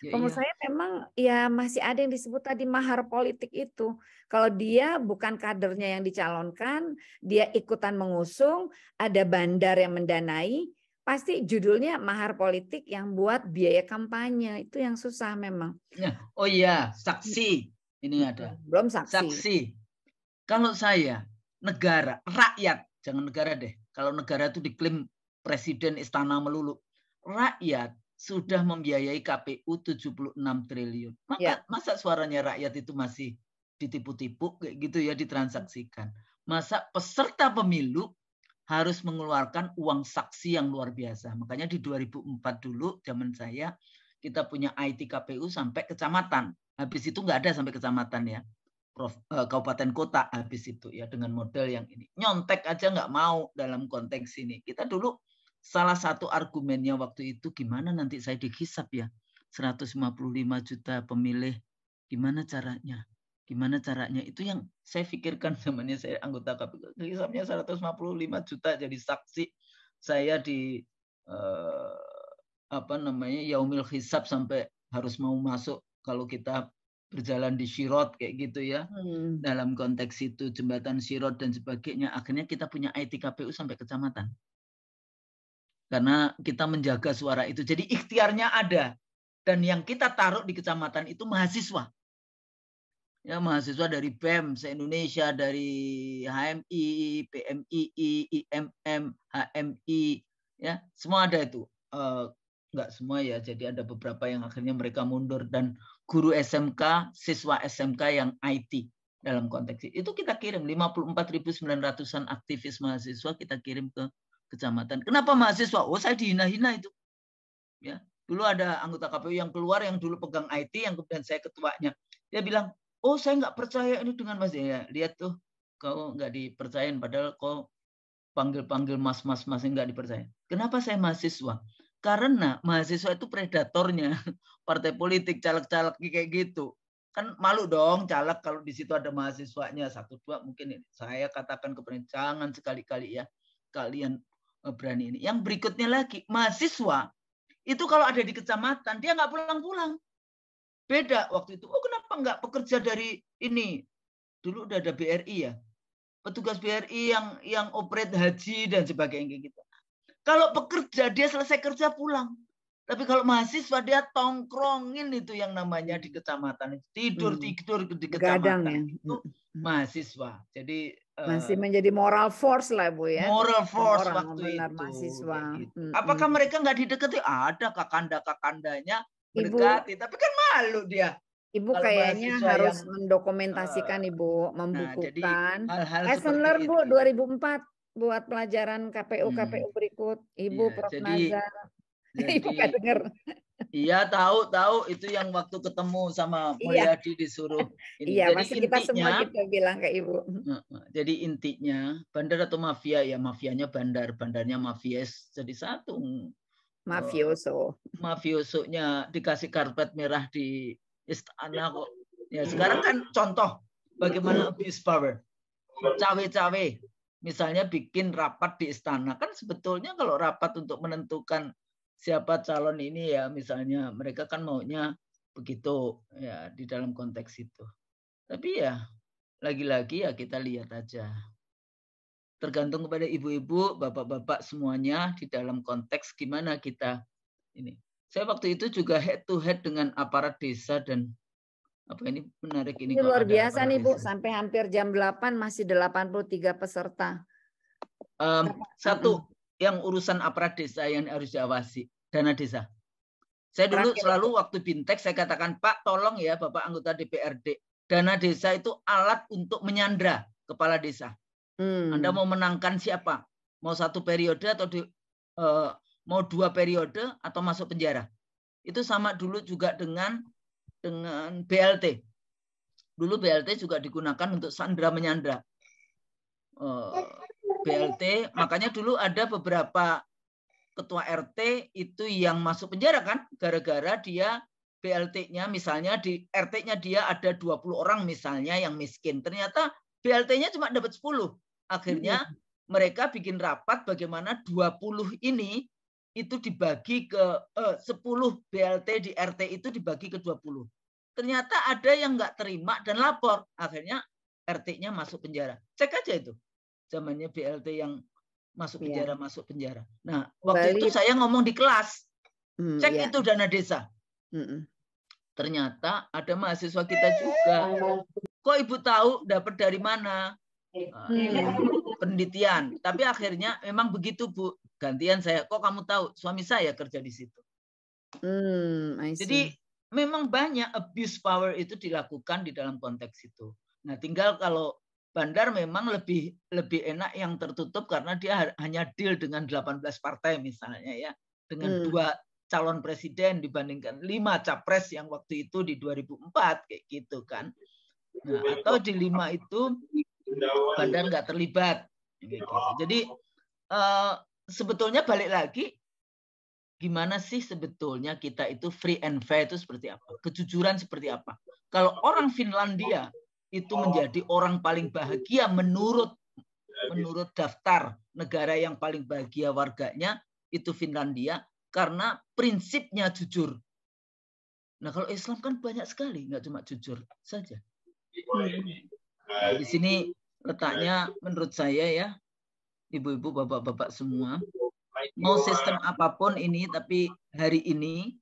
Speaker 1: Ya, Menurut iya. saya memang ya masih ada yang disebut tadi mahar politik itu. Kalau dia bukan kadernya yang dicalonkan, dia ikutan mengusung, ada bandar yang mendanai, pasti judulnya mahar politik yang buat biaya kampanye. Itu yang susah memang. Ya.
Speaker 2: Oh iya, saksi. Iya. Ini iya, ada. Belum saksi. Saksi. Kalau saya negara, rakyat, jangan negara deh. Kalau negara itu diklaim presiden istana melulu. Rakyat sudah membiayai KPU 76 triliun. Maka ya. masa suaranya rakyat itu masih ditipu-tipu kayak gitu ya ditransaksikan. Masa peserta pemilu harus mengeluarkan uang saksi yang luar biasa. Makanya di 2004 dulu zaman saya kita punya IT KPU sampai kecamatan. Habis itu nggak ada sampai kecamatan ya. Prof, eh, kabupaten kota habis itu ya dengan model yang ini. Nyontek aja nggak mau dalam konteks ini. Kita dulu Salah satu argumennya waktu itu gimana nanti saya dihisap ya. 155 juta pemilih gimana caranya? Gimana caranya? Itu yang saya pikirkan namanya saya anggota KPK. Hisapnya 155 juta jadi saksi saya di eh, apa namanya yaumil hisap sampai harus mau masuk kalau kita berjalan di Sirot kayak gitu ya. Hmm. Dalam konteks itu jembatan Sirot dan sebagainya akhirnya kita punya IT KPU sampai kecamatan karena kita menjaga suara itu. Jadi ikhtiarnya ada dan yang kita taruh di kecamatan itu mahasiswa. Ya, mahasiswa dari BEM se-Indonesia, dari HMI, PMII, e IMM, HMI, ya, semua ada itu. Uh, semua ya, jadi ada beberapa yang akhirnya mereka mundur dan guru SMK, siswa SMK yang IT dalam konteks itu kita kirim 54.900-an aktivis mahasiswa kita kirim ke kecamatan. Kenapa mahasiswa? Oh, saya dihina-hina itu. Ya, dulu ada anggota KPU yang keluar yang dulu pegang IT yang kemudian saya ketuanya. Dia bilang, "Oh, saya nggak percaya ini dengan Mas." Ya, lihat tuh kau nggak dipercayain padahal kau panggil-panggil mas-mas mas nggak dipercaya. Kenapa saya mahasiswa? Karena mahasiswa itu predatornya partai politik caleg-caleg kayak gitu. Kan malu dong caleg kalau di situ ada mahasiswanya satu dua mungkin ini. saya katakan kepercayaan sekali-kali ya kalian berani ini. Yang berikutnya lagi, mahasiswa itu kalau ada di kecamatan, dia nggak pulang-pulang. Beda waktu itu. Oh kenapa nggak pekerja dari ini? Dulu udah ada BRI ya. Petugas BRI yang yang operate haji dan sebagainya gitu. Kalau pekerja, dia selesai kerja pulang. Tapi kalau mahasiswa dia tongkrongin itu yang namanya di kecamatan tidur hmm. tidur di kecamatan ya. itu hmm. mahasiswa. Jadi masih eh. menjadi moral force lah bu ya moral force Orang waktu benar, itu mahasiswa gitu. apakah mereka nggak didekati ada kakanda kakandanya mendekati ibu, tapi kan malu dia ibu Kalau kayaknya harus
Speaker 1: yang, mendokumentasikan uh, ibu nah, membukukan nah, hal lesson learn bu 2004 buat pelajaran KPU hmm. KPU berikut ibu ya, Prof jadi, Nazar
Speaker 2: jadi, ibu kan dengar Iya tahu tahu itu yang waktu ketemu sama iya. Mulyadi iya. disuruh. Ini. Iya, jadi masih kita semua kita
Speaker 1: gitu bilang ke ibu.
Speaker 2: Jadi intinya bandar atau mafia ya mafianya bandar, bandarnya mafies jadi satu. Mafioso. Mafiosonya dikasih karpet merah di istana kok. Ya sekarang kan contoh bagaimana abuse power. Cawe-cawe misalnya bikin rapat di istana kan sebetulnya kalau rapat untuk menentukan siapa calon ini ya misalnya mereka kan maunya begitu ya di dalam konteks itu. Tapi ya lagi-lagi ya kita lihat aja. Tergantung kepada ibu-ibu, bapak-bapak semuanya di dalam konteks gimana kita ini. Saya waktu itu juga head to head dengan aparat desa dan apa ini menarik ini. ini luar biasa nih Bu,
Speaker 1: desa. sampai hampir jam 8 masih 83 peserta.
Speaker 2: Um, satu yang urusan aparat desa yang harus diawasi dana desa. Saya dulu Terakhir. selalu waktu bintek saya katakan Pak tolong ya Bapak anggota DPRD dana desa itu alat untuk menyandra kepala desa. Hmm. Anda mau menangkan siapa? Mau satu periode atau di, uh, mau dua periode atau masuk penjara? Itu sama dulu juga dengan dengan BLT. Dulu BLT juga digunakan untuk sandra menyandra. Uh, BLT, makanya dulu ada beberapa ketua RT itu yang masuk penjara kan gara-gara dia BLT-nya misalnya di RT-nya dia ada 20 orang misalnya yang miskin. Ternyata BLT-nya cuma dapat 10. Akhirnya hmm. mereka bikin rapat bagaimana 20 ini itu dibagi ke eh, 10 BLT di RT itu dibagi ke 20. Ternyata ada yang nggak terima dan lapor. Akhirnya RT-nya masuk penjara. Cek aja itu zamannya BLT yang masuk iya. penjara, ya. masuk penjara. Nah, waktu Bali. itu saya ngomong di kelas. Hmm, Cek ya. itu dana desa. Hmm. Ternyata ada mahasiswa kita juga. Kok Ibu tahu dapat dari mana? Hmm. Ah, penelitian. Tapi akhirnya memang begitu, Bu. Gantian saya, kok kamu tahu? Suami saya kerja di situ.
Speaker 1: Hmm,
Speaker 2: Jadi memang banyak abuse power itu dilakukan di dalam konteks itu. Nah, tinggal kalau bandar memang lebih lebih enak yang tertutup karena dia hanya deal dengan 18 partai misalnya ya dengan hmm. dua calon presiden dibandingkan lima capres yang waktu itu di 2004 kayak gitu kan nah, atau di lima itu bandar nggak terlibat gitu. jadi uh, sebetulnya balik lagi gimana sih sebetulnya kita itu free and fair itu seperti apa kejujuran seperti apa kalau orang Finlandia itu oh. menjadi orang paling bahagia menurut iya, iya. menurut daftar negara yang paling bahagia warganya itu Finlandia karena prinsipnya jujur. Nah kalau Islam kan banyak sekali, nggak cuma jujur saja. Iya, nah, di sini letaknya nah, menurut saya ya, ibu-ibu, bapak-bapak semua, mau sistem apapun ini, tapi hari ini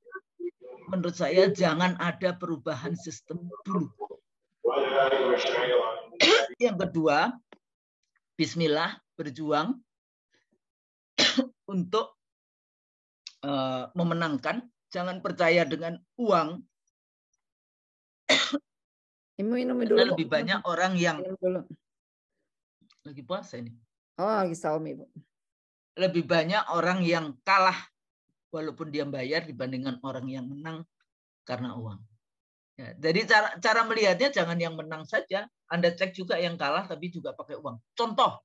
Speaker 2: menurut saya jangan ada perubahan sistem dulu yang kedua, bismillah berjuang untuk uh, memenangkan. Jangan percaya dengan uang. minum dulu. Karena lebih banyak orang yang lagi puasa ini. Oh, lagi saum ibu. Lebih banyak orang yang kalah walaupun dia bayar dibandingkan orang yang menang karena uang. Ya, jadi cara cara melihatnya jangan yang menang saja, Anda cek juga yang kalah tapi juga pakai uang. Contoh,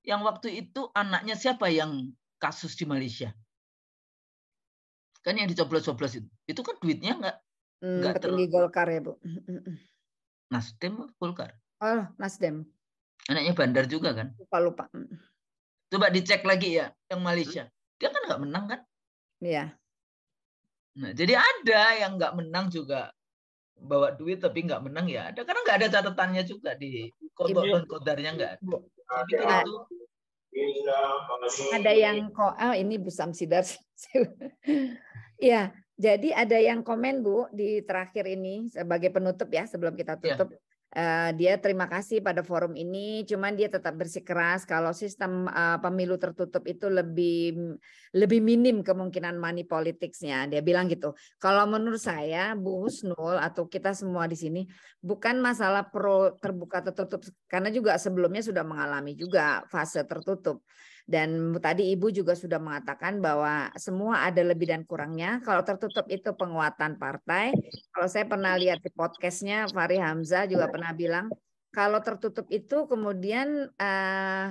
Speaker 2: yang waktu itu anaknya siapa yang kasus di Malaysia? Kan yang dicoblos-coblos itu, itu kan duitnya nggak hmm, nggak terlalu.
Speaker 1: Golkar ya bu.
Speaker 2: Nasdem Golkar. Oh Nasdem. Anaknya Bandar juga kan? Lupa lupa. Mm. Coba dicek lagi ya yang Malaysia, dia kan nggak menang kan? Iya. Nah, jadi ada yang nggak menang juga bawa duit tapi nggak menang ya ada karena nggak ada catatannya juga di kodok iya. kodarnya nggak ada. Iya.
Speaker 3: Gitu.
Speaker 2: ada
Speaker 1: yang kok oh ah, ini Bu Samsidar ya jadi ada yang komen Bu di terakhir ini sebagai penutup ya sebelum kita iya. tutup ya. Eh, dia terima kasih pada forum ini, cuman dia tetap bersikeras kalau sistem eh, pemilu tertutup itu lebih lebih minim kemungkinan money politicsnya. Dia bilang gitu. Kalau menurut saya Bu Husnul atau kita semua di sini bukan masalah pro terbuka tertutup karena juga sebelumnya sudah mengalami juga fase tertutup. Dan tadi Ibu juga sudah mengatakan bahwa semua ada lebih dan kurangnya. Kalau tertutup itu penguatan partai. Kalau saya pernah lihat di podcastnya Fahri Hamzah juga pernah bilang kalau tertutup itu kemudian eh,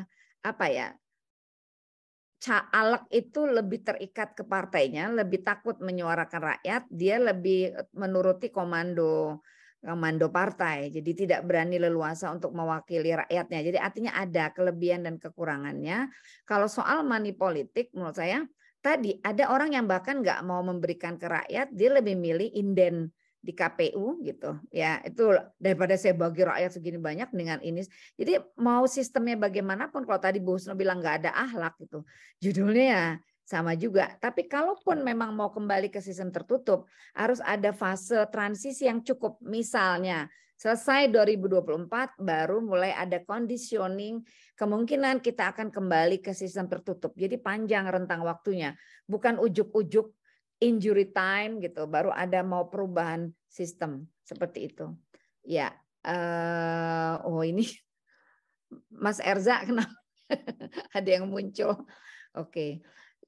Speaker 1: apa ya caleg itu lebih terikat ke partainya, lebih takut menyuarakan rakyat, dia lebih eh, menuruti komando komando partai. Jadi tidak berani leluasa untuk mewakili rakyatnya. Jadi artinya ada kelebihan dan kekurangannya. Kalau soal money politik menurut saya tadi ada orang yang bahkan nggak mau memberikan ke rakyat, dia lebih milih inden di KPU gitu. Ya, itu daripada saya bagi rakyat segini banyak dengan ini. Jadi mau sistemnya bagaimanapun kalau tadi Bu Husno bilang nggak ada ahlak gitu. Judulnya ya sama juga. Tapi kalaupun memang mau kembali ke sistem tertutup, harus ada fase transisi yang cukup. Misalnya, selesai 2024 baru mulai ada conditioning, kemungkinan kita akan kembali ke sistem tertutup. Jadi panjang rentang waktunya, bukan ujuk-ujuk injury time gitu, baru ada mau perubahan sistem seperti itu. Ya, uh, oh ini Mas Erza kenapa ada yang muncul? Oke. Okay.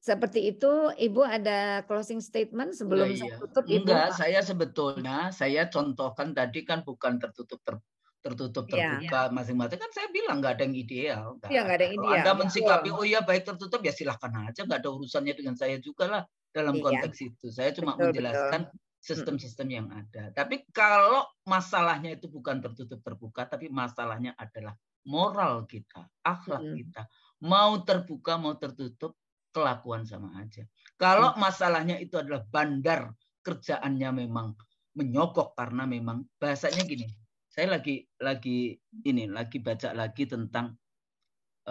Speaker 1: Seperti itu, Ibu ada closing statement sebelum ya, saya iya. tutup. Ibu, Enggak, Pak.
Speaker 2: saya sebetulnya saya contohkan tadi kan bukan tertutup ter, tertutup iya. terbuka ya. masing-masing kan saya bilang nggak ada yang ideal. Iya, nggak ada yang ideal. Anda iya. mensikapi oh ya baik tertutup ya silahkan aja nggak ada urusannya dengan saya juga lah dalam konteks ya. itu. Saya cuma betul, menjelaskan hmm. sistem-sistem yang ada. Tapi kalau masalahnya itu bukan tertutup terbuka, tapi masalahnya adalah moral kita, akhlak hmm. kita, mau terbuka mau tertutup kelakuan sama aja. Kalau hmm. masalahnya itu adalah bandar kerjaannya memang menyokok karena memang bahasanya gini. Saya lagi lagi ini lagi baca lagi tentang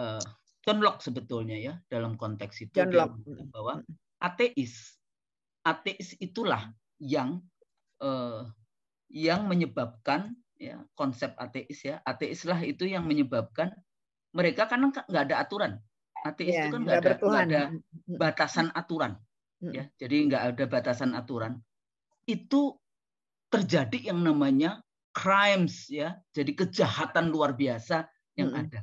Speaker 2: uh, sebetulnya ya dalam konteks itu John Locke. bahwa ateis ateis itulah yang uh, yang menyebabkan ya konsep ateis ya ateislah itu yang menyebabkan mereka karena nggak ada aturan ateis yeah, itu iya, kan nggak ada, ada mm, mm, mm. batasan aturan ya jadi nggak ada batasan aturan itu terjadi yang namanya crimes ya jadi kejahatan luar biasa yang hmm. ada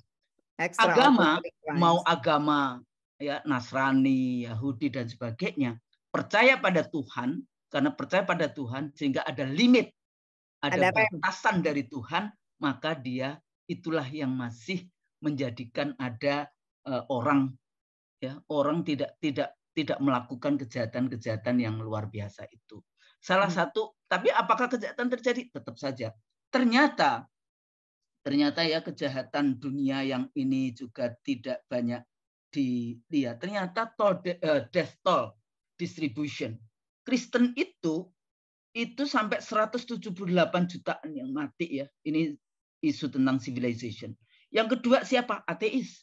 Speaker 2: Extra agama mau agama ya Nasrani Yahudi dan sebagainya percaya pada Tuhan karena percaya pada Tuhan sehingga ada limit ada, ada ya? batasan dari Tuhan maka dia itulah yang masih menjadikan ada Eh, orang ya orang tidak tidak tidak melakukan kejahatan-kejahatan yang luar biasa itu. Salah hmm. satu, tapi apakah kejahatan terjadi? Tetap saja. Ternyata ternyata ya kejahatan dunia yang ini juga tidak banyak di dilihat. Ternyata toll de, uh, death toll distribution. Kristen itu itu sampai 178 jutaan yang mati ya. Ini isu tentang civilization. Yang kedua siapa? Ateis.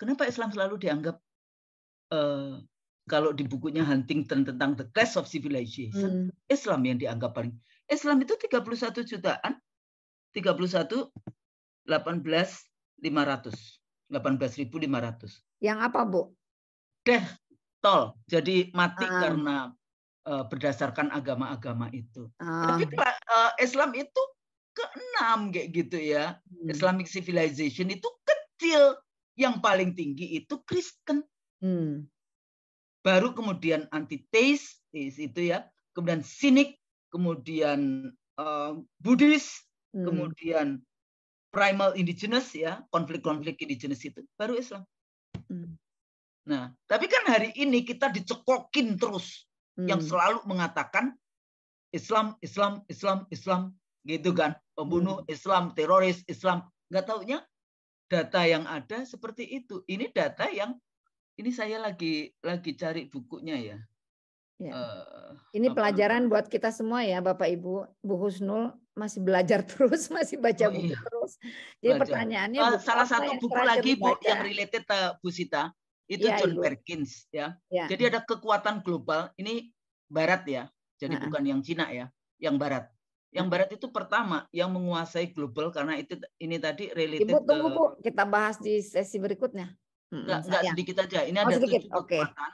Speaker 2: kenapa Islam selalu dianggap uh, kalau di bukunya Huntington tentang the clash of civilization, hmm. Islam yang dianggap paling Islam itu 31 jutaan, 31 18 500, 18.500. Yang apa, Bu? Deh, tol. Jadi mati uh. karena uh, berdasarkan agama-agama itu. Uh. Tapi uh, Islam itu keenam kayak gitu ya. Hmm. Islamic civilization itu kecil yang paling tinggi itu Kristen. Hmm. Baru kemudian anti teis itu ya, kemudian sinik, kemudian uh, Buddhis, hmm. kemudian primal indigenous ya, konflik-konflik indigenous itu baru Islam. Hmm. Nah, tapi kan hari ini kita dicekokin terus hmm. yang selalu mengatakan Islam, Islam, Islam, Islam, gitu kan, pembunuh hmm. Islam, teroris Islam, nggak taunya data yang ada seperti itu. Ini data yang ini saya lagi lagi cari bukunya ya. ya. Uh,
Speaker 1: ini apa, pelajaran buat kita semua ya Bapak Ibu. Bu Husnul masih belajar terus, masih
Speaker 2: baca oh, buku iya. terus.
Speaker 1: Jadi belajar. pertanyaannya uh, salah satu buku lagi Bu yang
Speaker 2: related ke Bu Sita itu ya, John Perkins ya. ya. Jadi ada kekuatan global ini barat ya. Jadi nah. bukan yang Cina ya, yang barat. Yang barat itu pertama yang menguasai global karena itu ini tadi related Ibu, tunggu, ke... Bu.
Speaker 1: Kita bahas di sesi berikutnya.
Speaker 2: Hmm, enggak, enggak sedikit aja. Ini oh, ada sedikit. tujuh okay. kekuatan.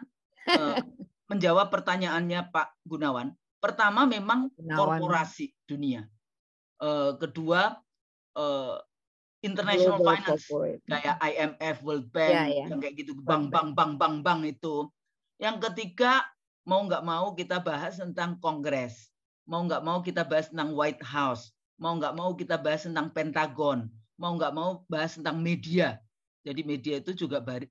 Speaker 2: Uh, menjawab pertanyaannya Pak Gunawan. Pertama memang Gunawan. korporasi dunia. Uh, kedua uh, international Global finance corporate. kayak IMF, World ya, Bank, yeah, yeah. yang kayak gitu bang bang bang bang bang itu. Yang ketiga mau nggak mau kita bahas tentang kongres. Mau nggak mau kita bahas tentang White House. Mau nggak mau kita bahas tentang Pentagon. Mau nggak mau bahas tentang media. Jadi media itu juga eh,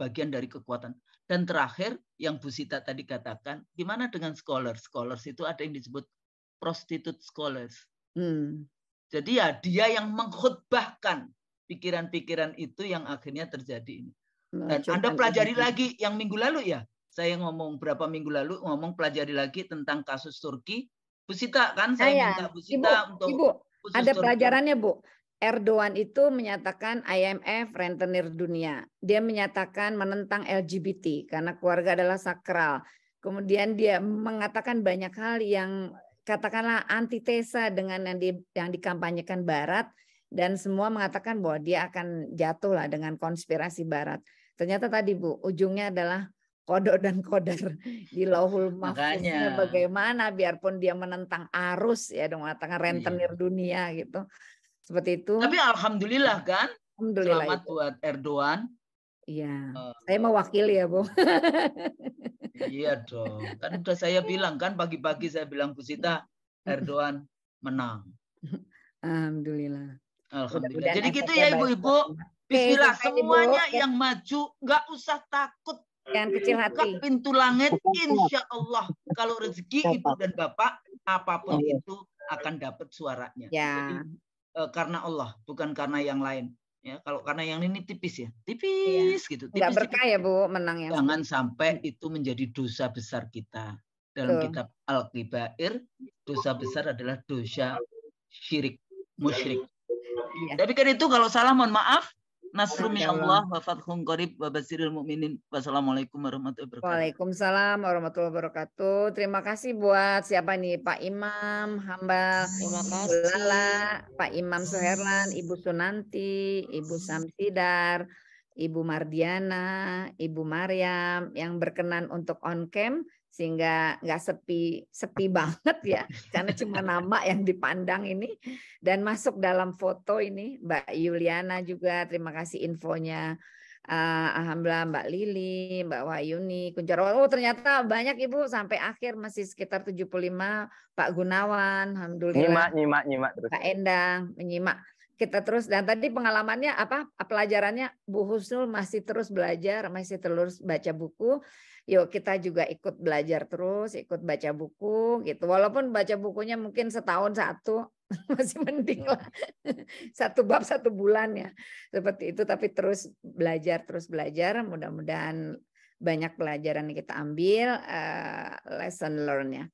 Speaker 2: bagian dari kekuatan. Dan terakhir yang Bu Sita tadi katakan, gimana dengan scholars? Scholars itu ada yang disebut prostitute scholars. Hmm. Jadi ya dia yang mengkhutbahkan pikiran-pikiran itu yang akhirnya terjadi ini. Dan Anda pelajari lagi yang minggu lalu ya. Saya ngomong berapa minggu lalu ngomong pelajari lagi tentang kasus Turki Bu kan saya, saya ah, minta Bu Ibu, untuk Ibu, ada pelajarannya
Speaker 1: Bu. Erdogan itu menyatakan IMF rentenir dunia. Dia menyatakan menentang LGBT karena keluarga adalah sakral. Kemudian dia mengatakan banyak hal yang katakanlah antitesa dengan yang, di, yang dikampanyekan Barat dan semua mengatakan bahwa dia akan jatuh lah dengan konspirasi Barat. Ternyata tadi Bu, ujungnya adalah Kodok dan kodar di lauhul mahfuznya bagaimana biarpun dia menentang arus ya dong tengah iya. rentenir iya. dunia gitu
Speaker 2: seperti itu tapi alhamdulillah kan alhamdulillah selamat itu. buat Erdogan Iya, uh,
Speaker 1: saya mewakili ya, Bu.
Speaker 2: iya dong. Kan sudah saya bilang kan pagi-pagi saya bilang Bu Sita Erdogan menang. Alhamdulillah. Alhamdulillah. Jadi gitu ya Ibu-ibu. Bismillah semuanya yang maju nggak usah takut Jangan kecil hati. Buka pintu langit, insya Allah. Kalau rezeki ibu dan bapak, apapun iya. itu akan dapat suaranya. Ya. Jadi, eh, karena Allah, bukan karena yang lain. Ya, kalau karena yang ini tipis ya, tipis ya. gitu. Tipis, berkah ya bu, menang ya. Jangan sampai hmm. itu menjadi dosa besar kita dalam Tuh. kitab Al-Kibair. Dosa besar adalah dosa syirik, musyrik. Ya. Tapi kan itu kalau salah mohon maaf Nasrum ya Allah wa fathun qarib wa basiril mu'minin. Wassalamualaikum warahmatullahi wabarakatuh.
Speaker 1: Waalaikumsalam warahmatullahi wabarakatuh. Terima kasih buat siapa nih Pak Imam, hamba Lala, Pak Imam Suherlan, Ibu Sunanti, Ibu Samsidar, Ibu Mardiana, Ibu Mariam yang berkenan untuk on cam sehingga nggak sepi sepi banget ya karena cuma nama yang dipandang ini dan masuk dalam foto ini Mbak Yuliana juga terima kasih infonya uh, Alhamdulillah Mbak Lili, Mbak Wahyuni, Kunchoro. Oh ternyata banyak Ibu sampai akhir masih sekitar 75 Pak Gunawan, Alhamdulillah. Nyimak, nyimak, nyimak terus. Pak Endang, menyimak kita terus dan tadi pengalamannya apa pelajarannya Bu Husnul masih terus belajar masih terus baca buku yuk kita juga ikut belajar terus ikut baca buku gitu walaupun baca bukunya mungkin setahun satu masih mending lah satu bab satu bulan ya seperti itu tapi terus belajar terus belajar mudah-mudahan banyak pelajaran yang kita ambil uh, lesson learn-nya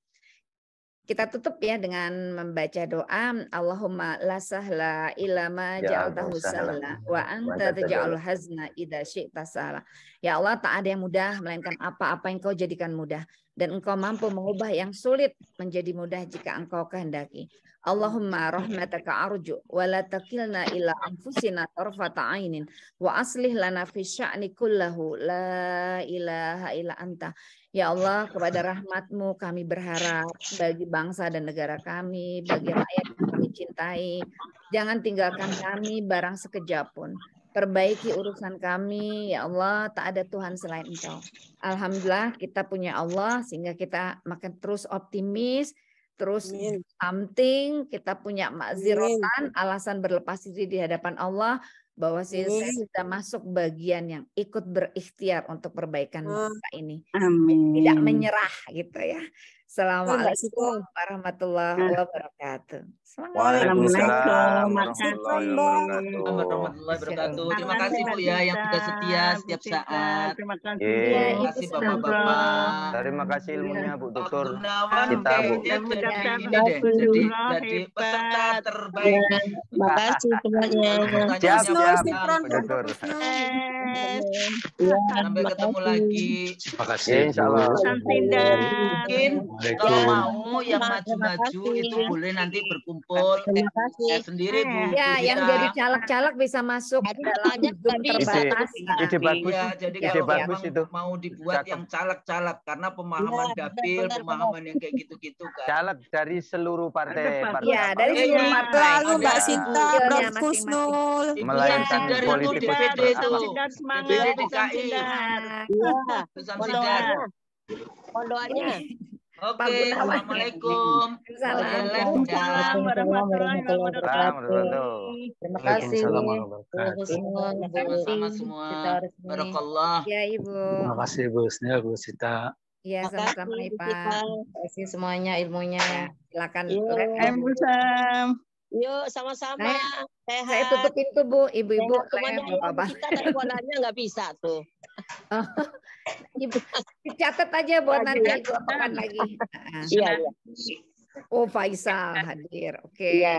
Speaker 1: kita tutup ya dengan membaca doa Allahumma la sahla illa ma ya ja'altahu sahla wa anta taj'al hazna idza syi'ta sahla. Ya Allah, tak ada yang mudah melainkan apa-apa yang Kau jadikan mudah dan Engkau mampu mengubah yang sulit menjadi mudah jika Engkau kehendaki. Allahumma rahmataka arju wa la taqilna ila anfusina tarfata ainin wa aslih lana fi sya'ni kullahu la ilaha illa anta. Ya Allah, kepada rahmatmu kami berharap bagi bangsa dan negara kami, bagi rakyat yang kami cintai. Jangan tinggalkan kami barang sekejap pun. Perbaiki urusan kami, ya Allah, tak ada Tuhan selain Engkau. Alhamdulillah kita punya Allah sehingga kita makin terus optimis, terus Amin. something, kita punya makzirotan, alasan berlepas diri di hadapan Allah, bahwa saya sudah masuk bagian yang ikut berikhtiar untuk perbaikan bangsa ah, ini. Amin. Tidak menyerah gitu ya. Assalamualaikum warahmatullahi ah. wabarakatuh. Waalaikumsalam
Speaker 2: warahmatullahi wabarakatuh. Terima kasih Bu ya yang sudah setia setiap saat. Terima kasih. Terima kasih Bapak-bapak.
Speaker 4: Terima kasih iya, iya. ilmunya Bu Dokter. Oh, Kita Bu. Jadi jadi peserta terbaik. Iya,
Speaker 3: terima kasih semuanya. Siap siap Bu
Speaker 2: Dokter. Sampai ketemu lagi.
Speaker 3: Terima kasih. Insyaallah.
Speaker 2: Mungkin kalau mau yang maju-maju itu boleh nanti berkumpul kumpul. Terima eh, kasih. Eh, sendiri Bu. Ya, yang jadi
Speaker 1: caleg-caleg bisa masuk jadi
Speaker 2: iya, bagus. jadi kalau bagus itu. mau dibuat Cakep. yang caleg-caleg karena pemahaman ya, dapil, benar, pemahaman benar. yang kayak gitu-gitu kan. Caleg dari seluruh partai. partai ya, dari iya, seluruh iya, partai. Lalu Mbak Sinta, Prof. Kusnul. Melainkan dari politik. itu. DPD DKI. Pesan Sidar. Pondoannya. Oke, okay, assalamualaikum.
Speaker 3: Waalaikumsalam warahmatullahi wabarakatuh. Terima kasih.
Speaker 1: Sama-sama semua. Barakallah. Ya, Ibu. Terima kasih
Speaker 3: Bu Husna, Bu Sita.
Speaker 1: Iya, sama-sama Pak. Terima kasih semuanya ilmunya. Iya. Silakan. terima kasih Sam. Yuk, sama-sama. Nah, saya, saya tutup pintu, Bu. Ibu-ibu. Saya apa-apa. Kita teleponannya nggak bisa tuh. Oh, ibu, dicatat aja buat Lagi, nanti ya? Ibu nah. lagi.
Speaker 3: Iya, iya.
Speaker 1: Oh, Faisal hadir. Oke. Okay. Iya.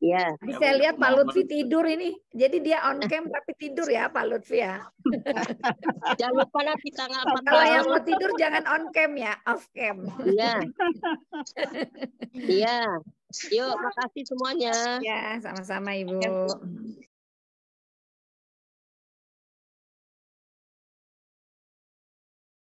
Speaker 1: Iya.
Speaker 3: Bisa lihat Pak Lutfi
Speaker 1: tidur ini. Jadi dia on cam tapi tidur ya Pak Lutfi ya. jangan lupa nanti tanggal Kalau yang mau tidur jangan on cam ya, off cam. Iya. Iya. Yuk, makasih semuanya. Ya,
Speaker 3: sama-sama Ibu.